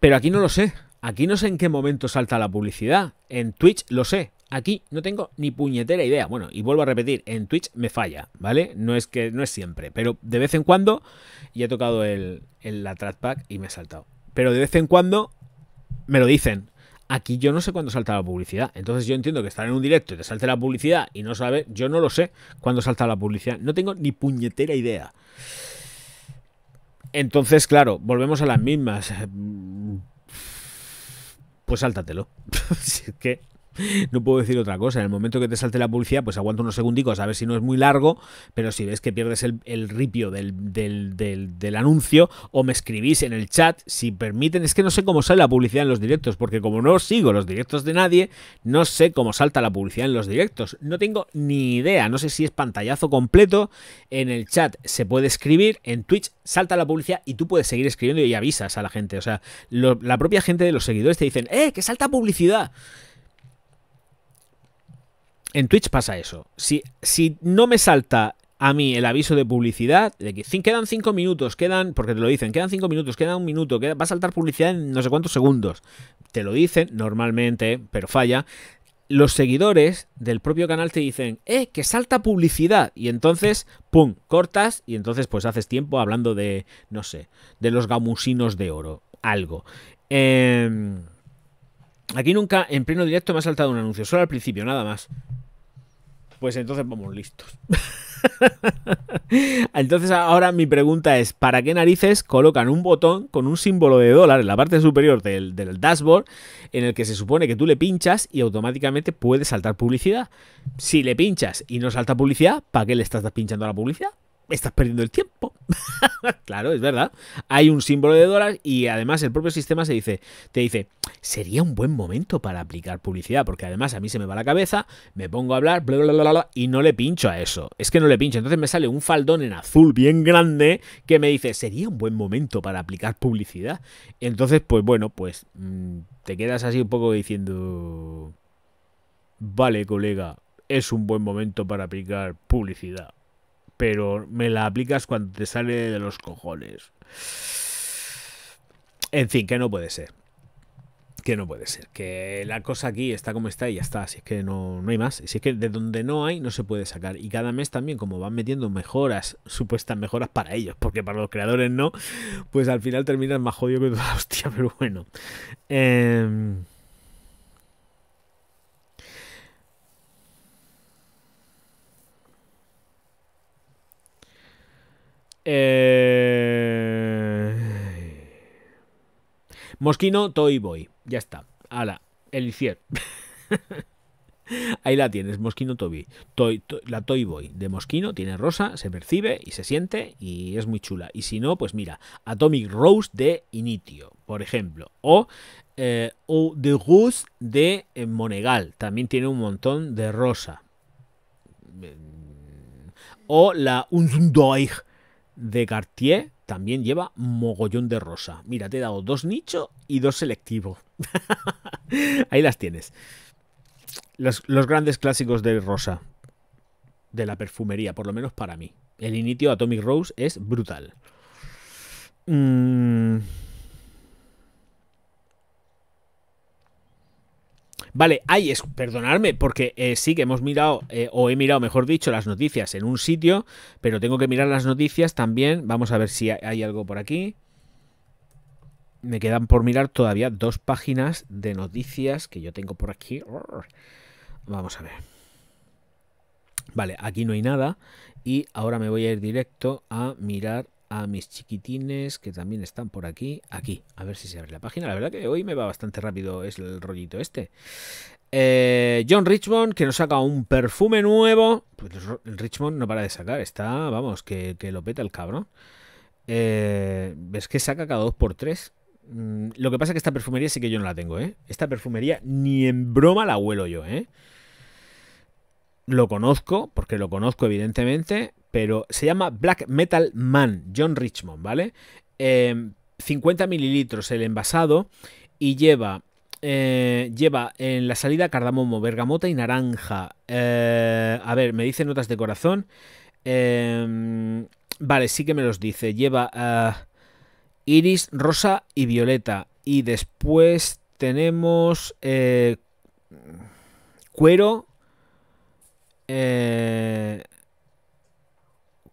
Pero aquí no lo sé. Aquí no sé en qué momento salta la publicidad. En Twitch lo sé. Aquí no tengo ni puñetera idea. Bueno, y vuelvo a repetir, en Twitch me falla, ¿vale? No es que no es siempre, pero de vez en cuando y he tocado el, el la trackpad y me he saltado. Pero de vez en cuando me lo dicen. Aquí yo no sé cuándo salta la publicidad. Entonces yo entiendo que estar en un directo y te salte la publicidad y no sabes, yo no lo sé cuándo salta la publicidad. No tengo ni puñetera idea. Entonces, claro, volvemos a las mismas. Pues sáltatelo. si es que no puedo decir otra cosa. En el momento que te salte la publicidad, pues aguanto unos segundicos a ver si no es muy largo, pero si ves que pierdes el, ripio del, anuncio, o me escribís en el chat, si permiten, es que no sé cómo sale la publicidad en los directos, porque como no sigo los directos de nadie, no sé cómo salta la publicidad en los directos. No tengo ni idea, no sé si es pantallazo completo. En el chat se puede escribir, en Twitch salta la publicidad y tú puedes seguir escribiendo y avisas a la gente. O sea, la propia gente de los seguidores te dicen, ¡eh, que salta publicidad! en Twitch pasa eso. Si, si no me salta a mí el aviso de publicidad, de que quedan cinco minutos, quedan, porque te lo dicen, quedan cinco minutos, queda un minuto, va a saltar publicidad en no sé cuántos segundos. Te lo dicen normalmente, pero falla. Los seguidores del propio canal te dicen, eh, que salta publicidad. Y entonces, pum, cortas y entonces pues haces tiempo hablando de, no sé, de los gamusinos de oro, algo. Em, aquí nunca, en pleno directo, me ha saltado un anuncio, solo al principio, nada más. Pues entonces vamos listos. entonces ahora mi pregunta es, ¿para qué narices colocan un botón con un símbolo de dólar en la parte superior del, dashboard en el que se supone que tú le pinchas y automáticamente puede saltar publicidad? Si le pinchas y no salta publicidad, ¿para qué le estás pinchando a la publicidad? estás perdiendo el tiempo. claro, es verdad. Hay un símbolo de dólar y además el propio sistema se dice, te dice, sería un buen momento para aplicar publicidad, porque además a mí se me va la cabeza, me pongo a hablar, bla, bla, bla, y no le pincho a eso. Es que no le pincho. Entonces me sale un faldón en azul bien grande que me dice, sería un buen momento para aplicar publicidad. Entonces, pues bueno, pues mm, te quedas así un poco diciendo, vale, colega, es un buen momento para aplicar publicidad pero me la aplicas cuando te sale de los cojones. En fin, que no puede ser. Que no puede ser. Que la cosa aquí está como está y ya está. así es que no, no hay más. Si es que de donde no hay, no se puede sacar. Y cada mes también, como van metiendo mejoras, supuestas mejoras para ellos, porque para los creadores no, pues al final terminan más jodido que toda hostia. Pero bueno. Eh... Eh, Mosquino Toy Boy. Ya está. Ala, el Ahí la tienes, Mosquino Toby. Toy, la Toy Boy de Mosquino tiene rosa, se percibe y se siente y es muy chula. Y si no, pues mira, Atomic Rose de Initio, por ejemplo. O, eh, o The Rose de eh, Monegal, también tiene un montón de rosa. Mm. O la Unzundoich de Cartier también lleva mogollón de rosa. Mira, te he dado dos nicho y dos selectivo. Ahí las tienes. Los, grandes clásicos de rosa. De la perfumería, por lo menos para mí. El inicio Atomic Rose es brutal. Mmm Vale, ay, es, perdonadme, porque eh, sí que hemos mirado, eh, o he mirado, mejor dicho, las noticias en un sitio, pero tengo que mirar las noticias también. Vamos a ver si hay algo por aquí. Me quedan por mirar todavía dos páginas de noticias que yo tengo por aquí. Vamos a ver. Vale, aquí no hay nada. Y ahora me voy a ir directo a mirar a mis chiquitines que también están por aquí. Aquí, a ver si se abre la página. La verdad que hoy me va bastante rápido es el rollito este. Eh, John Richmond, que nos saca un perfume nuevo. Pues Richmond no para de sacar, está, vamos, que, lo peta el cabrón. Eh, es que saca cada dos por tres. Mm, lo que pasa es que esta perfumería sí que yo no la tengo, ¿eh? Esta perfumería ni en broma la huelo yo, ¿eh? Lo conozco, porque lo conozco evidentemente, pero se llama Black Metal Man, John Richmond, ¿vale? 50 em, mililitros el envasado y lleva, eh, lleva en la salida cardamomo, bergamota y naranja. Eh, a ver, me dice notas de corazón. Em, vale, sí que me los dice. Lleva eh, iris, rosa y violeta. Y después tenemos cuero. Eh,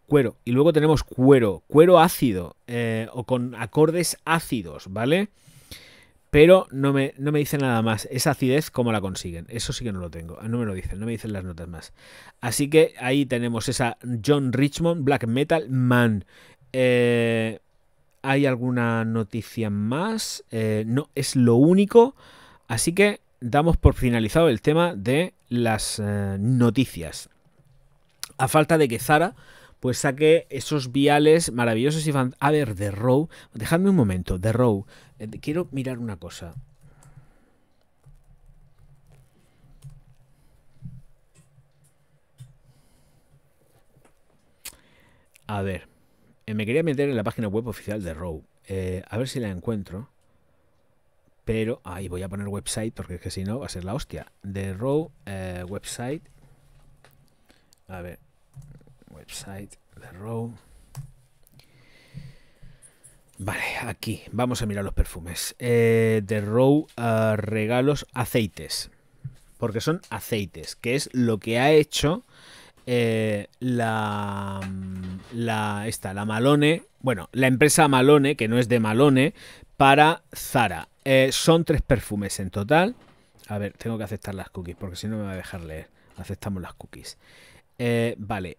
cuero. Y luego tenemos cuero, cuero ácido eh, o con acordes ácidos, ¿vale? Pero no me, no me dice nada más. Esa acidez, ¿cómo la consiguen? Eso sí que no lo tengo. Ah, no me lo dicen, no me dicen las notas más. Así que ahí tenemos esa John Richmond, Black Metal Man. Eh, ¿Hay alguna noticia más? Eh, no, es lo único. Así que damos por finalizado el tema de las noticias. A falta de que Zara pues saqué esos viales maravillosos y van A ver, The Row, dejadme un momento, The Row, eh, quiero mirar una cosa. A ver, eh, me quería meter en la página web oficial de Row, eh, a ver si la encuentro. Pero ahí voy a poner website porque es que si no va a ser la hostia. The Row website. A ver website, the row. Vale, aquí vamos a mirar los perfumes. The eh, Row ah, regalos aceites. Porque son aceites, que es lo que ha hecho eh, la, mm, la, esta, la Malone. Bueno, la empresa Malone, que no es de Malone, para Zara. Eh, son tres perfumes en total. A ver, tengo que aceptar las cookies, porque si no me va a dejar leer. Aceptamos las cookies. vale,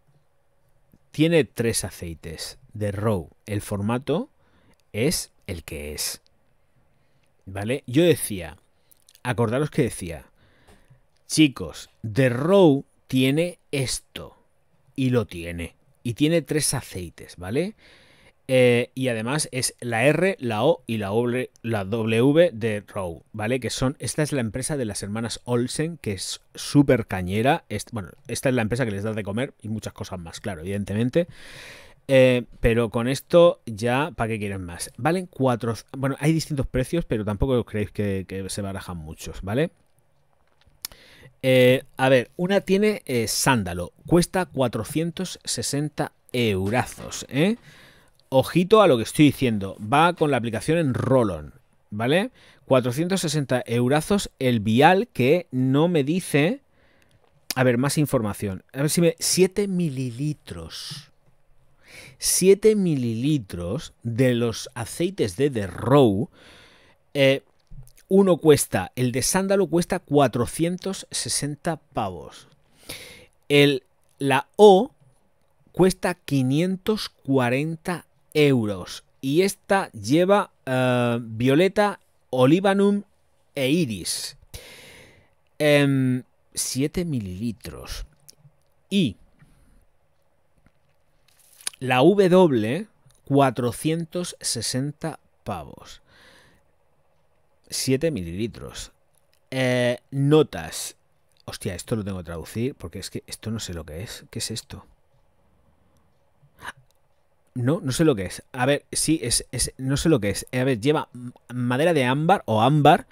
tiene tres aceites de row. El formato es el que es. ¿Vale? Yo decía, acordaros que decía, chicos, de Row tiene esto y lo tiene. Y tiene tres aceites, ¿vale? Eh, y además es la R, la O y la W, de Row, ¿vale? Que son, esta es la empresa de las hermanas Olsen, que es súper cañera. bueno, esta es la empresa que les da de comer y muchas cosas más, claro, evidentemente. Eh, pero con esto ya, ¿para qué quieren más? Valen cuatro... Bueno, hay distintos precios, pero tampoco creéis que, se barajan muchos, ¿vale? Eh, a ver, una tiene sándalo, cuesta 460 eurazos, ¿eh? Ojito a lo que estoy diciendo. Va con la aplicación en Rollon, ¿vale? 460 eurazos el vial que no me dice... A ver, más información. A ver si me... 7 mililitros. 7 mililitros de los aceites de The Row. Eh, uno cuesta, el de sándalo cuesta 460 pavos. El, la O cuesta 540 euros. Y esta lleva eh, violeta, olivanum e iris. 7 em, mililitros. Y la W, 460 pavos. 7 mililitros. Eh, notas. Hostia, esto lo tengo que traducir porque es que esto no sé lo que es. ¿Qué es esto? No, no sé lo que es. A ver, sí, es, es, no sé lo que es. A ver, lleva madera de ámbar o ámbar,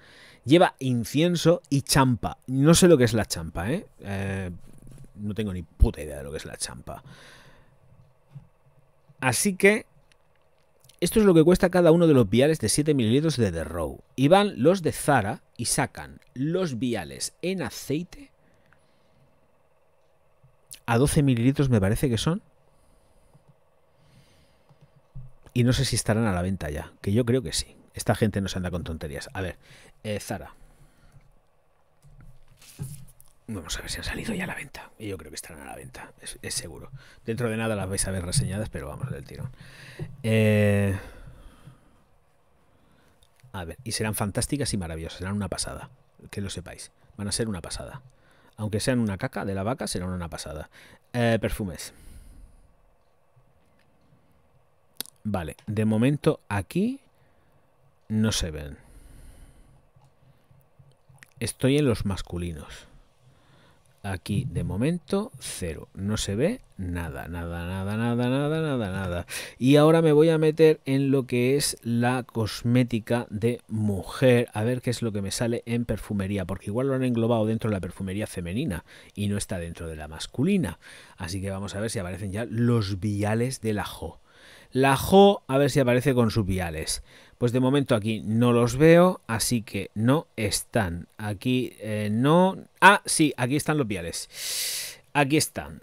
lleva incienso y champa. No sé lo que es la champa, ¿eh? eh no tengo ni puta idea de lo que es la champa. Así que esto es lo que cuesta cada uno de los viales de 7 mililitros de The Row. Y van los de Zara y sacan los viales en aceite a 12 mililitros me parece que son. Y no sé si estarán a la venta ya, que yo creo que sí. Esta gente no se anda con tonterías. A ver, eh, Zara. Vamos a ver si han salido ya a la venta. Y yo creo que estarán a la venta, es, seguro. Dentro de nada las vais a ver reseñadas, pero vamos del tirón. Eh, a ver, y serán fantásticas y maravillosas, serán una pasada, que lo sepáis. Van a ser una pasada. Aunque sean una caca de la vaca, serán una pasada. Eh, perfumes. Vale, de momento aquí no se ven. Estoy en los masculinos. Aquí de momento cero. No se ve nada, nada, nada, nada, nada, nada, nada. Y ahora me voy a meter en lo que es la cosmética de mujer. A ver qué es lo que me sale en perfumería. Porque igual lo han englobado dentro de la perfumería femenina y no está dentro de la masculina. Así que vamos a ver si aparecen ya los viales del ajo. La Jo, a ver si aparece con sus viales Pues de momento aquí no los veo, así que no están. Aquí eh, no... Ah, sí, aquí están los viales. Aquí están.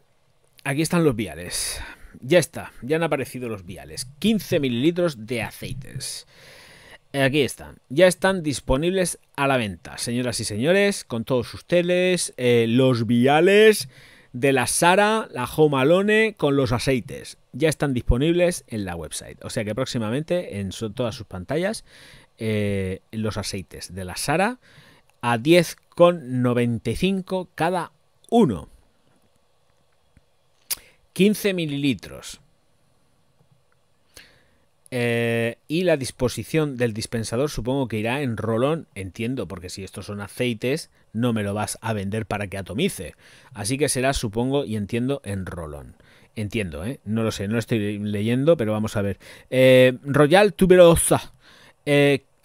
Aquí están los viales. Ya está, ya han aparecido los viales. 15 mililitros de aceites. Eh, aquí están. Ya están disponibles a la venta, señoras y señores, con todos ustedes eh, los viales de la Sara, la Jomalone con los aceites. Ya están disponibles en la website. O sea que próximamente en todas sus pantallas eh, los aceites de la Sara a 10,95 cada uno. 15 mililitros. Eh, y la disposición del dispensador supongo que irá en rolón, entiendo, porque si estos son aceites, no me lo vas a vender para que atomice. Así que será, supongo, y entiendo, en rolón. Entiendo, ¿eh? No lo sé, no lo estoy leyendo, pero vamos a ver. Eh, Royal Tuberosa.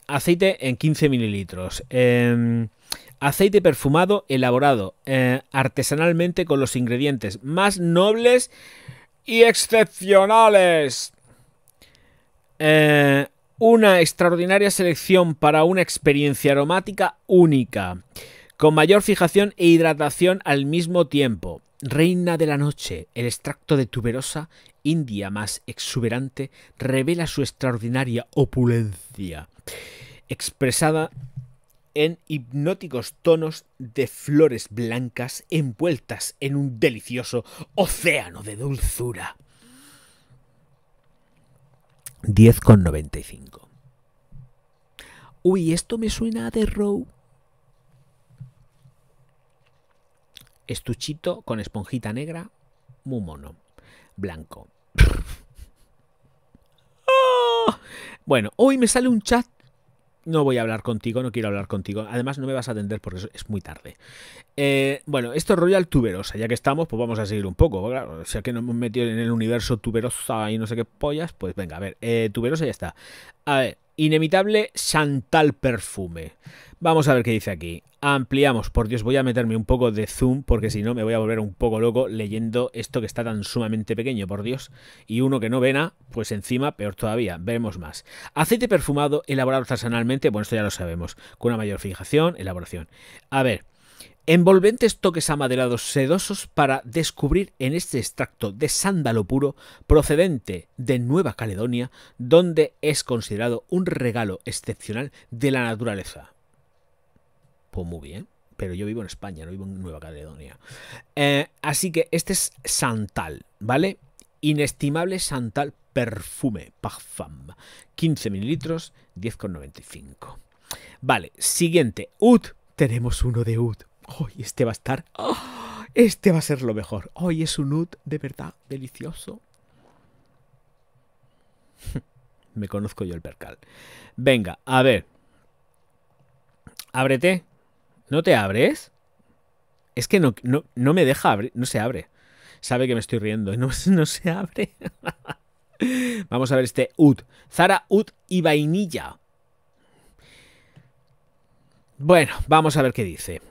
aceite en 15 mililitros. Em, aceite perfumado elaborado artesanalmente con los ingredientes más nobles y excepcionales eh, una extraordinaria selección para una experiencia aromática única, con mayor fijación e hidratación al mismo tiempo. Reina de la noche, el extracto de tuberosa india más exuberante revela su extraordinaria opulencia, expresada en hipnóticos tonos de flores blancas envueltas en un delicioso océano de dulzura. 10,95. Uy, esto me suena de row. Estuchito con esponjita negra, muy mono, blanco. Ah. Bueno, hoy me sale un chat no voy a hablar contigo, no quiero hablar contigo. Además, no me vas a atender porque es muy tarde. Eh, bueno, esto es Royal Tuberosa. Ya que estamos, pues vamos a seguir un poco. o sea que nos hemos metido en el universo tuberosa y no sé qué pollas, pues venga, a ver. Eh, tuberosa ya está. A ver, inevitable Chantal Perfume. Vamos a ver qué dice aquí. Ampliamos. Por Dios, voy a meterme un poco de zoom porque si no me voy a volver un poco loco leyendo esto que está tan sumamente pequeño, por Dios. Y uno que no vena, pues encima peor todavía. Veremos más. Aceite perfumado elaborado artesanalmente, bueno, esto ya lo sabemos, con una mayor fijación, elaboración. A ver, Envolventes toques amaderados sedosos para descubrir en este extracto de sándalo puro procedente de Nueva Caledonia, donde es considerado un regalo excepcional de la naturaleza. Pues muy bien, pero yo vivo en España, no vivo en Nueva Caledonia. Eh, así que este es Santal, ¿vale? Inestimable Santal Perfume, Parfum. 15 mililitros, 10,95. Vale, siguiente, Ud. Tenemos uno de Ud este va a estar! este va a ser lo mejor. Hoy es un Ud de verdad delicioso. Me conozco yo el percal. Venga, a ver. Ábrete. ¿No te abres? Es que no, no, me deja abrir. No se abre. Sabe que me estoy riendo. No, no se abre. Vamos a ver este UD. Zara, UD y vainilla. Bueno, vamos a ver qué dice.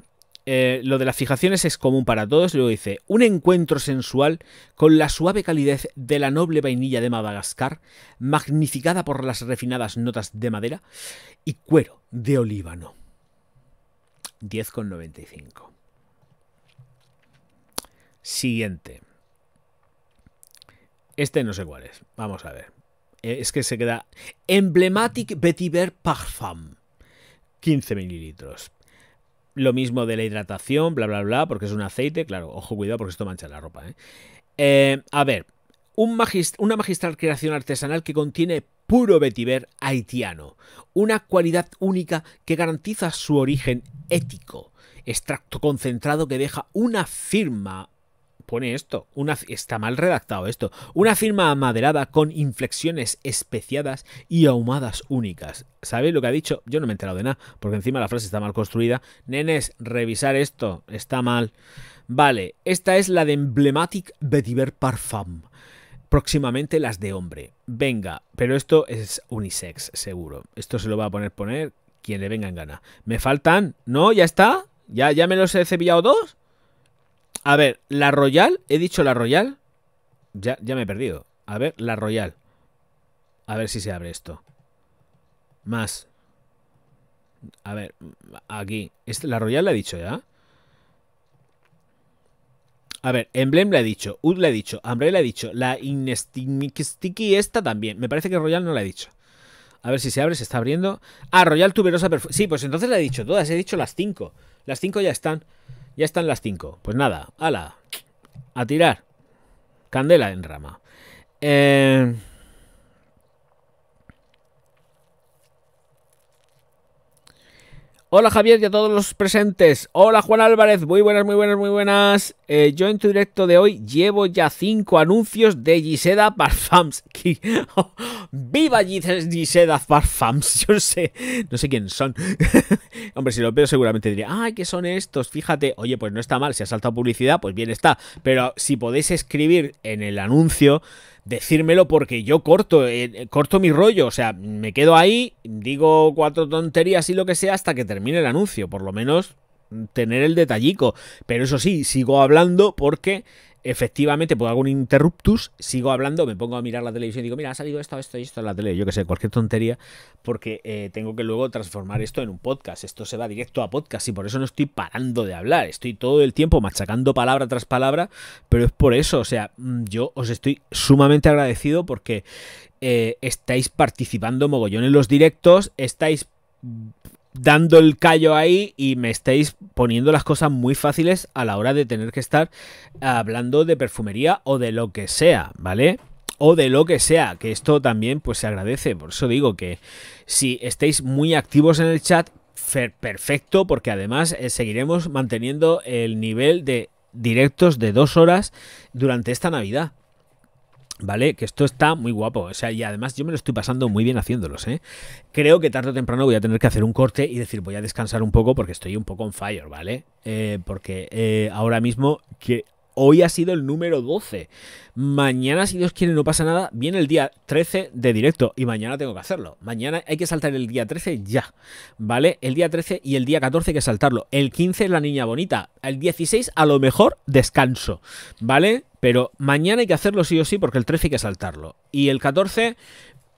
Eh, lo de las fijaciones es común para todos. Luego dice, un encuentro sensual con la suave calidez de la noble vainilla de Madagascar, magnificada por las refinadas notas de madera y cuero de olíbano. 10,95. Siguiente. Este no sé cuál es. Vamos a ver. Eh, es que se queda Emblematic Vetiver Parfum. 15 mililitros. Lo mismo de la hidratación, bla, bla, bla, porque es un aceite. Claro, ojo, cuidado, porque esto mancha la ropa. ¿eh? Eh, a ver, un una magistral creación artesanal que contiene puro vetiver haitiano. Una cualidad única que garantiza su origen ético. Extracto concentrado que deja una firma pone esto. Una, está mal redactado esto. Una firma amaderada con inflexiones especiadas y ahumadas únicas. ¿Sabéis lo que ha dicho? Yo no me he enterado de nada, porque encima la frase está mal construida. Nenes, revisar esto. Está mal. Vale, esta es la de Emblematic Vetiver Parfum. Próximamente las de hombre. Venga, pero esto es unisex, seguro. Esto se lo va a poner poner quien le venga en gana. ¿Me faltan? ¿No? ¿Ya está? ¿Ya, ya me los he cepillado dos? A ver, la Royal. He dicho la Royal. Ya, ya me he perdido. A ver, la Royal. A ver si se abre esto. Más. A ver, aquí. Este, ¿La Royal la he dicho ya? A ver, Emblem la he dicho, Ud la he dicho, Hambre la he dicho, la Inestiki esta también. Me parece que Royal no la he dicho. A ver si se abre, se está abriendo. Ah, Royal Tuberosa Sí, pues entonces la he dicho todas, he dicho las cinco. Las cinco ya están. Ya están las 5. Pues nada, ala. A tirar. Candela en rama. Eh... Hola Javier y a todos los presentes. Hola Juan Álvarez, muy buenas, muy buenas, muy buenas. Eh, yo en tu directo de hoy llevo ya cinco anuncios de Giseda Parfums ¡Viva Giseda Parfums, Yo sé, no sé quién son. Hombre, si lo veo seguramente diría, ¡ay, qué son estos! Fíjate, oye, pues no está mal, si ha saltado publicidad, pues bien está. Pero si podéis escribir en el anuncio decírmelo porque yo corto, eh, eh, corto mi rollo, o sea, me quedo ahí, digo cuatro tonterías y lo que sea hasta que termine el anuncio, por lo menos tener el detallico. Pero eso sí, sigo hablando porque efectivamente, por algún interruptus, sigo hablando, me pongo a mirar la televisión y digo, mira, ha salido esto, esto, y esto en la tele, yo que sé, cualquier tontería, porque eh, tengo que luego transformar esto en un podcast. Esto se va directo a podcast y por eso no estoy parando de hablar. Estoy todo el tiempo machacando palabra tras palabra, pero es por eso, o sea, mm, yo os estoy sumamente agradecido porque eh, estáis participando mogollón en los directos, estáis dando el callo ahí y me estáis poniendo las cosas muy fáciles a la hora de tener que estar hablando de perfumería o de lo que sea, ¿vale? o de lo que sea, que esto también pues se agradece, por eso digo que si estáis muy activos en el chat, perfecto, porque además eh, seguiremos manteniendo el nivel de directos de dos horas durante esta Navidad. ¿Vale? Que esto está muy guapo. O sea, y además yo me lo estoy pasando muy bien haciéndolos, ¿eh? Creo que tarde o temprano voy a tener que hacer un corte y decir, voy a descansar un poco porque estoy un poco on fire, ¿vale? Eh, porque eh, ahora mismo que Hoy ha sido el número 12. Mañana, si Dios quiere, no pasa nada. Viene el día 13 de directo y mañana tengo que hacerlo. Mañana hay que saltar el día 13 ya. ¿Vale? El día 13 y el día 14 hay que saltarlo. El 15 es la niña bonita. El 16 a lo mejor descanso. ¿Vale? Pero mañana hay que hacerlo sí o sí porque el 13 hay que saltarlo. Y el 14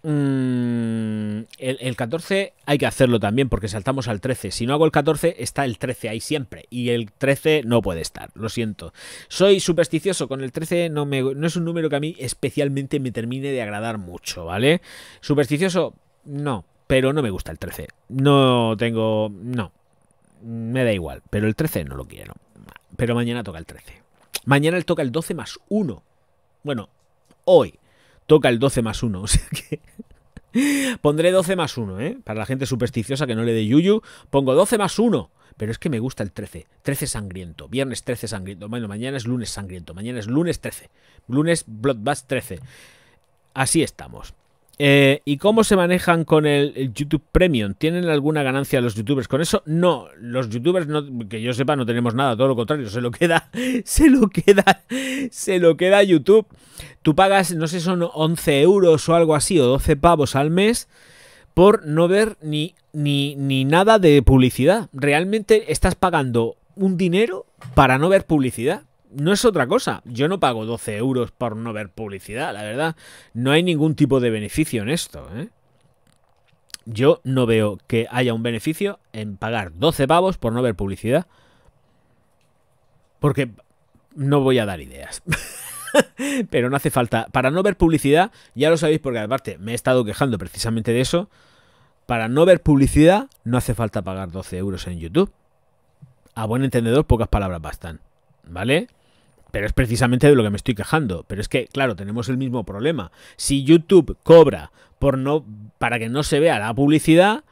Mm, el, 14 hay que hacerlo también porque saltamos al 13. Si no hago el 14, está el 13 ahí siempre. Y el 13 no puede estar, lo siento. Soy supersticioso, con el 13 no, no es un número que a mí especialmente me termine de agradar mucho, ¿vale? Supersticioso, no, pero no me gusta el 13. No tengo... no. Me da igual, pero el 13 no lo quiero. Pero mañana toca el 13. Mañana toca el 12 más 1. Bueno, hoy toca el 12 más 1. O sea que. Pondré 12 más 1, ¿eh? Para la gente supersticiosa que no le dé yuyu, pongo 12 más 1. Pero es que me gusta el 13. 13 sangriento. Viernes 13 sangriento. Bueno, mañana es lunes sangriento. Mañana es lunes 13. Lunes Bloodbath 13. Así estamos. Eh, ¿Y cómo se manejan con el, YouTube Premium? ¿Tienen alguna ganancia los youtubers con eso? No, los youtubers, que yo sepa, no tenemos nada, todo lo contrario, se lo queda, se lo queda, se lo queda YouTube. Tú pagas, no sé, son 11 euros o algo así, o 12 pavos al mes por no ver ni, ni nada de publicidad. Realmente estás pagando un dinero para no ver publicidad no es otra cosa. Yo no pago 12 euros por no ver publicidad, la verdad. No hay ningún tipo de beneficio en esto. ¿eh? Yo no veo que haya un beneficio en pagar 12 pavos por no ver publicidad. Porque no voy a dar ideas. Pero no hace falta. Para no ver publicidad, ya lo sabéis porque aparte me he estado quejando precisamente de eso. Para no ver publicidad no hace falta pagar 12 euros en YouTube. A buen entendedor, pocas palabras bastan. ¿Vale? Pero es precisamente de lo que me estoy quejando. Pero es que, claro, tenemos el mismo problema. Si YouTube cobra por no, para que no se vea la publicidad,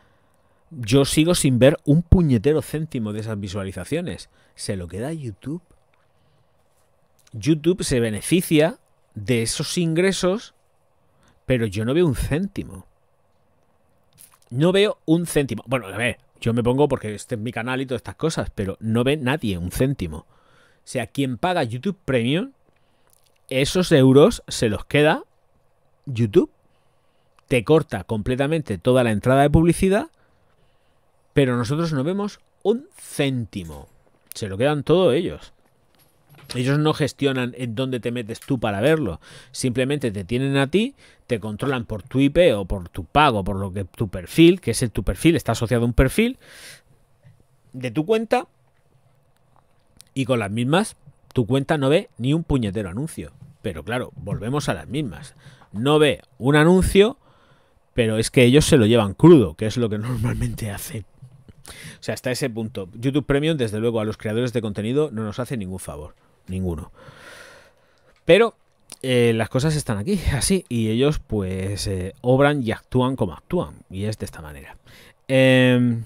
yo sigo sin ver un puñetero céntimo de esas visualizaciones. ¿Se lo queda YouTube? YouTube se beneficia de esos ingresos, pero yo no veo un céntimo. No veo un céntimo. Bueno, a ver, yo me pongo porque este es mi canal y todas estas cosas, pero no ve nadie un céntimo. O sea, quien paga YouTube Premium, esos euros se los queda YouTube. Te corta completamente toda la entrada de publicidad, pero nosotros no vemos un céntimo. Se lo quedan todos ellos. Ellos no gestionan en dónde te metes tú para verlo. Simplemente te tienen a ti, te controlan por tu IP o por tu pago, por lo que tu perfil, que es el, tu perfil, está asociado a un perfil de tu cuenta y con las mismas, tu cuenta no ve ni un puñetero anuncio. Pero claro, volvemos a las mismas. No ve un anuncio, pero es que ellos se lo llevan crudo, que es lo que normalmente hacen. O sea, hasta ese punto. YouTube Premium, desde luego, a los creadores de contenido no nos hace ningún favor. Ninguno. Pero eh, las cosas están aquí, así. Y ellos, pues, eh, obran y actúan como actúan. Y es de esta manera. Em,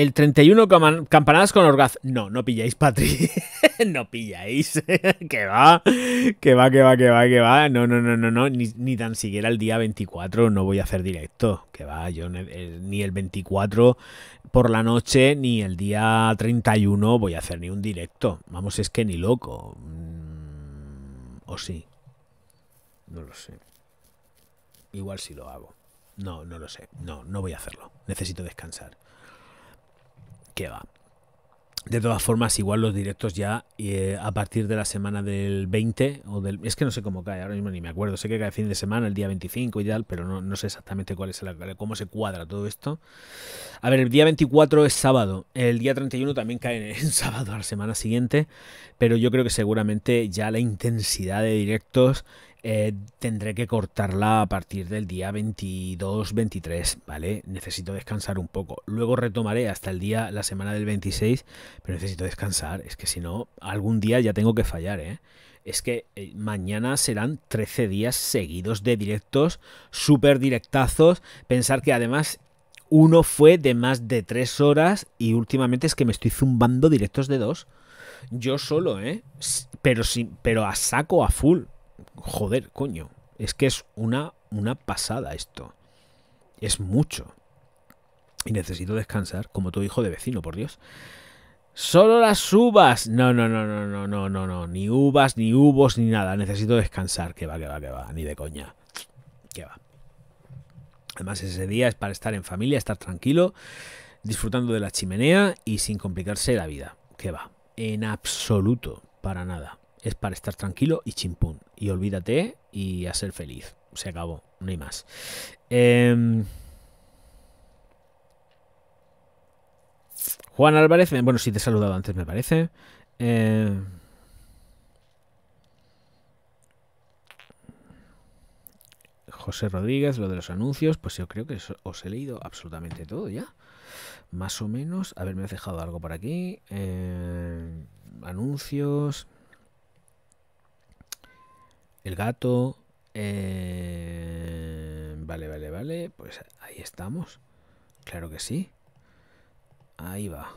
El 31 campanadas con orgaz. No, no pilláis, Patri. no pilláis. que va. Que va, que va, que va, que va. No, no, no, no, no. Ni, tan siquiera el día 24 no voy a hacer directo. Que va, yo eh, ni el 24 por la noche, ni el día 31 voy a hacer ni un directo. Vamos, es que ni loco. Mm, o sí. No lo sé. Igual si lo hago. No, no lo sé. No, no voy a hacerlo. Necesito descansar. De todas formas, igual los directos ya eh, a partir de la semana del 20 o del... Es que no sé cómo cae, ahora mismo ni me acuerdo. Sé que cae fin de semana, el día 25 y tal, pero no, no sé exactamente cuál es cómo se cuadra todo esto. A ver, el día 24 es sábado, el día 31 también cae en sábado a la semana siguiente, pero yo creo que seguramente ya la intensidad de directos eh, tendré que cortarla a partir del día 22-23, ¿vale? Necesito descansar un poco. Luego retomaré hasta el día, la semana del 26, pero necesito descansar. Es que si no, algún día ya tengo que fallar, ¿eh? Es que eh, mañana serán 13 días seguidos de directos, súper directazos. Pensar que además uno fue de más de 3 horas y últimamente es que me estoy zumbando directos de 2. Yo solo, ¿eh? Pero, pero a saco, a full joder, coño, es que es una, una pasada esto. Es mucho. Y necesito descansar, como tu hijo de vecino, por Dios. Solo las uvas. No, no, no, no, no, no, no, no. Ni uvas, ni uvos, ni nada. Necesito descansar. Que va, que va, que va. Ni de coña. Que va. Además, ese día es para estar en familia, estar tranquilo, disfrutando de la chimenea y sin complicarse la vida. Que va. En absoluto. Para nada es para estar tranquilo y chimpún. Y olvídate y a ser feliz. Se acabó, no hay más. Em, Juan Álvarez, em, bueno, sí te he saludado antes, me parece. Em, José Rodríguez, lo de los anuncios, pues yo creo que os he leído absolutamente todo ya. Más o menos, A ver, me he dejado algo por aquí. anuncios el gato. Eh, vale, vale, vale. Pues ahí estamos. Claro que sí. Ahí va.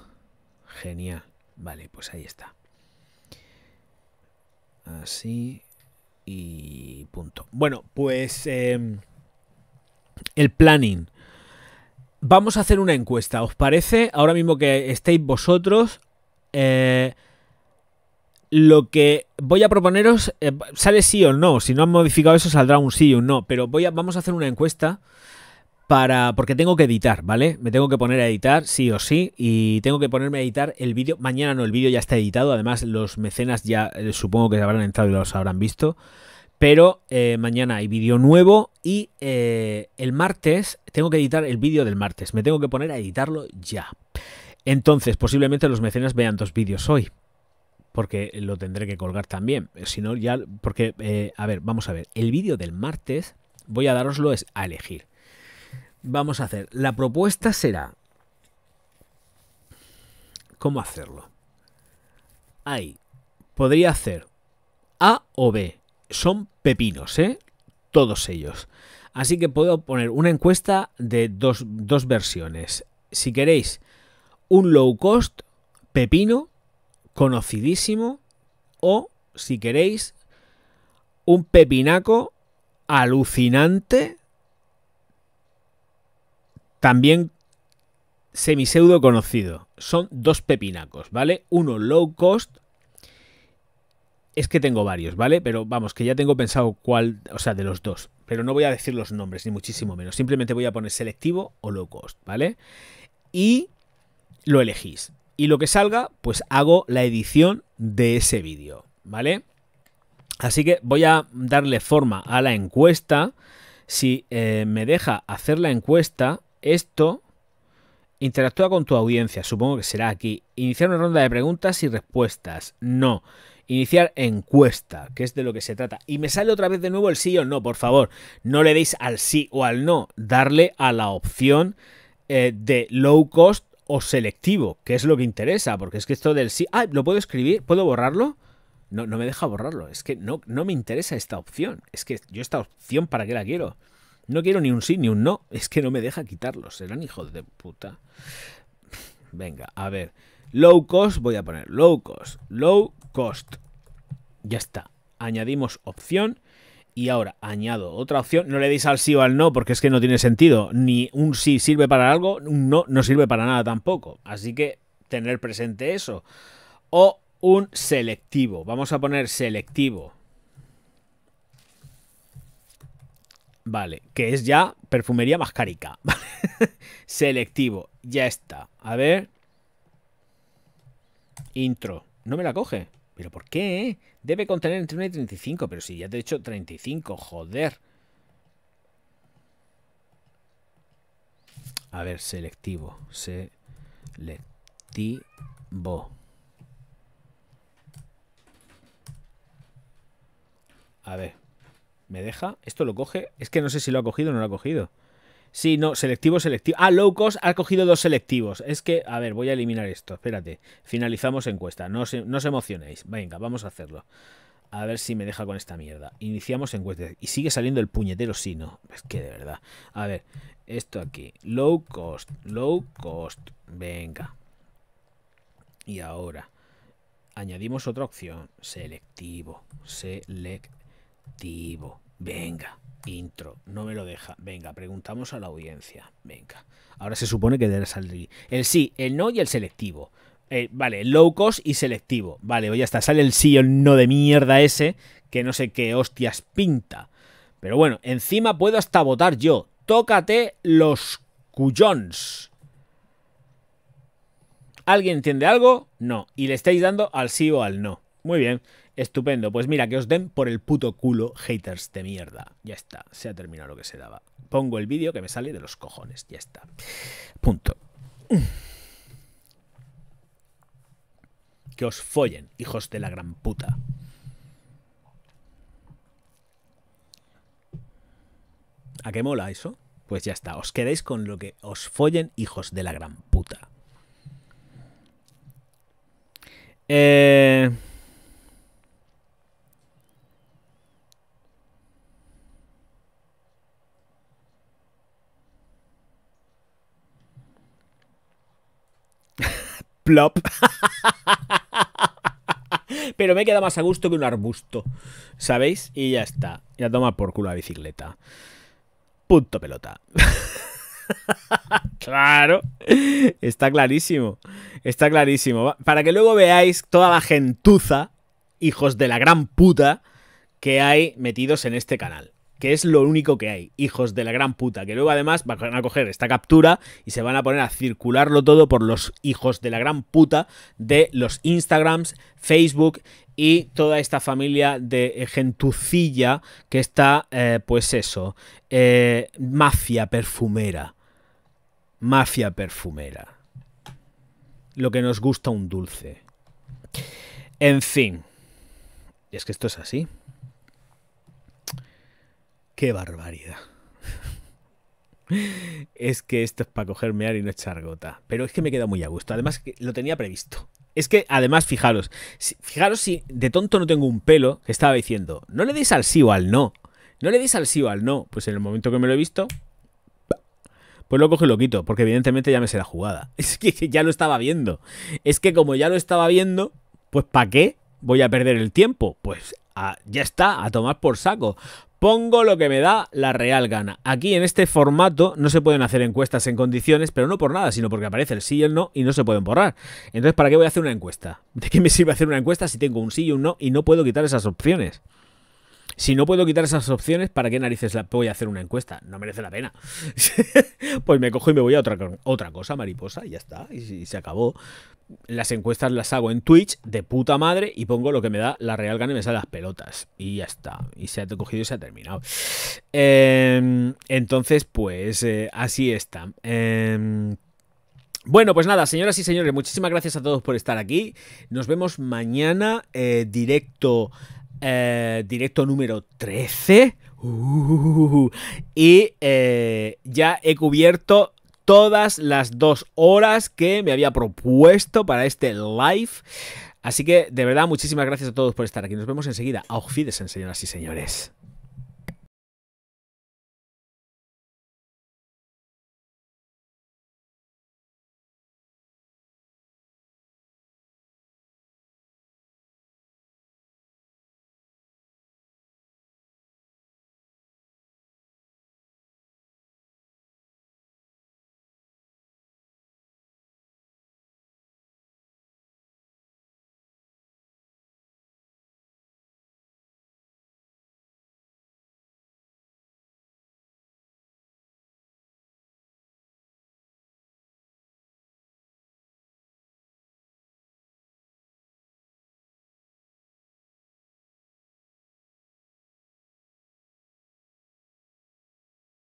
Genial. Vale, pues ahí está. Así y punto. Bueno, pues eh, el planning. Vamos a hacer una encuesta. ¿Os parece? Ahora mismo que estéis vosotros. Eh, lo que voy a proponeros eh, sale sí o no. Si no han modificado eso, saldrá un sí o un no. Pero voy vamos a hacer una encuesta para. Porque tengo que editar, ¿vale? Me tengo que poner a editar, sí o sí. Y tengo que ponerme a editar el vídeo. Mañana no, el vídeo ya está editado. Además, los mecenas ya eh, supongo que habrán entrado y los habrán visto. Pero eh, mañana hay vídeo nuevo y el martes tengo que editar el vídeo del martes. Me tengo que poner a editarlo ya. Entonces, posiblemente los mecenas vean dos vídeos hoy, porque lo tendré que colgar también. Eh, si no, ya, porque, eh, a ver, vamos a ver, el vídeo del martes voy a daroslo es a elegir. Vamos a hacer, la propuesta será, ¿cómo hacerlo? Ahí, podría hacer A o B, son pepinos, ¿eh? Todos ellos. Así que puedo poner una encuesta de dos versiones. Si queréis un low cost, pepino, conocidísimo o, si queréis, un pepinaco alucinante, también semiseudo conocido. Son dos pepinacos, ¿vale? Uno low cost. Es que tengo varios, ¿vale? Pero vamos, que ya tengo pensado cuál, o sea, de los dos. Pero no voy a decir los nombres, ni muchísimo menos. Simplemente voy a poner selectivo o low cost, ¿vale? Y lo elegís y lo que salga, pues hago la edición de ese vídeo, ¿vale? Así que voy a darle forma a la encuesta. Si eh, me deja hacer la encuesta, esto interactúa con tu audiencia, supongo que será aquí. Iniciar una ronda de preguntas y respuestas, no. Iniciar encuesta, que es de lo que se trata. Y me sale otra vez de nuevo el sí o no, por favor. No le deis al sí o al no, darle a la opción eh, de low cost o selectivo, que es lo que interesa, porque es que esto del sí, ah, lo puedo escribir, puedo borrarlo. No, no me deja borrarlo, es que no, no me interesa esta opción, es que yo esta opción para qué la quiero. No quiero ni un sí ni un no, es que no me deja quitarlos, serán hijos de puta. Venga, a ver. Low cost, voy a poner low cost, low cost. Ya está. Añadimos opción y ahora añado otra opción. No le deis al sí o al no porque es que no tiene sentido. Ni un sí sirve para algo, un no no sirve para nada tampoco. Así que tener presente eso. O un selectivo. Vamos a poner selectivo. Vale, que es ya perfumería más carica. selectivo, ya está. A ver. Intro. No me la coge. ¿Pero por qué? Eh? Debe contener entre 1 y 35, pero si ya te he dicho 35, joder. A ver, selectivo. Selectivo. A ver, ¿me deja? ¿Esto lo coge? Es que no sé si lo ha cogido o no lo ha cogido. Sí, no, selectivo, selectivo. Ah, low cost ha cogido dos selectivos. Es que, a ver, voy a eliminar esto. Espérate. Finalizamos encuesta. No os, no emocionéis. Venga, vamos a hacerlo. A ver si me deja con esta mierda. Iniciamos encuesta. Y sigue saliendo el puñetero no. Es que de verdad. A ver, esto aquí. Low cost, low cost. Venga. Y ahora. Añadimos otra opción. Selectivo. Selectivo. Venga. Intro, no me lo deja. Venga, preguntamos a la audiencia. Venga. Ahora se supone que debe salir el sí, el no y el selectivo. Eh, vale, low cost y selectivo. Vale, voy ya está, sale el sí o el no de mierda ese, que no sé qué hostias pinta. Pero bueno, encima puedo hasta votar yo. Tócate los cuyons. ¿Alguien entiende algo? No. Y le estáis dando al sí o al no. Muy bien. Estupendo. Pues mira, que os den por el puto culo, haters de mierda. Ya está, se ha terminado lo que se daba. Pongo el vídeo que me sale de los cojones. Ya está. Punto. Que os follen, hijos de la gran puta. ¿A qué mola eso? Pues ya está, os quedáis con lo que os follen, hijos de la gran puta. Eh... Plop. Pero me queda más a gusto que un arbusto. ¿Sabéis? Y ya está. Ya toma por culo la bicicleta. Punto pelota. claro. Está clarísimo. Está clarísimo. Para que luego veáis toda la gentuza, hijos de la gran puta, que hay metidos en este canal que es lo único que hay, hijos de la gran puta, que luego además van a coger esta captura y se van a poner a circularlo todo por los hijos de la gran puta de los Instagrams, Facebook y toda esta familia de gentucilla que está, eh, pues eso, eh, mafia perfumera. Mafia perfumera. Lo que nos gusta un dulce. En fin. Y es que esto es así. ¡Qué barbaridad! es que esto es para cogerme a y no echar gota. Pero es que me queda muy a gusto. Además, lo tenía previsto. Es que, además, fijaros. fijaros si de tonto no tengo un pelo que estaba diciendo, no le deis al sí o al no. No le deis al sí o al no. Pues en el momento que me lo he visto, pues lo cojo y lo quito, porque evidentemente ya me será jugada. Es que ya lo estaba viendo. Es que como ya lo estaba viendo, pues ¿para qué voy a perder el tiempo? Pues ah, ya está, a tomar por saco. Pongo lo que me da la real gana. Aquí en este formato no se pueden hacer encuestas en condiciones, pero no por nada, sino porque aparece el sí y el no y no se pueden borrar. Entonces, ¿para qué voy a hacer una encuesta? ¿De qué me sirve hacer una encuesta si tengo un sí y un no y no puedo quitar esas opciones? Si no puedo quitar esas opciones, ¿para qué narices voy a hacer una encuesta? No merece la pena. pues me cojo y me voy a otra, otra cosa, mariposa, y ya está, y se acabó las encuestas las hago en Twitch de puta madre y pongo lo que me da la real gana y me sale las pelotas. Y ya está. Y se ha cogido y se ha terminado. Em, entonces, pues eh, así está. Em, bueno, pues nada, señoras y señores, muchísimas gracias a todos por estar aquí. Nos vemos mañana, eh, directo, eh, directo número 13. Uh, y ya he cubierto todas las dos horas que me había propuesto para este live. Así que, de verdad, muchísimas gracias a todos por estar aquí. Nos vemos enseguida. Auf Wiedersehen, señoras y señores.